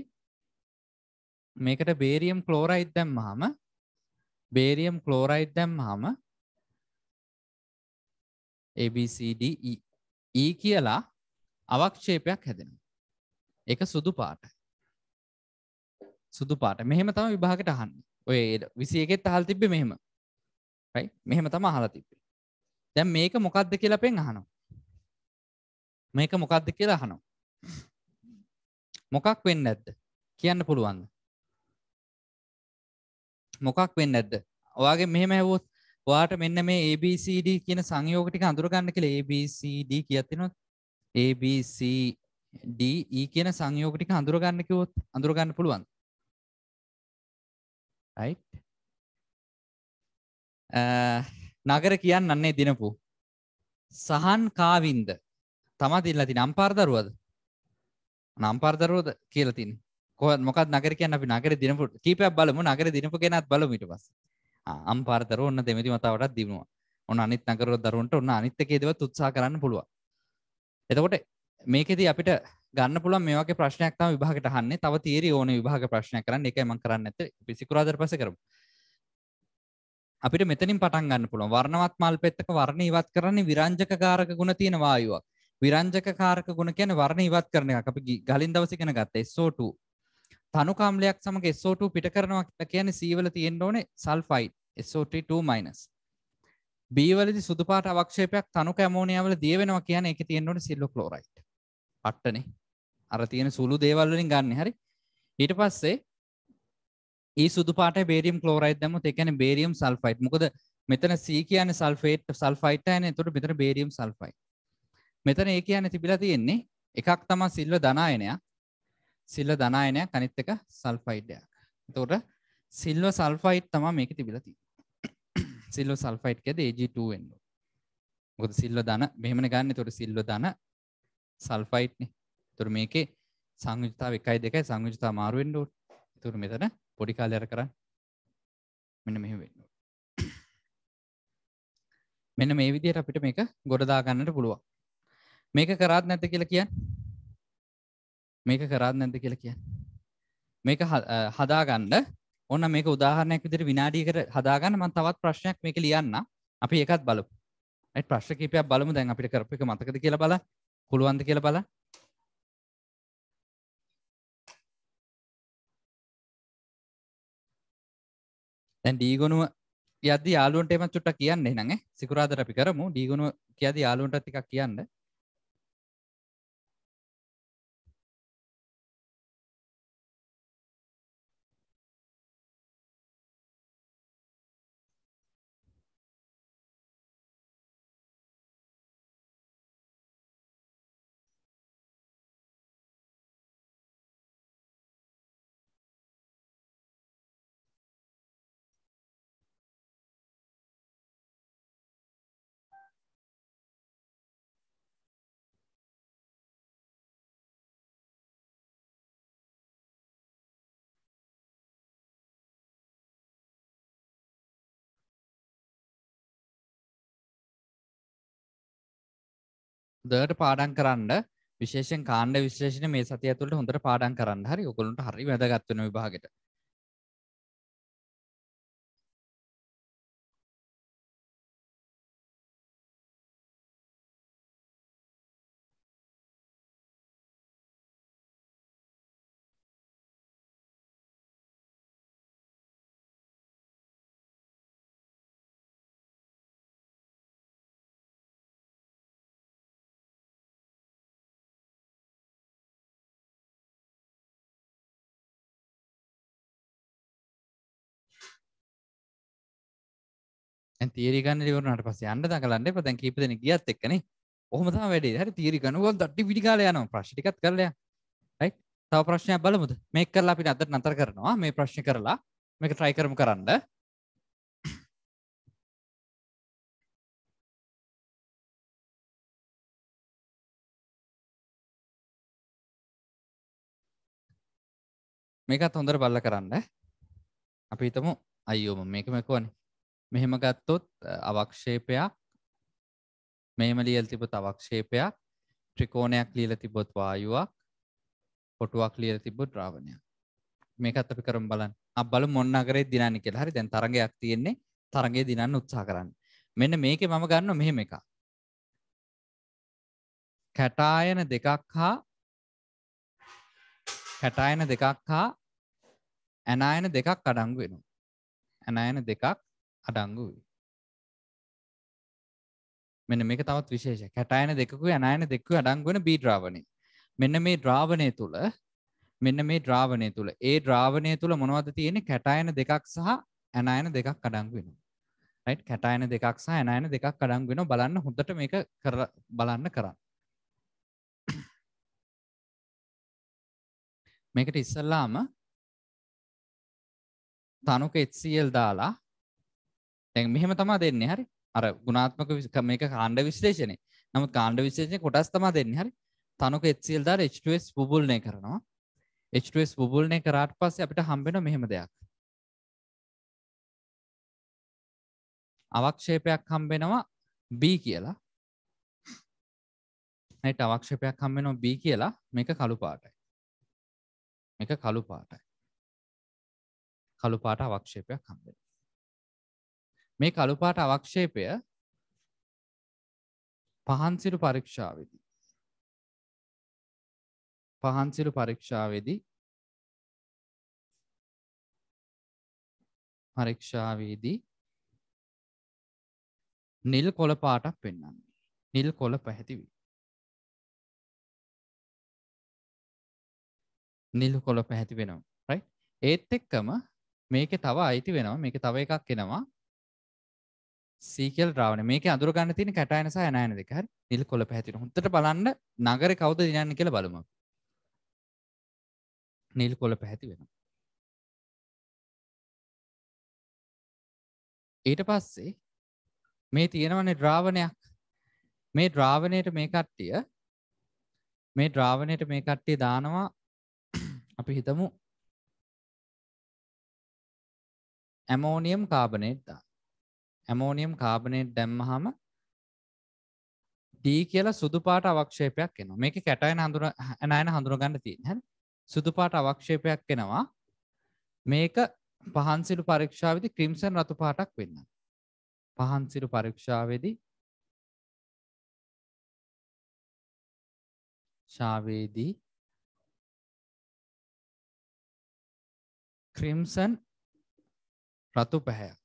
මේකට බේරියම් කලෝරයිත් දැම් හම බේරියම් කලෝරයිත් දැම් හම ABCDE e කියලා අවක්ෂේපයක් හැදෙනවා එක සුදු පාට සුදු පාට මෙහෙම තම විභාගට අහන්න ඔය විසි එකෙත් අහල් තිබ්බ මෙහෙම මෙහෙම තම අහලා තිබ්බේ දැම් මේක මොකක්ද කියලා පෙන් අහනවා මේක මොකක්ද කියලා අහනවා මොකක් වෙන්න ඇද්ද කියන්න පුළුවන්ද මොකක් වෙන්න ඇද්ද ඔයාගේ මෙහෙම ඇවොත් වාට මෙන්න මේ ABCD කියන සංයෝග ටික අඳුරගන්න කියලා ABCD කියතිනොත් ABC DE කියන සංයෝග ටික හඳුරගන්න කිව්වොත් හඳුරගන්න පුළුවන්. right? නගර කියන්නන්නේ දිනපු. සහන් කාවින්ද තමා දීලා තියෙන අම්පාර දරුවද? අම්පාර දරුවද කියලා තින්නේ. කොහොමද මොකක්ද නගර කියන්නේ අපි නගර දිනපු කීපයක් බලමු නගර දිනපු කෙනාත් බලමු ඊට පස්සේ. ආ අම්පාර දරුවෝ ඔන්න දෙමෙති මතාවටත් දිනුවා. ඔන්න අනිත් නගරවල දරුවන්ට ඔන්න අනිත් එකේ දේවත් උත්සාහ කරන්න පුළුවන්. එතකොට මේකෙද අපිට ගන්න පුළ මේක ප්‍රශ්නයක් තම විභාගට හන්නේ තව තේරි ඕන විභාග ප්‍රශ්නය කරන්න එක මං කරන්න ඇත පිසිකුරාදර පස කරම් අපිට මෙතනින් පටන් ගන්න පුළුව වර්ණවත් මල් පෙත්තක වර්ණ ඉවත් කරන්නේ විරංජක කාරක ගුණ තියෙන වායුවක් විරංජක කාරක ගුණ කියන වර්ණ ඉවත් කරන එක අපි ගලින් දවසිගෙන ගත්ත SO2 තනුකාම්ලයක් සමඟ SO2 පිට කරනවා කියන්නේ සීවල තියෙන්න ඕනේ සල්ෆයිඩ් SO2- බීවලදි සුදුපාට අවක්ෂේපයක් තනුක ඇමෝනියාවල දිය වෙනවා කියන එක තියෙන්න ඕනේ සිල්ලෝ ක්ලෝරයිඩ් පට්ටනේ අර තියෙන සුළු දේවල්ලින් ගන්න හරි ඊට පස්සේ ඒ සුදුපාට බේරියම් කලෝරයිඩ් දැමුත් ඒ කියන්නේ බේරියම් සල්ෆයිඩ්. මොකද මෙතන C කියන්නේ සල්ෆේට් සල්ෆයිට් ආයන. එතකොට මෙතන බේරියම් සල්ෆයිඩ්. මෙතන ඒ කියන්නේ තිබිලා තියෙන්නේ එකක් තමයි සිල්ව ධනායනයක්. සිල්ව ධනායනයක් අනිත් එක සල්ෆයිඩ් එකක්. එතකොට සිල්ව සල්ෆයිඩ් තමයි මේකේ තිබිලා තියෙන්නේ. සිල්ව සල්ෆයිඩ් කියද Ag2NO. මොකද සිල්ව ධන මෙහෙමනේ ගන්න. එතකොට සිල්ව ධන සල්ෆයිට්නේ තුර මේකේ සංයුජතාව එකයි දෙකයි සංයුජතා මාරුවෙන්ඩ තුර මෙතන පොඩි කාලයර කරන්න මෙන මෙහ වෙන්න මෙන්න මේ විදියට අපිට මේක ගොඩදාගන්නට පුළුවන් මේක කරාත් නැත කියලා කියන්න මේක කරාත් නැද කියලා කියන්න මේක හදාගන්න ඔන්න මේක උදාහරණයක් විදිර විනාඩියකට හදාගන්න මන් තවත් ප්‍රශ්නයක් මේක ලියන්න අපි එකත් බලපු ඇ ප්‍රශ්කීපයක් බලමු දැන් අපිට කරප එක මතකද කියලා බල පුළුවන්ද කියලා බලන්න දැන් ඩීගොනුව යද්දි යාළුවන්ට එමත් චුට්ටක් කියන්න එහෙනම් ඈ සිකුරාදට අපි කරමු ඩීගොනුව කියද්දි යාළුවන්ටත් ටිකක් කියන්න දට පාඩන් කරන්න විශේෂෙන් කාණ්ඩ විශේෂණ මේ සතිය තුළට හොඳට පාඩන් කරන්න හරි ඔකොලුන්ට හරි වැදගත්වන විභාගට තේරි ගන්න ඉවරනට පස්සේ යන්න දඟලන්න එපා දැන් කීප දෙනෙක් ගියත් එක්කනේ ඔහොම තමයි වැඩේ හරි තේරි ගන්න ඕන තට්ටි පිටි කාලා යනවා ප්‍රශ්න ටිකක් කරලා රයිට් තව ප්‍රශ්නයක් බලමුද මේක කරලා අපිට අදට නතර කරනවා මේ ප්‍රශ්න කරලා මේක try කරමු කරන්න මේකත් හොඳට බල්ල කරන්න අපි හිතමු අයියෝම මේක මැකුවනේ මෙහෙම ගත්තොත් අවක්ෂේපයක් මෙම ලියල් තිබොත් අවක්ෂේපයක් ත්‍රිකෝණයක් ලියල තිබොත් වායුවක් පොටුවක් ලියල තිබොත් ්‍රාවණයක් මේකත් අපි කරම් බලන් අබල මොන්න අගරේ දිනන්න කෙ හරි දැන් තරගයක් තියෙන්නේ තරගේ දිනන්න උත්සා කරන්න මෙන්න මේක මම ගන්න මෙහෙම එක කැටායන දෙකක් හා කැටායන දෙකක් හා ඇනායන දෙකක් අඩංගු වෙනවා ඇනායන දෙකක් අඩංගු වේ. මෙන්න මේක තවත් විශේෂ කැටයන දෙකු යනයන දෙක්ව අඩංගුවන බී ද්‍රාවණය මෙන්න මේ ද්‍රාවණය තුළ මෙන්න මේ ද්‍රාවණය තුළ ඒ ද්‍රාවණය තුළ මොනවද තියෙන කැටයන දෙකක් සහ ඇනයන දෙකක් අඩංගු වෙන කැටයන දෙකක් සහ ඇනයන දෙකක් අඩංගු වෙන බලන්න හොඳට මේක කර බලන්න කරන්න මේකට ඉස්සල්ලාම තනුක HCl දාලා තැන් මෙහෙම තමා දෙන්නේ හරි අර ගුණාත්මක මේක කාණ්ඩ විශ්ලේෂණය නමුත් කාණ්ඩ විශේෂය කොටස් තමා දෙන්නේ හරි තනුක එත්සිල් දර H2S බුබුල්නය කරනවා H2S බුබුල්නය කරාට පස්සේ අපිට හම්බෙන මෙහෙම දෙයක් අවක්ෂේපයක් හම්බෙනවා B කියලා නට අවක්ෂපයක් හම්බෙනවා B කියලා මේක කළු පාටයි මේක කළු පාටයි කළු පාට අවක්ෂේපයක් හම්බෙන මේ කළුපාට අවක්ෂේපය පහන්සිරු පරීක්ෂාවේදී. පහන්සිරු පරීක්ෂාවේදී පරීක්ෂාවේදී නිල් කොළ පාටක් පෙන්වන්නේ. නිල් කොළ පැහැතිවී. නිල් කොළ පැහැති වෙනවා. ඒත් එක්කම මේක තව අයිති වෙනවා මේක තව එකක් එෙනවා සීකල් රාවන මේක අඳුරගන්න තින කටයනස යනයන දෙක නිල් කොල පැතින හොට බලන්න නගර කවද දිනන්න කියල බලම නිල් කොල පැහැති වෙන ඊට පස්සේ මේ තියෙනවන ද්‍රාවණයක් මේ ද්‍රාවණයට මේ කට්ටිය මේ ද්‍රාවණයට මේ කට්ටිය දානවා අපි හිතමු ඇමෝනියම් කාබනේට්දා ඇමෝනියම් කාබනේට් දැම්මහම ඩී කියලා සුදුපාට අවක්ෂේපයක් එනවා මේක කැටයින හඳුර ඇනයන හඳුරගන්න තිීන් හැ සුදුපාට අවක්ෂේපයක් එෙනවා මේක පහන්සිරු පරීක්ෂාවදි ක්‍රිම්සන් රතු පාටක් වෙන්න පහන්සිරු පරීක්ෂාවේදී ශාවේදී ක්‍රිම්සන් රතු පැහැයක්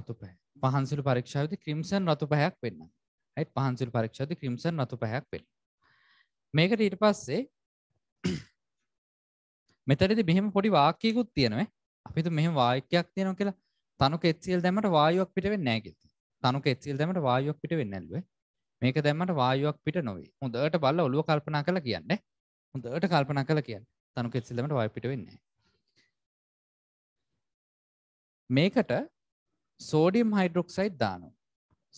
රතු පැහැ. පහන්සිල් පරීක්ෂාවද ක්‍රිම්සන් රතු පැහැයක් වෙන්න. ඇයි පහන්සිල් පරීක්ෂාද ක්‍රිම්සන් රතු පැහැයක් වෙන්න. මේකට ඊට පස්සේ මෙතරද මෙහෙම පොඩි වාකයකුත් තියෙනව අපිතු මෙහම වාක්‍යයක් තියෙනව කියලා තනු කෙත්සිල් දැමට වායුවක් පිට වෙන්න ඇගෙති තනු කෙත්සිල් දැමට වායුවක් පිට වෙන්නල්ුව මේක දැමට වායුවක් පිට නොවේ හොදට බල්ල ඔලුව කල්පනා කළ කියන්න හොදට කල්පනා කළ කියන්න තනු කෙත්සිල්ලමට වාය පිට වෙන්නේ මේකට සෝඩියම් හයිඩරොක්සයිඩ් දානු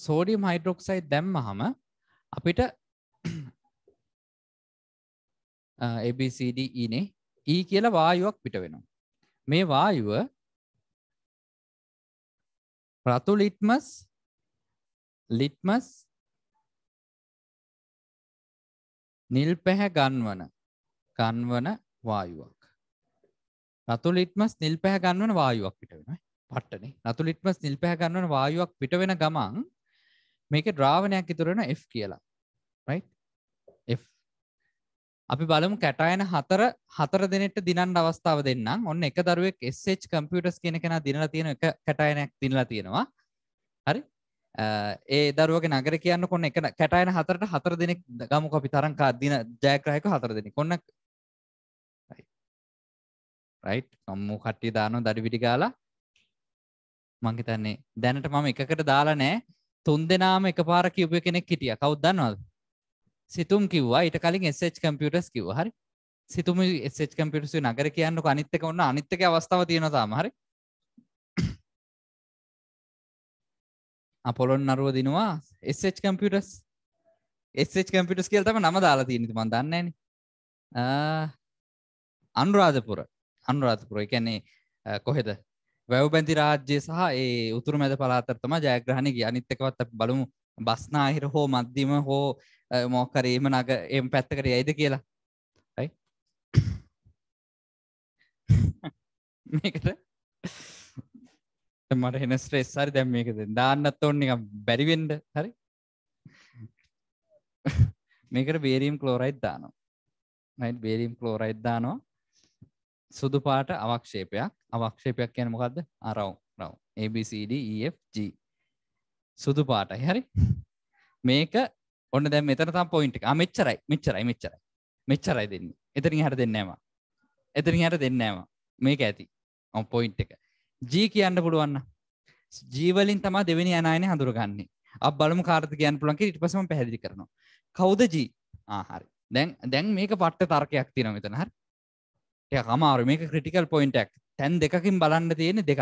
සෝඩියම් හයිඩරොක්සයිඩ් දැම්ම හම අපිට ABCDනේ e, e කියලා වායුවක් පිට වෙනවා මේ වායුව රතු ලිට්මස් ලිට්මස් නිල් පැහැ ගන්වන ගන්වන වායුවක් රතු ලිට්මස් නිල් පැහැ ගන්වන වායුවක් පිට වෙන පට්ටනේ නතු ලිට්මස් නිල් පැහ ගන්නවන වායුවක් පිට වෙන ගමන් මේක ද්‍රාවණයක් ඉතුරෙන F කියලා F අපි බලමු කැටයන හතර හතර දෙනෙට දිනන් අවස්ථාව දෙන්නම් ඔන්න එක දරුවෙක් SH කම්පියුටර්ස් කියන කෙනා දිනලා තියෙන එක කැටයනයක් දිනලා තියෙනවා හරි ඒ දරුවගේ නගර කියන්න කොන්න එක කැටයන හතරට හතර දෙනෙක් ගමු අපි තරංකා දින ජයග්‍රහයක හතර දෙනෙක් ඔන්න රයිට් අම්මු කට්ටිය දානවා දඩි පිටි ගාලා මංහිතන්නේ දැනට මම එකකට දාලා නෑ තුන් දෙනාම එක පාර කිව්පය කෙනෙක් හිටිය කවද්දන්නවද සිතුම් කිව්වා ඊට කලින් එස්ච් කම්පියටස් කිව හරි සිතුම එස්ච් කම්පිටසු නගර කියන්න අනිත්තක ඔන්න අනිත්තක අවස්ථාව තියෙනතාම හරි අපොලොන් නරුව දිනවා එස්ච් කම්පියටස් එස්ච් කම්පිටස් කියල්තම නම දාලා තියනෙති මන් දන්නන අනුරාධපුර අනුරාධපුර එකන්නේ කොහෙද වැවබැඳි රාජ්‍ය සහ ඒ උතුරු මැද පලාතරතම ජයග්‍රහණයගේ අනිත්තකවත් බලමු බස්නාහිර හෝ මධ්‍යම හෝ මෝකරීම නග එම් පැත්තකට යයිද කියලා යි මේකට මට හෙන ස්ට්‍රෙස් හරි දැම් මේකද දාන්නත් ඔන්න එක බැරිවෙන්ඩ හරි මේකට බේරීම් කලෝරයිත් දානවා නයිට් බේරීම් කලෝරයිත් දානවා සුදු පාට අවක්ෂේපයක් අවක්ෂේපයක් කියන මොකක්ද අරව් රව් ABCDFG e, සුදු පාටයි හරි මේක ඔන්න දැ මෙතන තම් පොයින්ට මෙච්චරයි මෙච්චරයි මෙච්චරයි මෙච්චරයි දෙන්න එතරින් හට දෙන්නම එතරින් හට දෙන්නම මේක ඇති ඔ පොයින්් එක ජී කියන්න පුළුවන්න ජීවලින් තමා දෙවනි අනායන හඳුරගන්නේ අප බලම කාර්ත කියන් පුළන්ක ඉට පසම පැහැදිි කරනවා කෞද ජී ආහරි දැන් දැන් මේක පට්ට තර්කයක් තින මෙතන හරි ටය අමාරු මේක ක්‍රටිකල් පොයින්ටක් තැන් දෙකින් බලන්න තියෙන දෙක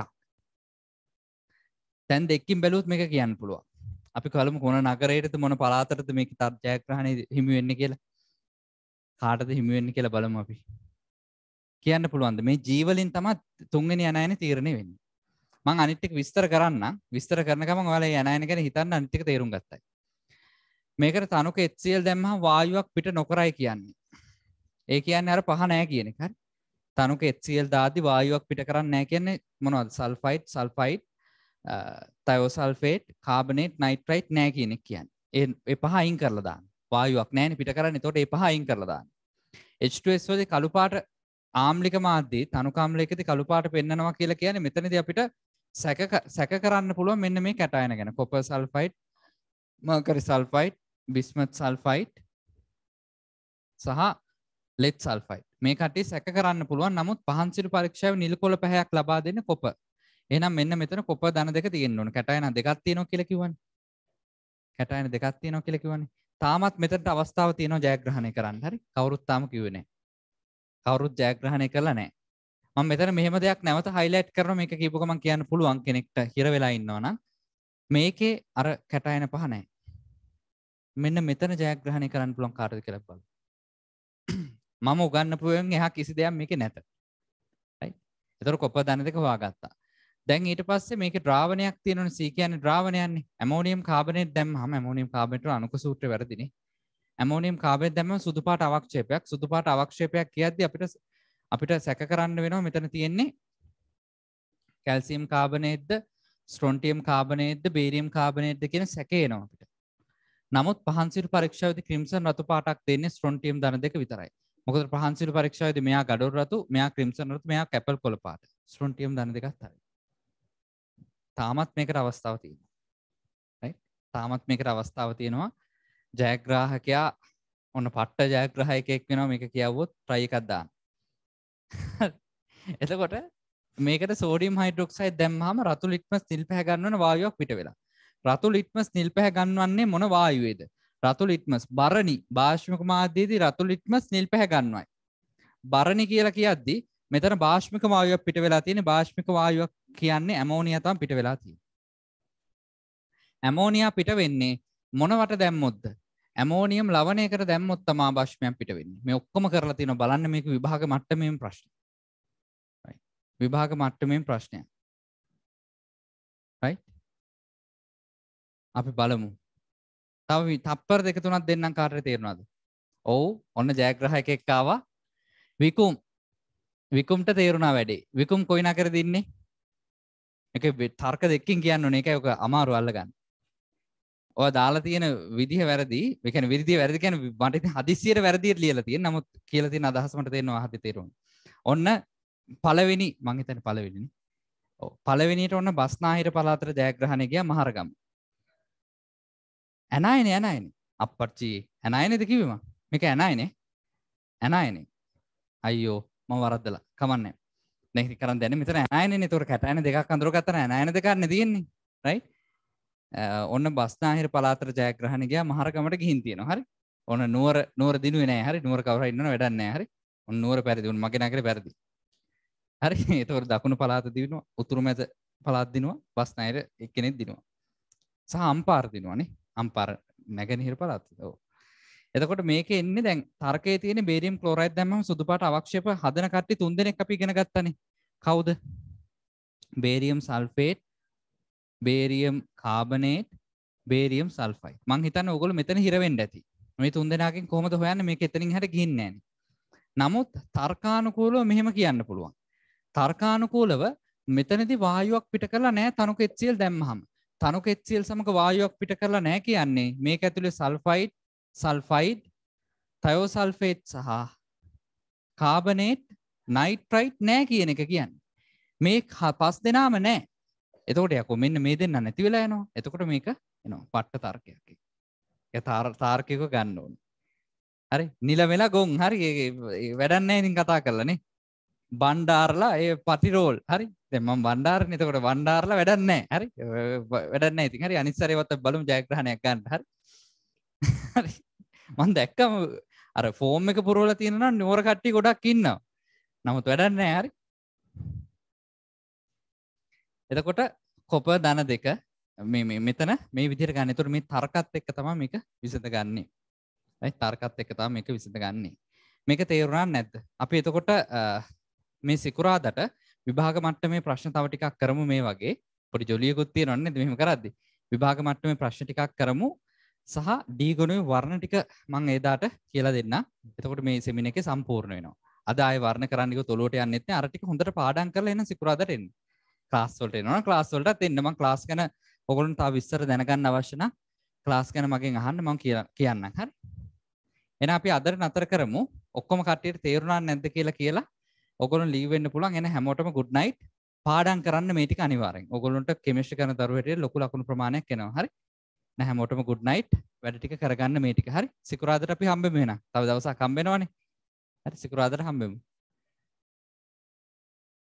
තැන් දෙක්කින් බැලූත් මේක කියන්න පුළුවන් අපි කළම කොන නගරයටත මොන පලාතරත මේක තර්ජයක්්‍රහණ හිමිවෙන්න කියලා කාටද හිමිවෙන්න කියලා බලම අපි කියන්න පුළුවන්ද මේ ජීවලින් තමත් තුන්ගෙන යනයන තීරණය වෙන්න මං අනිත්තික විස්තර කරන්න විස්තර කරනකම වල යනයන ගැන හිතන්න අනිතික තේරුම් ගත්තයි මේකට තනුක එත්සිල් දැම්ම වායුවක් පිට නොකරයි කියන්නේ ඒ කියන්න අර පහනෑ කියන කර තනුක එත්සිල් දාදි වායුවක් පිට කරන්න නෑ කියන්නේ මොනවද සල්ෆයිට් සල්ෆයිට් තයෝසල්ෆේට් කාබනෙට් නයිට්‍රයිට් නෑ කියනෙක් කියන්න ඒ එපහ අයින් කරලදාන්න වායුවක් නෑන පිට කරන්න තොට එපහ අයින් කරලදාන්න H2ස්වද කළුපාට ආම්ලික මාධ්‍යී තනුකාම්ලෙකති කළුපාට පෙන්න්නනවා කියලා කියන මෙතනද අපිට සැක කරන්න පුළුව මෙන්න මේ කැටයන ගැන කොප සල්ෆයිට් මකරි සල්ෆයිට් බිස්මත් සල්ෆයිට් සහ ලෙත් සල්ෆයිට් මේ කටේ සැක කරන්න පුළුවන් නමුත් පහන්සිරු පරීක්ෂාව නිල්කොල පැහැයක් ලබා දෙන්න කොප එනම් මෙන්න මෙතන කොප දන දෙක තියෙන්න්න ඕන කැටයන දෙකක් තියෙනවා කියලා කිවන්නේ කැටයන දෙකක් තියෙනවා කියලා කිවන්නේ තාමත් මෙතනට අවස්ථාව තියෙනවා ජයග්‍රහණය කරන්න හරි කවුරුත් තාම කිව්වේ නැහැ කවුරුත් ජයග්‍රහණය කරලා නැහැ මම මෙතන මෙහෙම දෙයක් නැවත හයිලයිට් කරනවා මේක කියපුවම කියන්න පුළුවන් කෙනෙක්ට හිර වෙලා ඉන්නවා නම් මේකේ අර කැටයන පහ නැහැ මෙන්න මෙතන ජයග්‍රහණය කරන්න පුළුවන් කාටද කියලා බලන්න මම උගන්නපුුවෙන් එහා කිසි දෙයක් මේක නැත එතර කොප දන දෙක වාගත්තා දැන් ඊට පස්සේ මේක ද්‍රාවණයක් තියෙනන සීකයන ද්‍රාවණයන්නේ ඇමෝනියම් කාබනය දැම් හම ඇමෝනියම් කාබට අනක සූට්‍ර වැරදින ඇමෝනියම් කාබේ දැම සුදුපාට අවක්ෂේපයක් සුදුපාට අවක්ෂේපයක් කියද්ද අපිට අපිට සැක කරන්න වෙනවා මෙතන තියෙන්නේ කැල්සිම් කාබනයද්ද ස්ට්‍රොන්ටියම් කාබනයද්ද බේරියම් කාබනයද්ද කියෙන සැකේනවා අපිට නමුත් පහන්සිට පරක්ෂාවද ක්‍රිම්සන් රතු පාටක් දෙන්නේ ස්ට්‍රොන්ටියම් දන දෙක විතරයි මොකද පහන්සිල් පරීක්ෂාවද මෙයා ගඩොල් රතු මෙයා ක්‍රිම්සනරතු මෙයා කැපල් කොළ පාට ස්ට්‍රන්ටියම් දන දෙකත්තයි තාමත් මේකට අවස්ථාව තියෙන තාමත් මේකට අවස්ථාව තියෙනවා ජයග්‍රාහකයා ඔන්න පට්ට ජයග්‍රහයකෙක් වෙනවා මේ කියවොත් ට්‍රයිකක්දාන්න එතකොට මේකට සෝඩීම් හයිඩරොක්සයි දැම්හම රතු ලිට්ම නිල් පැහගන්නවන වායුවක් පිට වෙලා රතු ලිට්මස් නිල් පැහගන්නවන්නේ මොන වායුවේද රතු ලිට්මස් බරණි භාෂ්මික මාධ්‍යයේදී රතු ලිට්මස් නිල් පැහැගන්නවයි. බරණි කියලා කියද්දි මෙතන භාෂ්මික වායුවක් පිට වෙලා තියෙන භාෂ්මික වායුවක් කියන්නේ ඇමෝනියා තමයි පිට වෙලා තියෙන්නේ. ඇමෝනියා පිට වෙන්නේ මොනවට දැම්මොත්ද? ඇමෝනියම් ලවණයකට දැම්මොත් තමයි භාෂ්මයක් පිට වෙන්නේ. මේ ඔක්කොම කරලා තියෙනවා බලන්න මේක විභාග මට්ටමේම ප්‍රශ්න. විභාග මට්ටමෙන් ප්‍රශ්නය අපි බලමු තව තප්පර දෙක තුනක් දෙන්නම් කාර්ය තේරුණාද ඔව් ඔන්න ජයග්‍රහයක එක්කාවා විකුම් විකුම්ට තේරුණා වැඩේ විකුම් කොයි නකරද ඉන්නේ එක තර්ක දෙකකින් කියන්න ඕනේ ඒකයි ඔක අමාරු අල්ලගන්න ඔය දාලා තියෙන විදිහ වැරදි ඒ කියන්නේ විදිහ වැරදි කියන්නේ මට ඉතින් හදිස්සියට වැරදියට ලියලා තියෙන නමුත් කියලා තියෙන අදහස මට තේරෙනවා හදි තේරුණා ඔන්න පළවෙනි මං හිතන්නේ පළවෙනිනේ ඔව් පළවෙනියට ඔන්න බස්නාහිර පළාතට ජයග්‍රහණය ගියා මහරගම ඇනයින ඇනයින අපපච්චි ඇනයිනෙද කිවීම මේක ඇනයිනේ ඇනයිනේ අයියෝ ම වරද්දලා කමන්න නැති කර දැන මෙතර ඇනයින තුර කැටයන දෙකක් අඳුර කතර ඇනයිනද කරන්න තියෙන්නේ රයි ඔන්න බස්නාහිර පලාතර ජයග්‍රහණගේ මහරකමට ගිහින් තියෙන හරි ඔන්න නුවර නුවර දිනුව නෑ හරි නුවර කවර ඉන්න වැඩන්න හරි ඔන්න නුවර පැරදිවන් මගේ නකර පැරදි හරි ඒතවර දකුණු පලාත දිවෙන උතුරු මැත පලාත් දිනවා බස්නාහිර එක්කෙනෙක් දිනවා සහ අම්පාර්දිනවානේ අම්පර නැගනිහිර පරත් ඕ එතකොට මේක එන්න දැන් තර්කය තියෙන බේරීම් කලෝරයි දැම සුදුපාට අවක්ෂප හදන කට්ටි තුන් දෙනෙක් අපි ගෙන ගත්තන කවුද barium sulphate barium carbonate barium sulphide මං හිතන්න ඔගොල මෙතන හිරවෙන්ඩ ඇති මේ තුන් දෙෙනකින් කොමද හොයන්න මේ එතනින් හට ගින්නන නමුත් තර්කානුකූලව මෙහෙම කියන්න පුළුවන් තර්කානුකූලව මෙතනති වායුවක් පිට කරලා නෑ තනුක එච්චියල් දැම්හම තනු කෙත්සිල් සමග වායුවක් පිට කරලා නෑ කියන්නේ මේක ඇතුළේ සල්ෆයිඩ් සල්ෆයිඩ් තයෝසල්ෆේට් සහ කාබනේට් නයිට්‍රයිට් නෑ කියන එක කියන්න මේ පස් දෙනාම නෑ එතකොට යකු මෙන්න මේ දෙන්න නැතිවෙලා යනවා එතකොට මේක එනවා පට්ට තර්කයක් තාර්කයක ගන්න ඕන හරි නිල වෙලා ගොන් හරි වැඩන්නේ ඉතින් කතා කරලනේ බණ්ඩාර්ලා ඒ පතිරෝල් හරි දෙම බණ්ඩාර් නතකොට වණ්ඩාර්ලා වැඩන්නෑ හරි වැඩන්න ඉති හරි අනිස්සරයවත බලු ජයග්‍රහණයක් ගන්න හරි මන් දැක්කම අර ෆෝම් එක පුරෝල තියෙන නෝර කට්ටි ගොඩක් ඉන්නවා නමුත් වැඩන්න හරි එතකොට කොප දන දෙක මේ මෙතන මේ විදිර ගන්න තුර මේ තර්කත් එක්ක තම මේක විසඳ ගන්නේ ඇයි තර්කත් එක්ක තම එක විසඳ ගන්නේ මේක තේරුණා නැද්ද අපි එතකොට මේ සිකුරාදට විභාග මට්ටමේ ප්‍රශ්න තව ටිකක් කරමු මේ වගේ පොඩි ජොලියකුත් තියෙනවන්නේ මෙහෙම කරද්දි විභාග මට්ටමේ ප්‍රශ්න ටිකක් කරමු සහ ඩී ගුණුවේ වර්ණ ටික මම එදාට කියලා දෙන්න. එතකොට මේ සෙමින එකේ සම්පූර්ණ වෙනවා. අද ආයෙ වර්ණ කරන්න ගියොත් ඔලුවට යන්නෙත් නැහැ. අර ටික හොඳට පාඩම් කරලා එන සිකුරාදට එන්න. ක්ලාස් වලට එනවා නම් ක්ලාස් වලටත් එන්න. මම ක්ලාස් ගැන ඔයගොල්ලන්ට තව විස්තර දැනගන්න අවශ්‍ය නම් ක්ලාස් ගැන මගෙන් අහන්න මම කියන්නම්. හරි? එහෙනම් අපි අදට නතර කරමු. ඔක්කොම කට්ටියට තේරුණා නැද්ද කියලා කියලා ඔගොලන් ලීවෙන්න පුළන් එන හැමෝටම ගුඩ්නයිට් පාඩන් කරන්න මේටික අනිවාරෙන් ඔගොලන්ට කෙමිෂ් කරන දරුවට ලොකු ලකුණු ප්‍රමාණයක් කෙනවා හරි නැහැමෝටම ගුඩ්නයිට් වැඩටික කරගන්න මේටික හරි සිකුරාදට අපි හම්බෙම වෙන තව දවසා කම්බෙනවානේ හරි සිකුරාදර හම්බෙමු